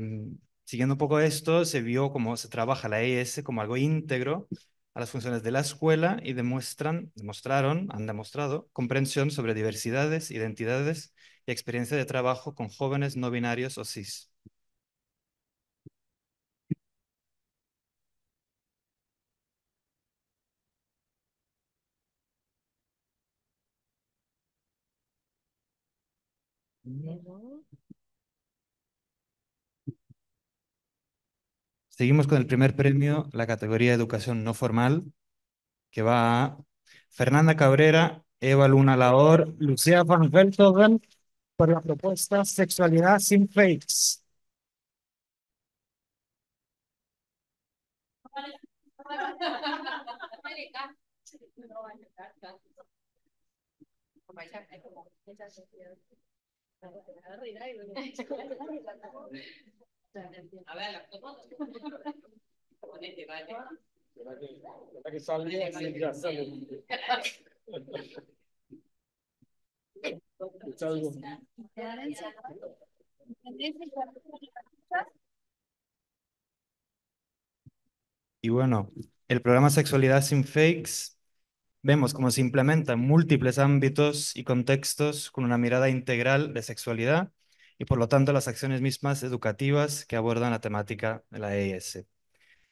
siguiendo un poco esto, se vio cómo se trabaja la ES como algo íntegro a las funciones de la escuela y demuestran, demostraron, han demostrado comprensión sobre diversidades, identidades y experiencia de trabajo con jóvenes no binarios o cis. Seguimos con el primer premio, la categoría Educación no formal, que va a Fernanda Cabrera, Eva Luna Laor, Lucía Van Veltogen, por la propuesta Sexualidad sin Fakes. Y bueno, el programa Sexualidad sin Fakes vemos cómo se implementa en múltiples ámbitos y contextos con una mirada integral de sexualidad y por lo tanto las acciones mismas educativas que abordan la temática de la EIS.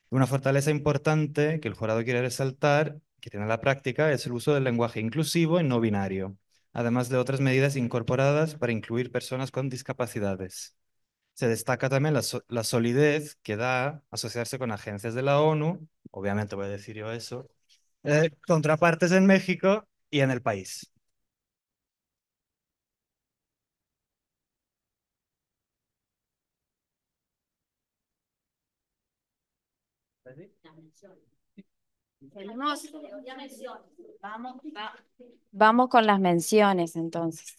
Una fortaleza importante que el jurado quiere resaltar, que tiene la práctica, es el uso del lenguaje inclusivo y no binario, además de otras medidas incorporadas para incluir personas con discapacidades. Se destaca también la, solidez que da asociarse con agencias de la ONU, obviamente voy a decir yo eso, eh, contrapartes en México y en el país. vamos, con las menciones entonces.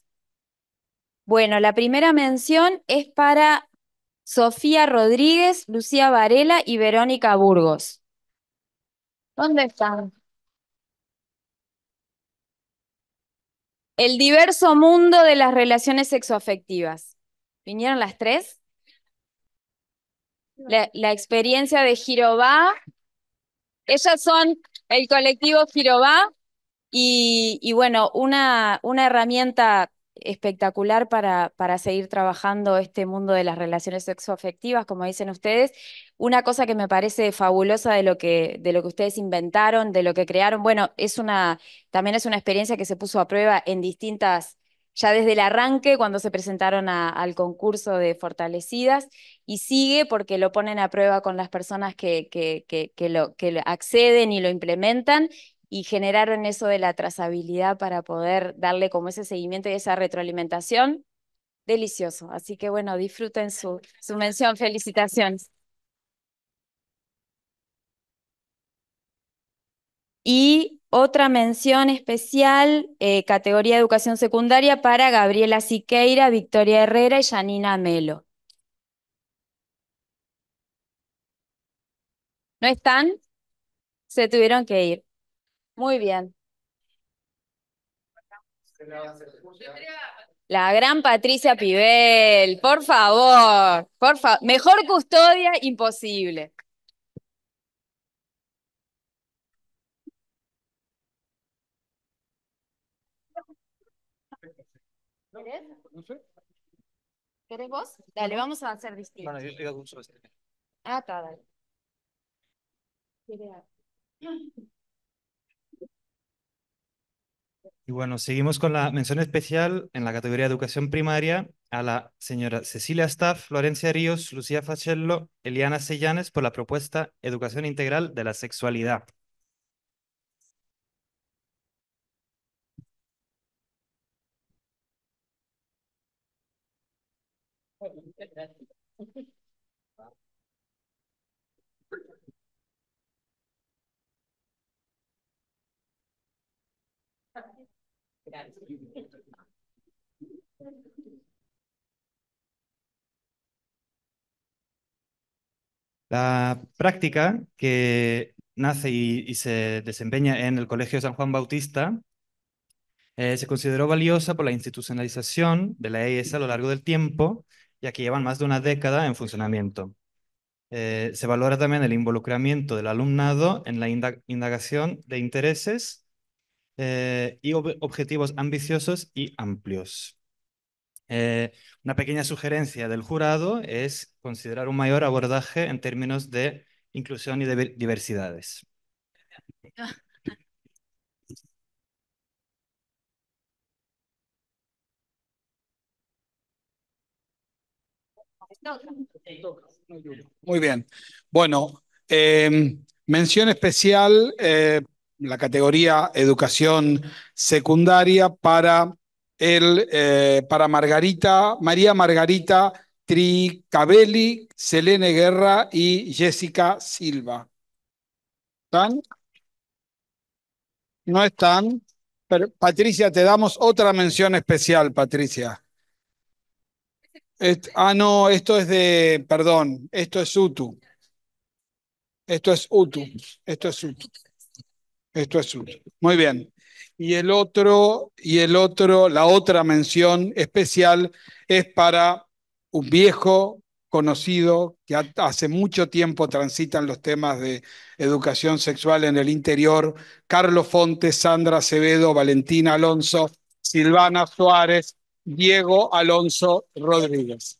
Bueno, la primera mención es para Sofía Rodríguez, Lucía Varela y Verónica Burgos. ¿Dónde están? El diverso mundo de las relaciones sexoafectivas. ¿Vinieron las tres? La, experiencia de Girobá, ellas son el colectivo Firobá y, bueno, una, una herramienta espectacular para, para seguir trabajando este mundo de las relaciones sexoafectivas, como dicen ustedes. Una cosa que me parece fabulosa de lo que, de lo que ustedes inventaron, de lo que crearon, bueno, es una, también es una experiencia que se puso a prueba en distintas ya desde el arranque cuando se presentaron al concurso de Fortalecidas y sigue porque lo ponen a prueba con las personas que, que, que lo, que acceden y lo implementan y generaron eso de la trazabilidad para poder darle como ese seguimiento y esa retroalimentación. Delicioso. Así que bueno, disfruten su, su mención. Felicitaciones. Y otra mención especial, eh, categoría educación secundaria para Gabriela Siqueira, Victoria Herrera y Janina Melo. ¿No están? Se tuvieron que ir. Muy bien. La gran Patricia Pibel, por favor, por favor, mejor custodia imposible. ¿Quieres vos? Dale, vamos a hacer distinto. Este. Ah, está, dale. Y bueno, seguimos con la mención especial en la categoría de educación primaria a la señora Cecilia Staff, Florencia Ríos, Lucía Facello, Eliana Sellanes por la propuesta Educación Integral de la Sexualidad, La práctica que nace y, se desempeña en el Colegio San Juan Bautista eh, se consideró valiosa por la institucionalización de la EIS a lo largo del tiempo ya que llevan más de una década en funcionamiento. Eh, se valora también el involucramiento del alumnado en la indagación de intereses eh, y objetivos ambiciosos y amplios. Eh, una pequeña sugerencia del jurado es considerar un mayor abordaje en términos de inclusión y de diversidades. Ah, Muy bien. Bueno, em, mención especial, eh, la categoría educación secundaria para, el, eh, para Margarita, María Margarita Tricabelli, Selene Guerra y Jessica Silva. ¿Están? No están. Patricia, te damos otra mención especial, Patricia ah, no, esto es de, perdón, esto es Utu. Esto es Utu, esto es Utu. Esto es Utu. Muy bien. Y el otro, y el otro, la otra mención especial es para un viejo conocido que hace mucho tiempo transitan los temas de educación sexual en el interior, Carlos Fontes, Sandra Acevedo, Valentina Alonso, Silvana Suárez, Diego Alonso Rodríguez.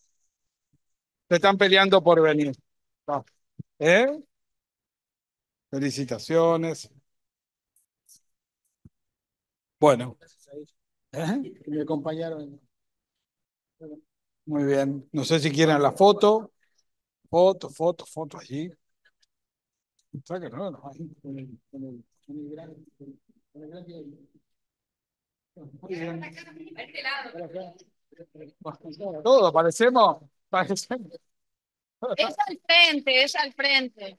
Se están peleando por venir. ¿Eh? Felicitaciones. Bueno. ¿Eh? Me acompañaron. Muy bien. No sé si quieren la foto. Foto, foto, foto allí. no, todo, parecemos. Es al frente, es al frente.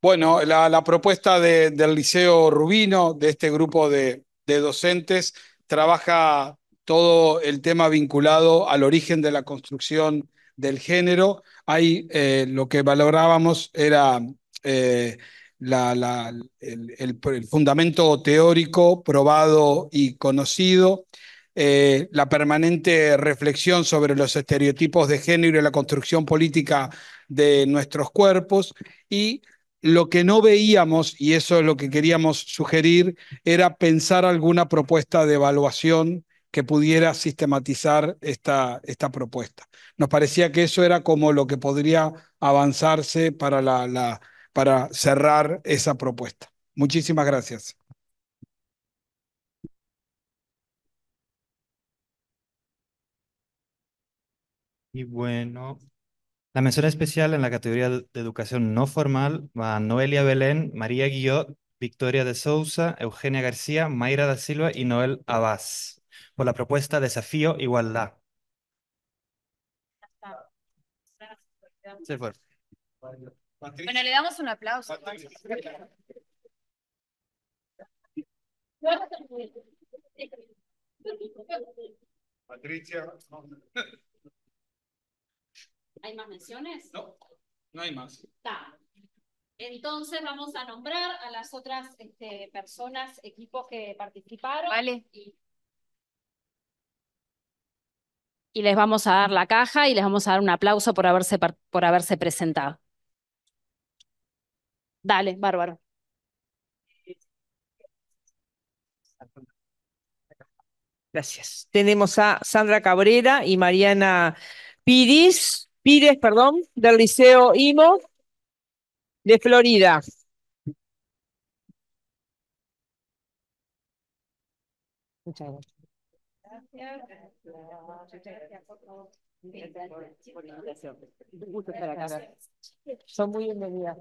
Bueno, la, propuesta del Liceo Rubino, de este grupo de, de docentes, trabaja todo el tema vinculado al origen de la construcción del género, ahí eh, lo que valorábamos era eh, el, fundamento teórico probado y conocido, eh, la permanente reflexión sobre los estereotipos de género y la construcción política de nuestros cuerpos y lo que no veíamos, y eso es lo que queríamos sugerir, era pensar alguna propuesta de evaluación que pudiera sistematizar esta, esta propuesta. Nos parecía que eso era como lo que podría avanzarse para, la, para cerrar esa propuesta. Muchísimas gracias. Y bueno, la mención especial en la categoría de educación no formal va a Noelia Belén, María Guillot, Victoria de Sousa, Eugenia García, Mayra da Silva y Noel Abbas por la propuesta Desafío Igualdad. Se Bueno, le damos un aplauso. Patricia. ¿Hay más menciones? No, no hay más. Está. Entonces vamos a nombrar a las otras este, personas, equipos que participaron. Vale. y les vamos a dar la caja y les vamos a dar un aplauso por haberse, por haberse presentado. Dale, bárbaro. Gracias. Tenemos a Sandra Cabrera y Mariana Pires, perdón, del Liceo IMO de Florida. Muchas gracias. Son muy bienvenidas.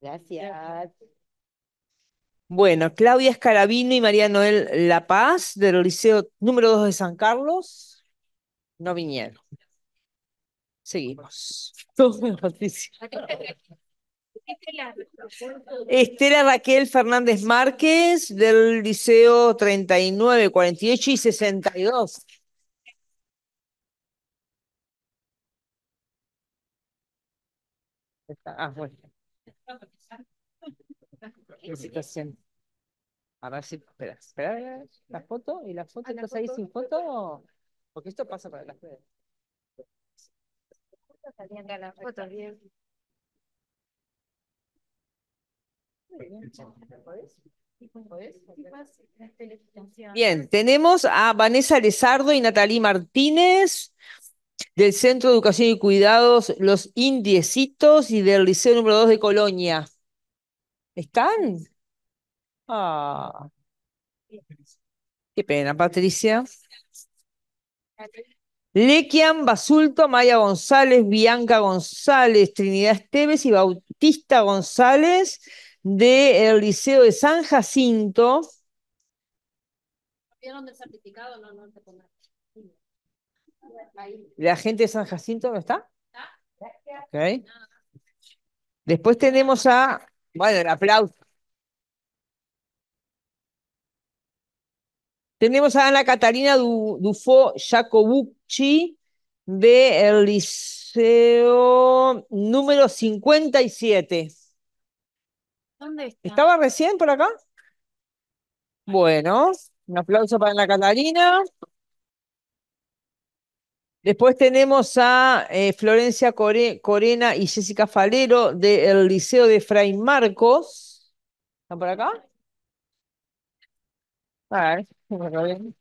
Gracias. Bueno, Claudia Escarabino y María Noel La Paz del Liceo número 2 de San Carlos no vinieron. Seguimos. Estela Raquel Fernández Márquez del Liceo 39, 48 y 62. Ah, bueno. a ver si, espera, espera, la foto y la foto, ah, ¿estás ahí sin foto? Porque esto pasa para las redes. Fotos Bien, tenemos a Vanessa Lezardo y Natalí Martínez del Centro de Educación y Cuidados Los Indiecitos y del Liceo número 2 de Colonia. ¿Están? Ah. Qué pena, Patricia. Lequian Basulto, Maya González, Bianca González, Trinidad Esteves y Bautista González del Liceo de San Jacinto. ¿La gente de San Jacinto no está? Después tenemos a, bueno, el aplauso. Tenemos a Ana Catalina Dufo Jacobucci del Liceo número 57. ¿Estaba recién por acá? Bueno, un aplauso para la Catalina. Después tenemos a eh, Florencia Corena y Jessica Falero del Liceo de Fray Marcos. ¿Están por acá? A ver,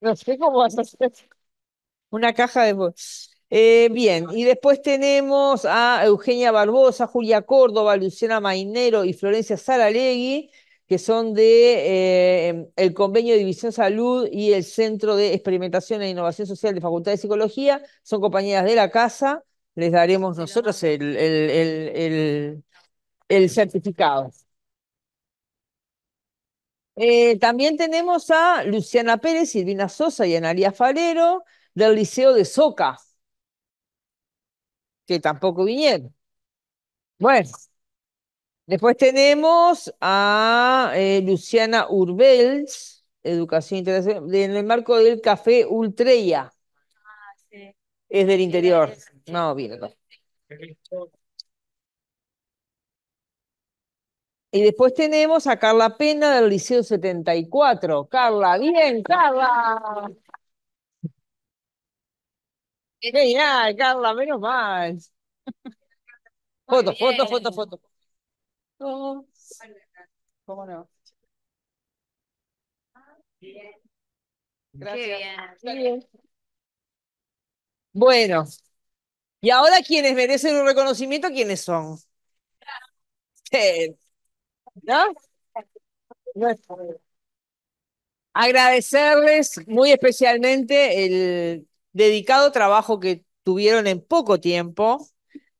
no sé cómo vas a hacer. Una caja de... Eh, bien, y después tenemos a Eugenia Barbosa, Julia Córdoba, Luciana Mainero y Florencia Saralegui, que son de eh, convenio de División Salud y el Centro de Experimentación e Innovación Social de Facultad de Psicología, son compañeras de la casa, les daremos nosotros el, el, certificado. Eh, también tenemos a Luciana Pérez, Silvina Sosa y Analia Falero, del Liceo de Socas que tampoco vinieron. Bueno, después tenemos a eh, Luciana Urbels, Educación Internacional, en el marco del Café Ultreya. Ah, sí. Es del interior. No, bien. Y después tenemos a Carla Pena del Liceo 74. Carla, bien, Carla. Genial, Carla, menos mal. Foto, foto, foto, foto. ¿Cómo no? Bueno, y ahora quienes merecen un reconocimiento, ¿quiénes son? ¿No? Agradecerles muy especialmente el dedicado trabajo que tuvieron en poco tiempo,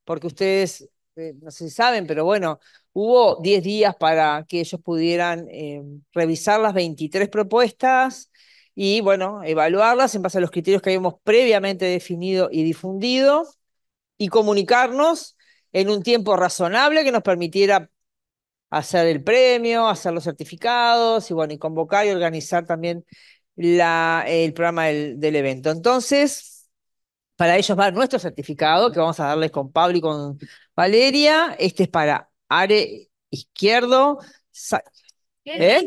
porque ustedes, eh, no sé si saben, pero bueno, hubo 10 días para que ellos pudieran em, revisar las 23 propuestas y, bueno, evaluarlas en base a los criterios que habíamos previamente definido y difundido y comunicarnos en un tiempo razonable que nos permitiera hacer el premio, hacer los certificados y, bueno, y convocar y organizar también el programa del, evento. Entonces, para ellos va nuestro certificado que vamos a darles con Pablo y con Valeria. Este es para Are Izquierdo. ¿eh?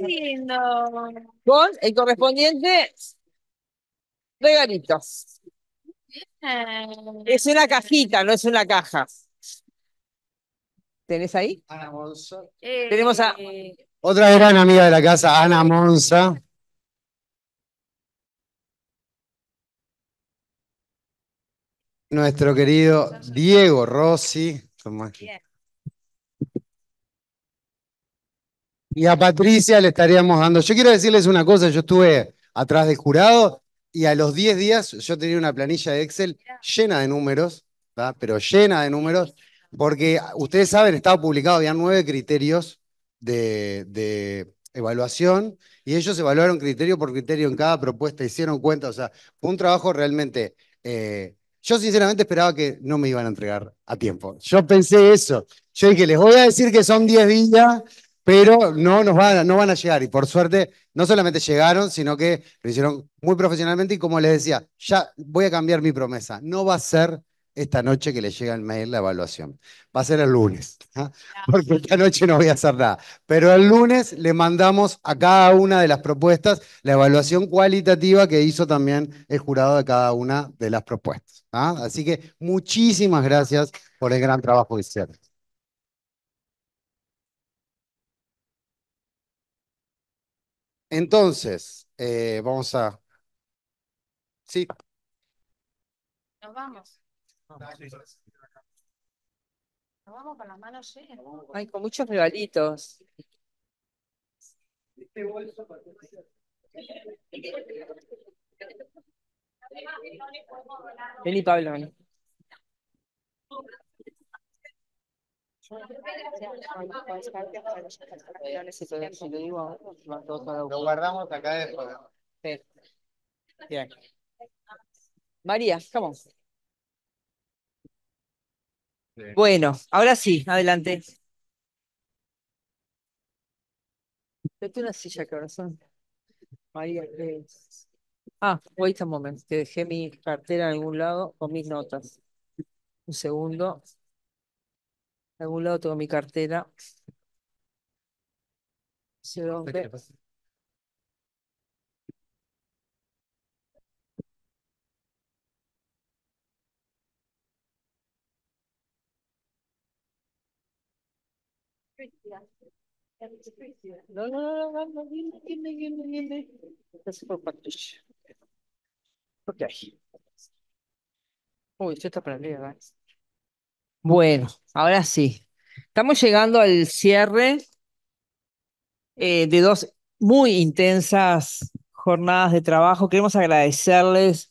Con el correspondiente regalitos. Es una cajita, no es una caja. ¿Tenés ahí? Ana Monza. Eh, Tenemos a. Eh, Otra gran amiga de la casa, Ana Monza. nuestro querido Diego Rossi. Y a Patricia le estaríamos dando. Yo quiero decirles una cosa, yo estuve atrás del jurado y a los 10 días yo tenía una planilla de Excel llena de números, pero llena de números, porque ustedes saben, estaba publicado, ya nueve criterios de, evaluación y ellos evaluaron criterio por criterio en cada propuesta, hicieron cuenta, o sea, un trabajo realmente eh, yo sinceramente esperaba que no me iban a entregar a tiempo. Yo pensé eso. Yo dije, les voy a decir que son 10 días, pero no no van a llegar. Y por suerte, no solamente llegaron, sino que lo hicieron muy profesionalmente. Y como les decía, ya voy a cambiar mi promesa. No va a ser esta noche que le llega el mail la evaluación. Va a ser el lunes, ¿ah? porque esta noche no voy a hacer nada. Pero el lunes le mandamos a cada una de las propuestas la evaluación cualitativa que hizo también el jurado de cada una de las propuestas. ¿ah? Así que muchísimas gracias por el gran trabajo que hicieron. Entonces, eh, vamos a... Sí. Nos vamos. Ah, vamos con las manos llenas. Ay, con muchos regalitos. Este bolso Vení, Pablo. Lo guardamos acá después. Bien. María, Vamos. Bueno, ahora sí, adelante. una silla, corazón. Eh. Ah, wait a moment, Te dejé mi cartera en algún lado con mis notas. Un segundo. En algún lado tengo mi cartera. ¿Se dónde? No, Bueno, ahora sí. Estamos llegando al cierre eh, de dos muy intensas jornadas de trabajo. Queremos agradecerles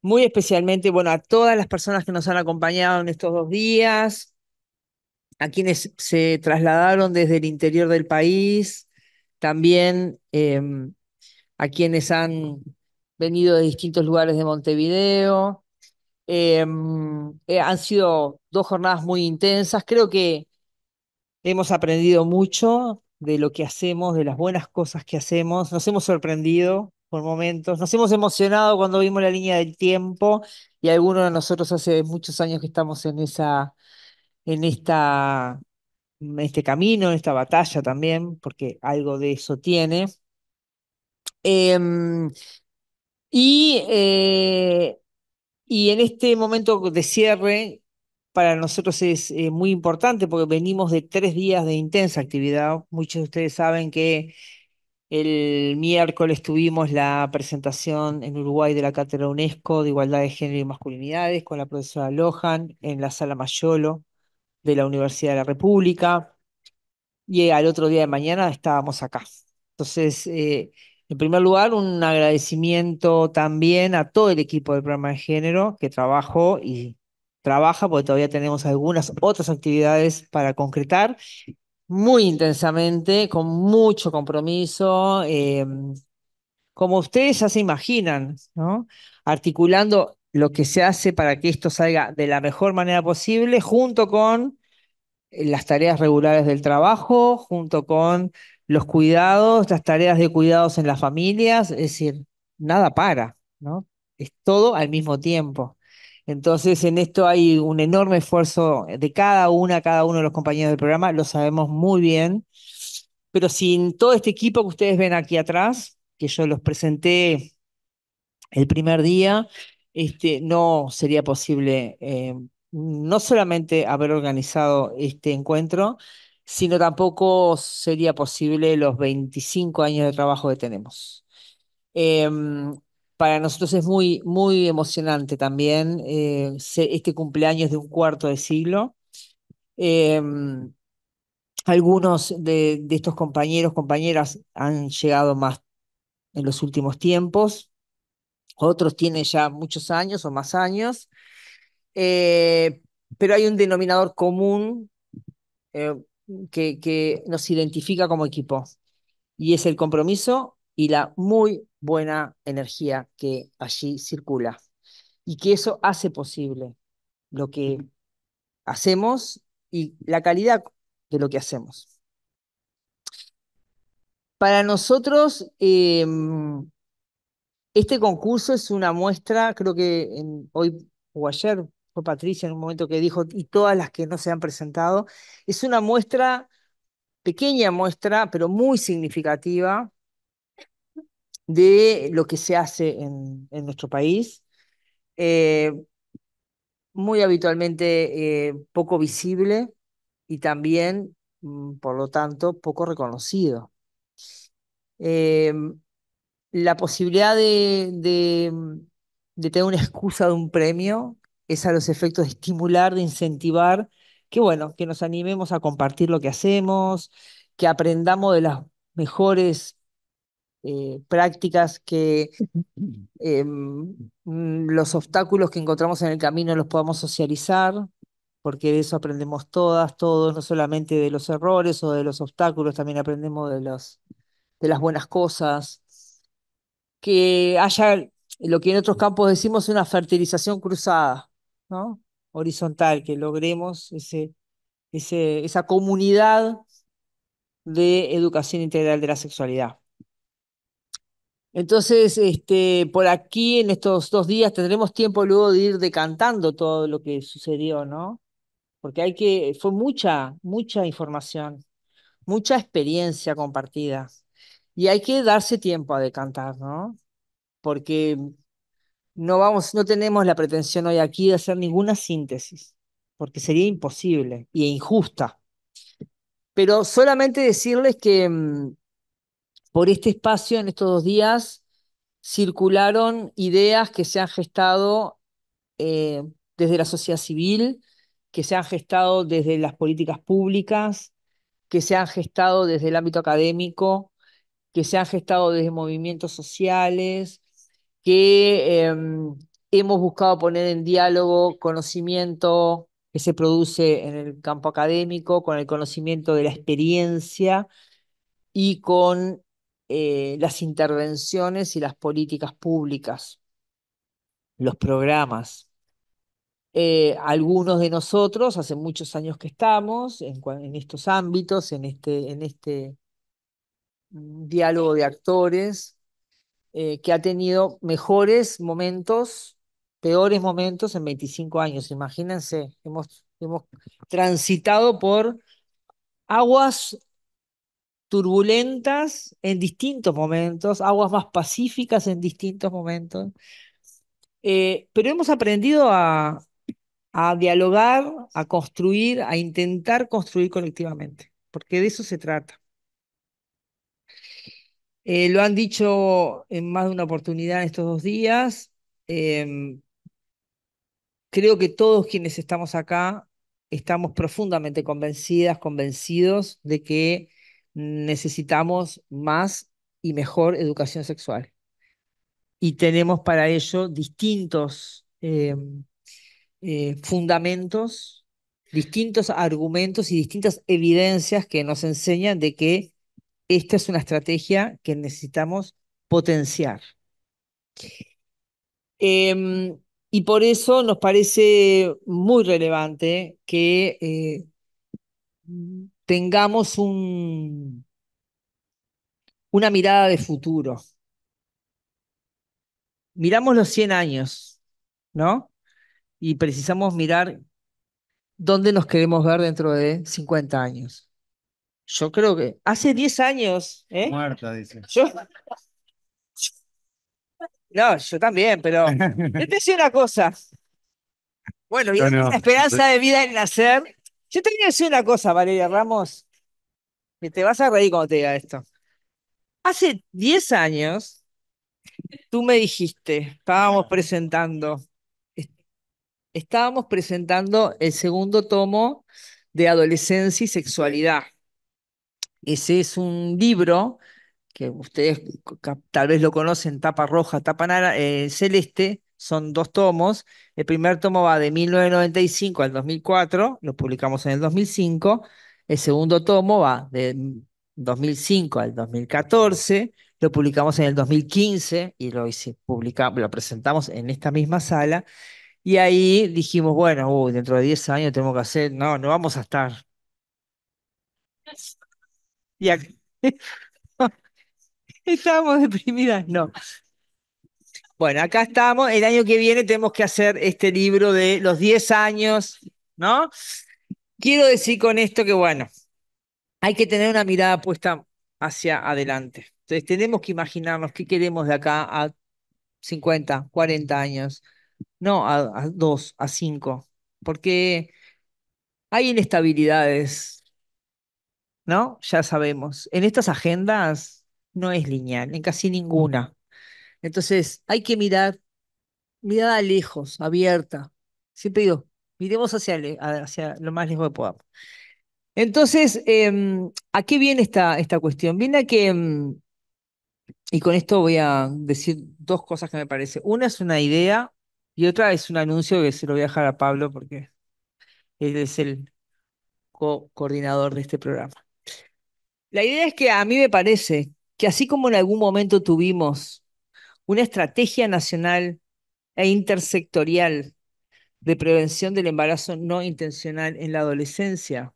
muy especialmente, bueno, a todas las personas que nos han acompañado en estos dos días, a quienes se trasladaron desde el interior del país, también em, a quienes han venido de distintos lugares de Montevideo. Em, eh, han sido dos jornadas muy intensas. Creo que hemos aprendido mucho de lo que hacemos, de las buenas cosas que hacemos. Nos hemos sorprendido por momentos. Nos hemos emocionado cuando vimos la línea del tiempo y algunos de nosotros hace muchos años que estamos en esa en, esta, este camino, en esta batalla también, porque algo de eso tiene. Em, y, eh, y en este momento de cierre, para nosotros es eh, muy importante porque venimos de tres días de intensa actividad. Muchos de ustedes saben que el miércoles tuvimos la presentación en Uruguay de la Cátedra UNESCO de Igualdad de Género y Masculinidades con la profesora Lohan en la sala Mayolo de la Universidad de la República, y eh, al otro día de mañana estábamos acá. Entonces, eh, en primer lugar, un agradecimiento también a todo el equipo del programa de género que trabajó y trabaja, porque todavía tenemos algunas otras actividades para concretar, muy intensamente, con mucho compromiso, eh, como ustedes ya se imaginan, ¿no? articulando lo que se hace para que esto salga de la mejor manera posible, junto con eh, las tareas regulares del trabajo, junto con los cuidados, las tareas de cuidados en las familias, es decir, nada para, ¿no? Es todo al mismo tiempo. Entonces, en esto hay un enorme esfuerzo de cada una, cada uno de los compañeros del programa, lo sabemos muy bien, pero sin todo este equipo que ustedes ven aquí atrás, que yo los presenté el primer día, este, no sería posible eh, no solamente haber organizado este encuentro, sino tampoco sería posible los 25 años de trabajo que tenemos. Em, para nosotros es muy, muy emocionante también eh, este cumpleaños de un cuarto de siglo. Em, algunos de, estos compañeros, compañeras han llegado más en los últimos tiempos, otros tienen ya muchos años o más años, eh, pero hay un denominador común eh, que, que nos identifica como equipo y es el compromiso y la muy buena energía que allí circula y que eso hace posible lo que hacemos y la calidad de lo que hacemos. Para nosotros, em, este concurso es una muestra, creo que hoy o ayer fue Patricia en un momento que dijo, y todas las que no se han presentado, es una muestra, pequeña muestra, pero muy significativa de lo que se hace en, nuestro país. Eh, muy habitualmente eh, poco visible y también, mm, por lo tanto, poco reconocido. Eh, la posibilidad de, tener una excusa de un premio es a los efectos de estimular, de incentivar, que bueno, que nos animemos a compartir lo que hacemos, que aprendamos de las mejores eh, prácticas, que em, mm, los obstáculos que encontramos en el camino los podamos socializar, porque de eso aprendemos todas, todos, no solamente de los errores o de los obstáculos, también aprendemos de las buenas cosas que haya lo que en otros campos decimos una fertilización cruzada, ¿no? Horizontal, que logremos ese, esa comunidad de educación integral de la sexualidad. Entonces, este, por aquí en estos dos días tendremos tiempo luego de ir decantando todo lo que sucedió, ¿no? Porque hay que, fue mucha, mucha información, mucha experiencia compartida. Y hay que darse tiempo a decantar, ¿no? Porque no vamos, no tenemos la pretensión hoy aquí de hacer ninguna síntesis, porque sería imposible e injusta. Pero solamente decirles que mm, por este espacio en estos dos días circularon ideas que se han gestado eh, desde la sociedad civil, que se han gestado desde las políticas públicas, que se han gestado desde el ámbito académico, que se han gestado desde movimientos sociales, que em, hemos buscado poner en diálogo conocimiento que se produce en el campo académico con el conocimiento de la experiencia y con eh, las intervenciones y las políticas públicas, los programas. Eh, algunos de nosotros, hace muchos años que estamos en, estos ámbitos, en este, en este diálogo de actores, eh, que ha tenido mejores momentos, peores momentos en 25 años. Imagínense, hemos, hemos transitado por aguas turbulentas en distintos momentos, aguas más pacíficas en distintos momentos, eh, pero hemos aprendido a, a dialogar, a construir, a intentar construir colectivamente, porque de eso se trata. Eh, lo han dicho en más de una oportunidad en estos dos días. Em, creo que todos quienes estamos acá estamos profundamente convencidas, convencidos de que necesitamos más y mejor educación sexual. Y tenemos para ello distintos em, eh, fundamentos, distintos argumentos y distintas evidencias que nos enseñan de que esta es una estrategia que necesitamos potenciar. Em, y por eso nos parece muy relevante que eh, tengamos un, una mirada de futuro. Miramos los 100 años, ¿no? Y precisamos mirar dónde nos queremos ver dentro de 50 años. Yo creo que hace 10 años, ¿eh? Muerta, dice. No, yo también, pero yo te decía una cosa. Bueno, y la esperanza de vida en nacer. Yo te quería decir una cosa, Valeria Ramos, que te vas a reír cuando te diga esto. Hace 10 años, tú me dijiste, estábamos ah. presentando, estábamos presentando el segundo tomo de Adolescencia y Sexualidad. Ese es un libro que ustedes tal vez lo conocen, tapa roja, tapa eh, celeste, son dos tomos. El primer tomo va de 1995 al 2004, lo publicamos en el 2005. El segundo tomo va de 2005 al 2014, lo publicamos en el 2015 y lo, lo presentamos en esta misma sala. Y ahí dijimos, bueno, dentro de 10 años tenemos que hacer, no, no vamos a estar. Y Estábamos deprimidas, no. Bueno, acá estamos. El año que viene tenemos que hacer este libro de los 10 años, ¿no? Quiero decir con esto que, bueno, hay que tener una mirada puesta hacia adelante. Entonces, tenemos que imaginarnos qué queremos de acá a 50, 40 años, no a, a 2, a 5, porque hay inestabilidades ¿no? Ya sabemos. En estas agendas no es lineal, en casi ninguna. Entonces, hay que mirar, mirada lejos, abierta. Siempre digo, miremos hacia, hacia lo más lejos que podamos. Entonces, em, ¿a qué viene esta, esta cuestión? Viene a que, em, y con esto voy a decir dos cosas que me parece. Una es una idea y otra es un anuncio que se lo voy a dejar a Pablo porque él es el coordinador de este programa. La idea es que a mí me parece que así como en algún momento tuvimos una estrategia nacional e intersectorial de prevención del embarazo no intencional en la adolescencia,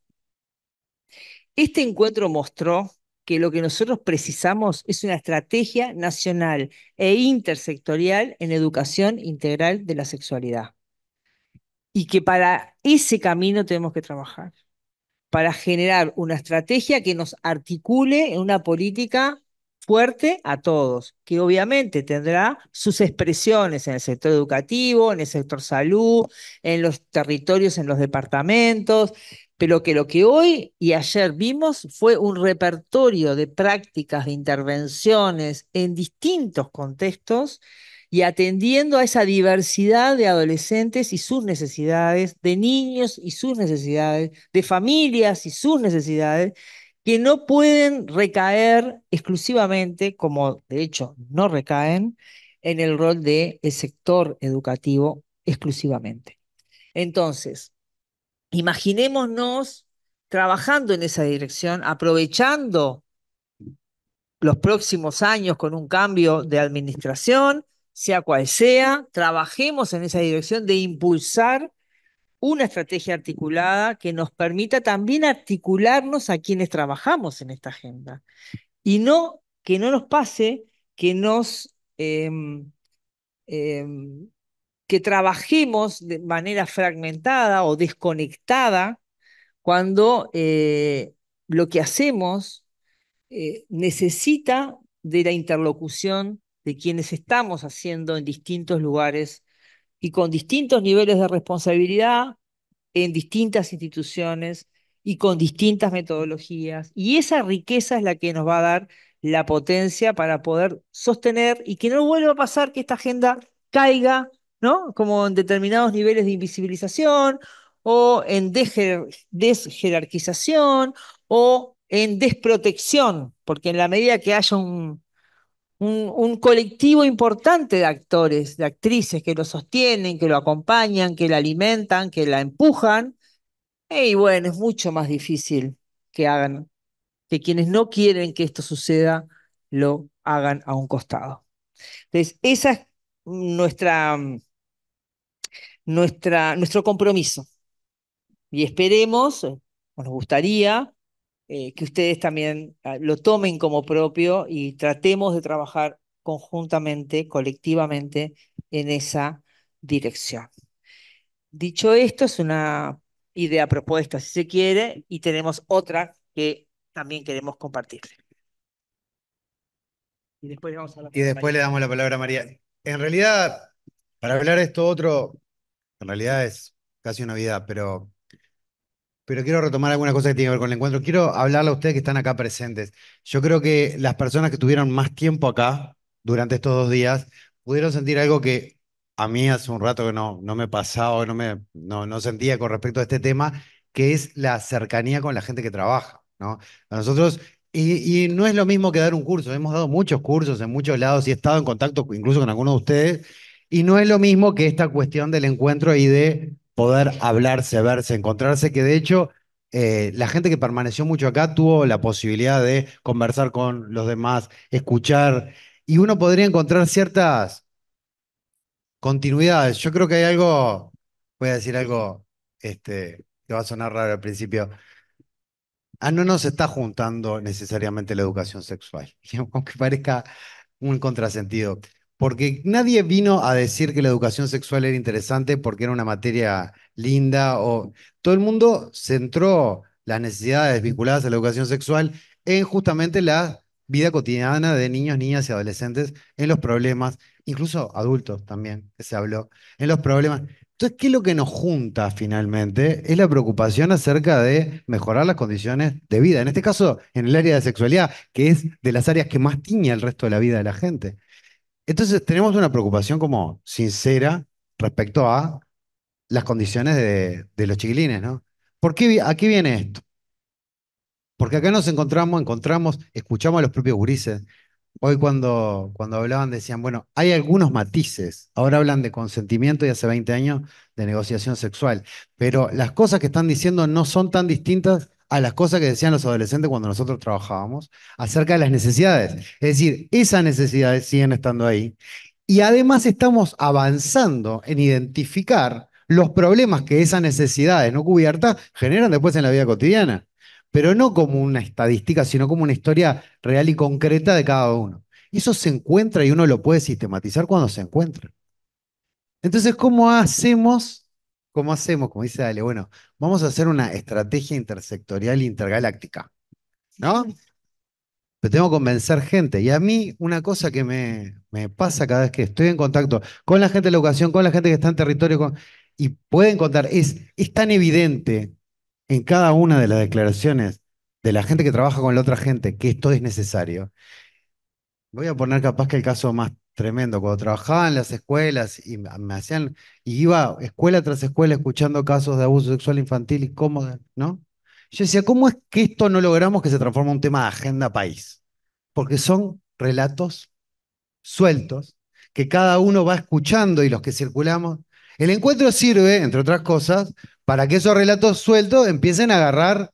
este encuentro mostró que lo que nosotros precisamos es una estrategia nacional e intersectorial en educación integral de la sexualidad. Y que para ese camino tenemos que trabajar para generar una estrategia que nos articule en una política fuerte a todos, que obviamente tendrá sus expresiones en el sector educativo, en el sector salud, en los territorios, en los departamentos, pero que lo que hoy y ayer vimos fue un repertorio de prácticas, de intervenciones en distintos contextos y atendiendo a esa diversidad de adolescentes y sus necesidades, de niños y sus necesidades, de familias y sus necesidades, que no pueden recaer exclusivamente, como de hecho no recaen, en el rol del sector educativo exclusivamente. Entonces, imaginémonos trabajando en esa dirección, aprovechando los próximos años con un cambio de administración sea cual sea, trabajemos en esa dirección de impulsar una estrategia articulada que nos permita también articularnos a quienes trabajamos en esta agenda. Y no que no nos pase que nos em, em, que trabajemos de manera fragmentada o desconectada cuando eh, lo que hacemos eh, necesita de la interlocución de quienes estamos haciendo en distintos lugares y con distintos niveles de responsabilidad en distintas instituciones y con distintas metodologías. Y esa riqueza es la que nos va a dar la potencia para poder sostener y que no vuelva a pasar que esta agenda caiga, ¿no? Como en determinados niveles de invisibilización o en desjerarquización o en desprotección, porque en la medida que haya un, un, colectivo importante de actores, de actrices que lo sostienen, que lo acompañan, que la alimentan, que la empujan. Y bueno, es mucho más difícil que hagan, que quienes no quieren que esto suceda, lo hagan a un costado. Entonces, esa es nuestra, nuestra, nuestro compromiso. Y esperemos, o nos gustaría, eh, que ustedes también ah, lo tomen como propio y tratemos de trabajar conjuntamente, colectivamente, en esa dirección. Dicho esto, es una idea propuesta, si se quiere, y tenemos otra que también queremos compartir. Y después, y después le damos la palabra a María. En realidad, para hablar de esto otro, en realidad es casi una vida, pero pero quiero retomar alguna cosa que tiene que ver con el encuentro. Quiero hablarle a ustedes que están acá presentes. Yo creo que las personas que tuvieron más tiempo acá durante estos dos días pudieron sentir algo que a mí hace un rato que no, no me pasaba, no, me, no, sentía con respecto a este tema, que es la cercanía con la gente que trabaja. ¿no? nosotros y, y, no es lo mismo que dar un curso. Hemos dado muchos cursos en muchos lados y he estado en contacto incluso con algunos de ustedes. Y no es lo mismo que esta cuestión del encuentro y de poder hablarse, verse, encontrarse, que de hecho eh, la gente que permaneció mucho acá tuvo la posibilidad de conversar con los demás, escuchar, y uno podría encontrar ciertas continuidades. Yo creo que hay algo, voy a decir algo este, que va a sonar raro al principio. Ah, no nos está juntando necesariamente la educación sexual, aunque parezca un contrasentido porque nadie vino a decir que la educación sexual era interesante porque era una materia linda o todo el mundo centró las necesidades vinculadas a la educación sexual en justamente la vida cotidiana de niños, niñas y adolescentes, en los problemas, incluso adultos también, que se habló, en los problemas. Entonces, ¿qué es lo que nos junta finalmente? Es la preocupación acerca de mejorar las condiciones de vida, en este caso en el área de sexualidad, que es de las áreas que más tiña el resto de la vida de la gente. Entonces tenemos una preocupación como sincera respecto a las condiciones de, los chiquilines, ¿no? ¿Por qué, ¿A qué viene esto? Porque acá nos encontramos, encontramos, escuchamos a los propios gurises. Hoy cuando, cuando hablaban decían, bueno, hay algunos matices. Ahora hablan de consentimiento y hace 20 años de negociación sexual. Pero las cosas que están diciendo no son tan distintas a las cosas que decían los adolescentes cuando nosotros trabajábamos acerca de las necesidades. Es decir, esas necesidades siguen estando ahí. Y además estamos avanzando en identificar los problemas que esas necesidades no cubiertas generan después en la vida cotidiana, pero no como una estadística, sino como una historia real y concreta de cada uno. eso se encuentra y uno lo puede sistematizar cuando se encuentra. Entonces, ¿cómo hacemos ¿Cómo hacemos? Como dice Dale, bueno, vamos a hacer una estrategia intersectorial intergaláctica, ¿no? Pero tengo que convencer gente. Y a mí, una cosa que me, pasa cada vez que estoy en contacto con la gente de la educación, con la gente que está en territorio, y pueden contar, es, es tan evidente en cada una de las declaraciones de la gente que trabaja con la otra gente que esto es necesario. Voy a poner capaz que el caso más Tremendo, cuando trabajaba en las escuelas y me hacían, y iba escuela tras escuela escuchando casos de abuso sexual infantil y cómo, ¿no? Yo decía, ¿cómo es que esto no logramos que se transforme en un tema de agenda país? Porque son relatos sueltos que cada uno va escuchando y los que circulamos. El encuentro sirve, entre otras cosas, para que esos relatos sueltos empiecen a agarrar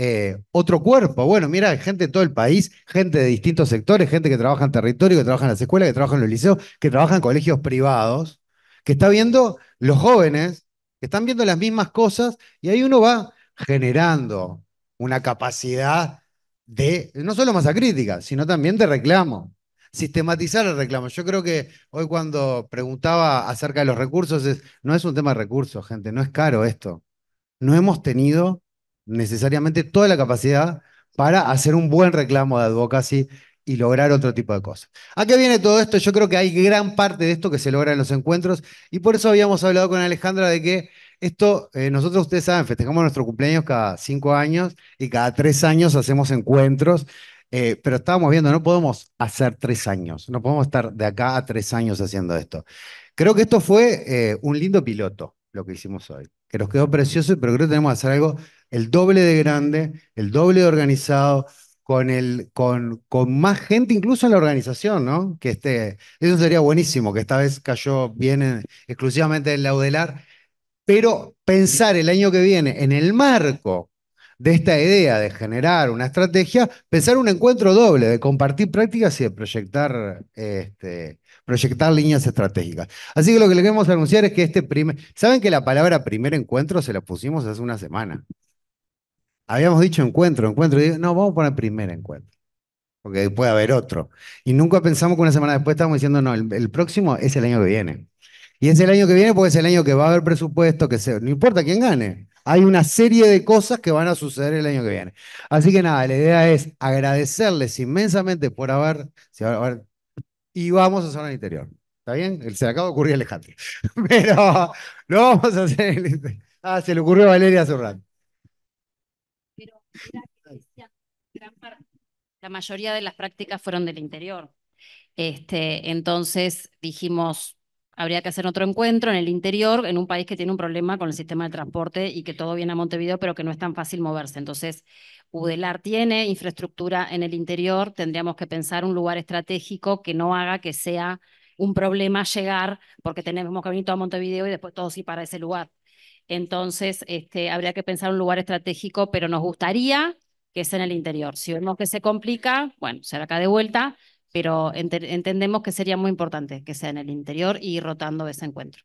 eh, otro cuerpo. Bueno, mira, gente de todo el país, gente de distintos sectores, gente que trabaja en territorio, que trabaja en las escuelas, que trabaja en los liceos, que trabaja en colegios privados, que está viendo los jóvenes, que están viendo las mismas cosas y ahí uno va generando una capacidad de, no solo masa crítica, sino también de reclamo. Sistematizar el reclamo. Yo creo que hoy cuando preguntaba acerca de los recursos, no es un tema de recursos, gente, no es caro esto. No hemos tenido necesariamente toda la capacidad para hacer un buen reclamo de advocacy y lograr otro tipo de cosas. ¿A qué viene todo esto? Yo creo que hay gran parte de esto que se logra en los encuentros y por eso habíamos hablado con Alejandra de que esto, eh, nosotros ustedes saben, festejamos nuestro cumpleaños cada cinco años y cada tres años hacemos encuentros, eh, pero estábamos viendo, no podemos hacer tres años, no podemos estar de acá a tres años haciendo esto. Creo que esto fue eh, un lindo piloto lo que hicimos hoy, que nos quedó precioso, pero creo que tenemos que hacer algo el doble de grande, el doble de organizado, con, el, con, más gente incluso en la organización, ¿no? Que esté, eso sería buenísimo, que esta vez cayó bien exclusivamente en la pero pensar el año que viene en el marco de esta idea de generar una estrategia, pensar un encuentro doble, de compartir prácticas y de proyectar, este, proyectar líneas estratégicas. Así que lo que le queremos anunciar es que este primer, ¿saben que la palabra primer encuentro se la pusimos hace una semana? Habíamos dicho encuentro, encuentro. no, vamos a el primer encuentro. Porque puede haber otro. Y nunca pensamos que una semana después estamos diciendo, no, el, próximo es el año que viene. Y es el año que viene porque es el año que va a haber presupuesto, que se, no importa quién gane. Hay una serie de cosas que van a suceder el año que viene. Así que nada, la idea es agradecerles inmensamente por haber, y vamos a hacer el interior. ¿Está bien? Se le acaba de ocurrir a Alejandro. Pero no vamos a hacer. el Ah, se le ocurrió a Valeria hace rato. La mayoría de las prácticas fueron del interior. Este, entonces dijimos, habría que hacer otro encuentro en el interior, en un país que tiene un problema con el sistema de transporte y que todo viene a Montevideo, pero que no es tan fácil moverse. Entonces, Udelar tiene infraestructura en el interior, tendríamos que pensar un lugar estratégico que no haga que sea un problema llegar, porque tenemos que venir todo a Montevideo y después todos ir para ese lugar. Entonces, este, habría que pensar un lugar estratégico, pero nos gustaría que sea en el interior. Si vemos que se complica, bueno, será acá de vuelta, pero entendemos que sería muy importante que sea en el interior y rotando ese encuentro.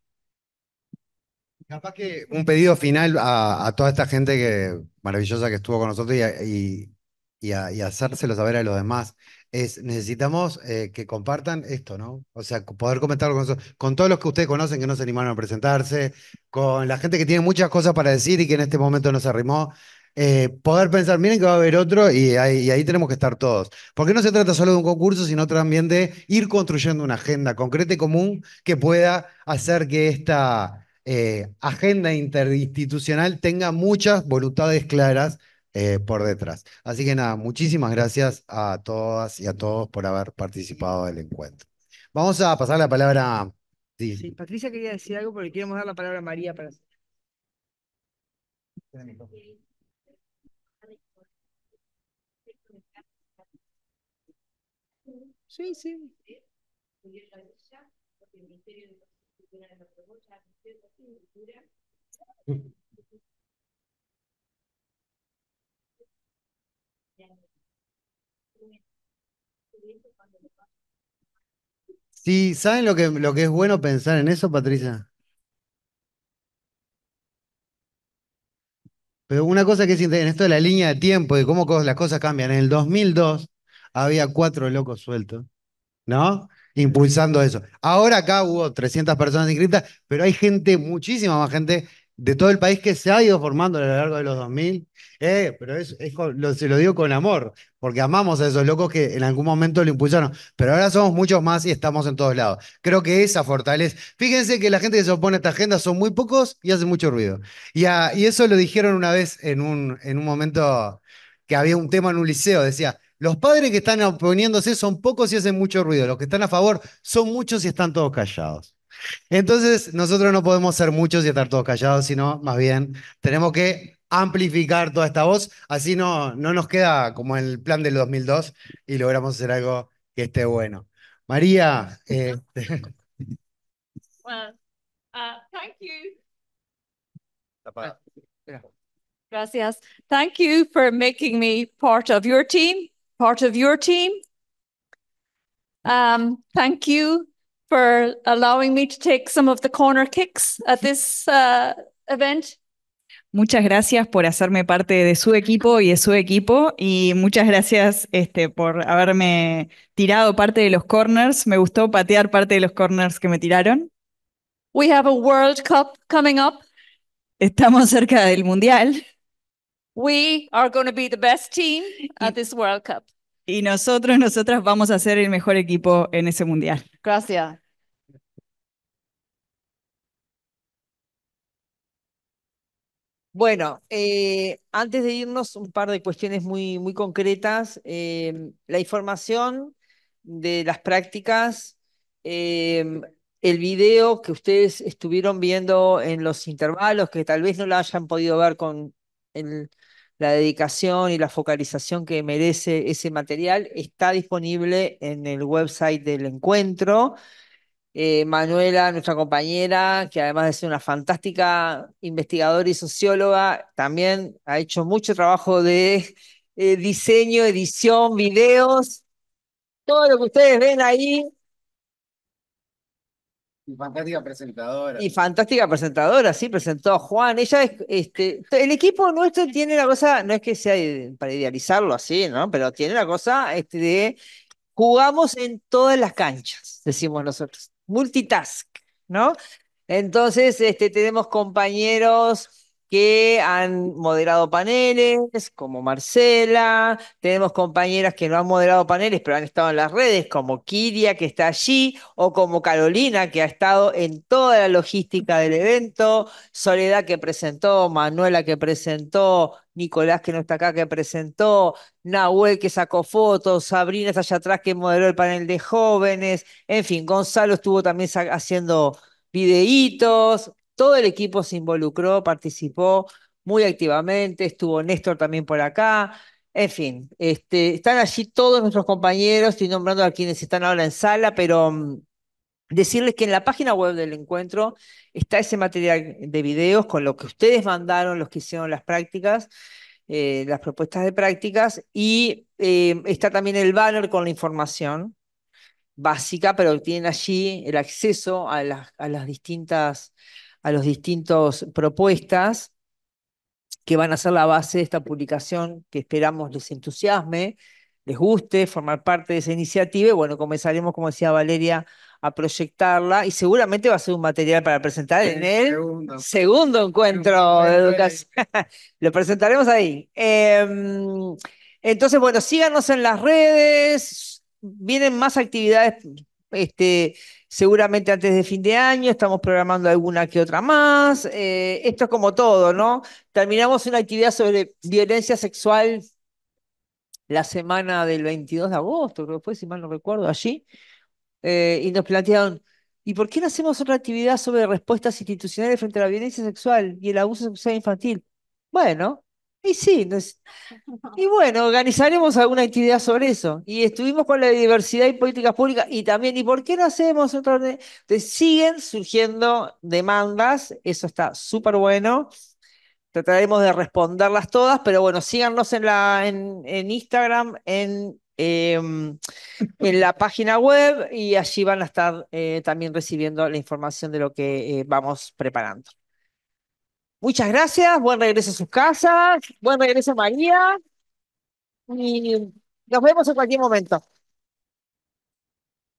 Capaz que un pedido final a, toda esta gente que, maravillosa que estuvo con nosotros y, y, a, y hacérselo saber a los demás es necesitamos eh, que compartan esto, ¿no? O sea, poder comentar con, todos los que ustedes conocen que no se animaron a presentarse, con la gente que tiene muchas cosas para decir y que en este momento no se arrimó. Eh, poder pensar, miren que va a haber otro y ahí, tenemos que estar todos. Porque no se trata solo de un concurso, sino también de ir construyendo una agenda concreta y común que pueda hacer que esta eh, agenda interinstitucional tenga muchas voluntades claras eh, por detrás. Así que nada, muchísimas gracias a todas y a todos por haber participado del encuentro. Vamos a pasar la palabra. Sí, Patricia quería decir algo porque queremos dar la palabra a María para. Sí, sí. Sí, ¿saben lo que, lo que es bueno pensar en eso, Patricia? Pero una cosa que es interesante, en esto de la línea de tiempo, y cómo las cosas cambian. En el 2002 había cuatro locos sueltos, ¿no? Impulsando eso. Ahora acá hubo 300 personas inscritas, pero hay gente, muchísima más gente de todo el país que se ha ido formando a lo largo de los 2000, eh, pero es, es se lo digo con amor, porque amamos a esos locos que en algún momento lo impulsaron, pero ahora somos muchos más y estamos en todos lados. Creo que esa fortaleza, fíjense que la gente que se opone a esta agenda son muy pocos y hacen mucho ruido. Y, y eso lo dijeron una vez en un, en un momento que había un tema en un liceo, decía, los padres que están oponiéndose son pocos y hacen mucho ruido, los que están a favor son muchos y están todos callados. Entonces, nosotros no podemos ser muchos y estar todos callados, sino más bien tenemos que amplificar toda esta voz, así no, no nos queda como el plan del 2002 y logramos hacer algo que esté bueno. María. Eh, ah, thank you. Gracias. Thank you for making me part of your team, part of your team. Um, thank you allowing me some the Muchas gracias por hacerme parte de su equipo y de su equipo y muchas gracias este, por haberme tirado parte de los corners. Me gustó patear parte de los corners que me tiraron. We have a World Cup coming up. Estamos cerca del Mundial. We are going to be the best team at this World Cup. Y nosotros, nosotras vamos a ser el mejor equipo en ese Mundial. Gracias. Bueno, eh, antes de irnos, un par de cuestiones muy, muy concretas. Eh, la información de las prácticas, eh, el video que ustedes estuvieron viendo en los intervalos, que tal vez no la hayan podido ver con la dedicación y la focalización que merece ese material, está disponible en el website del encuentro. Eh, Manuela, nuestra compañera, que además de ser una fantástica investigadora y socióloga, también ha hecho mucho trabajo de eh, diseño, edición, videos. Todo lo que ustedes ven ahí. Y fantástica presentadora. Y fantástica presentadora, sí, presentó a Juan. Ella es, este, el equipo nuestro tiene la cosa, no es que sea para idealizarlo así, ¿no? Pero tiene la cosa este, de jugamos en todas las canchas, decimos nosotros multitask, ¿no? Entonces, este, tenemos compañeros que han moderado paneles, como Marcela, tenemos compañeras que no han moderado paneles, pero han estado en las redes, como Kiria, que está allí, o como Carolina, que ha estado en toda la logística del evento, Soledad que presentó, Manuela que presentó, Nicolás que no está acá que presentó, Nahuel que sacó fotos, Sabrina está allá atrás que moderó el panel de jóvenes, en fin, Gonzalo estuvo también haciendo videitos, todo el equipo se involucró, participó muy activamente, estuvo Néstor también por acá, en fin, este, están allí todos nuestros compañeros, estoy nombrando a quienes están ahora en sala, pero mm, decirles que en la página web del encuentro está ese material de videos con lo que ustedes mandaron, los que hicieron las prácticas. Eh, las propuestas de prácticas y eh, está también el banner con la información básica, pero tienen allí el acceso a las distintas a los distintas propuestas que van a ser la base de esta publicación que esperamos les entusiasme, les guste formar parte de esa iniciativa y bueno, comenzaremos, como decía Valeria, a proyectarla y seguramente va a ser un material para presentar en el segundo, encuentro de educación. Lo presentaremos ahí. Em, entonces, bueno, síganos en las redes, vienen más actividades este, seguramente antes de fin de año, estamos programando alguna que otra más. Eh, esto es como todo, ¿no? Terminamos una actividad sobre violencia sexual la semana del 22 de agosto, creo que fue, si mal no recuerdo, allí, eh, y nos plantearon, ¿y por qué no hacemos otra actividad sobre respuestas institucionales frente a la violencia sexual y el abuso sexual infantil? Bueno, y sí, y bueno, organizaremos alguna actividad sobre eso. Y estuvimos con la diversidad y políticas públicas y también, ¿y por qué no hacemos otra siguen surgiendo demandas, eso está súper bueno. Trataremos de responderlas todas, pero bueno, síganos en, la, en, Instagram, en, em, en la página web y allí van a estar eh, también recibiendo la información de lo que eh, vamos preparando. Muchas gracias, buen regreso a sus casas, buen regreso a María y nos vemos en cualquier momento.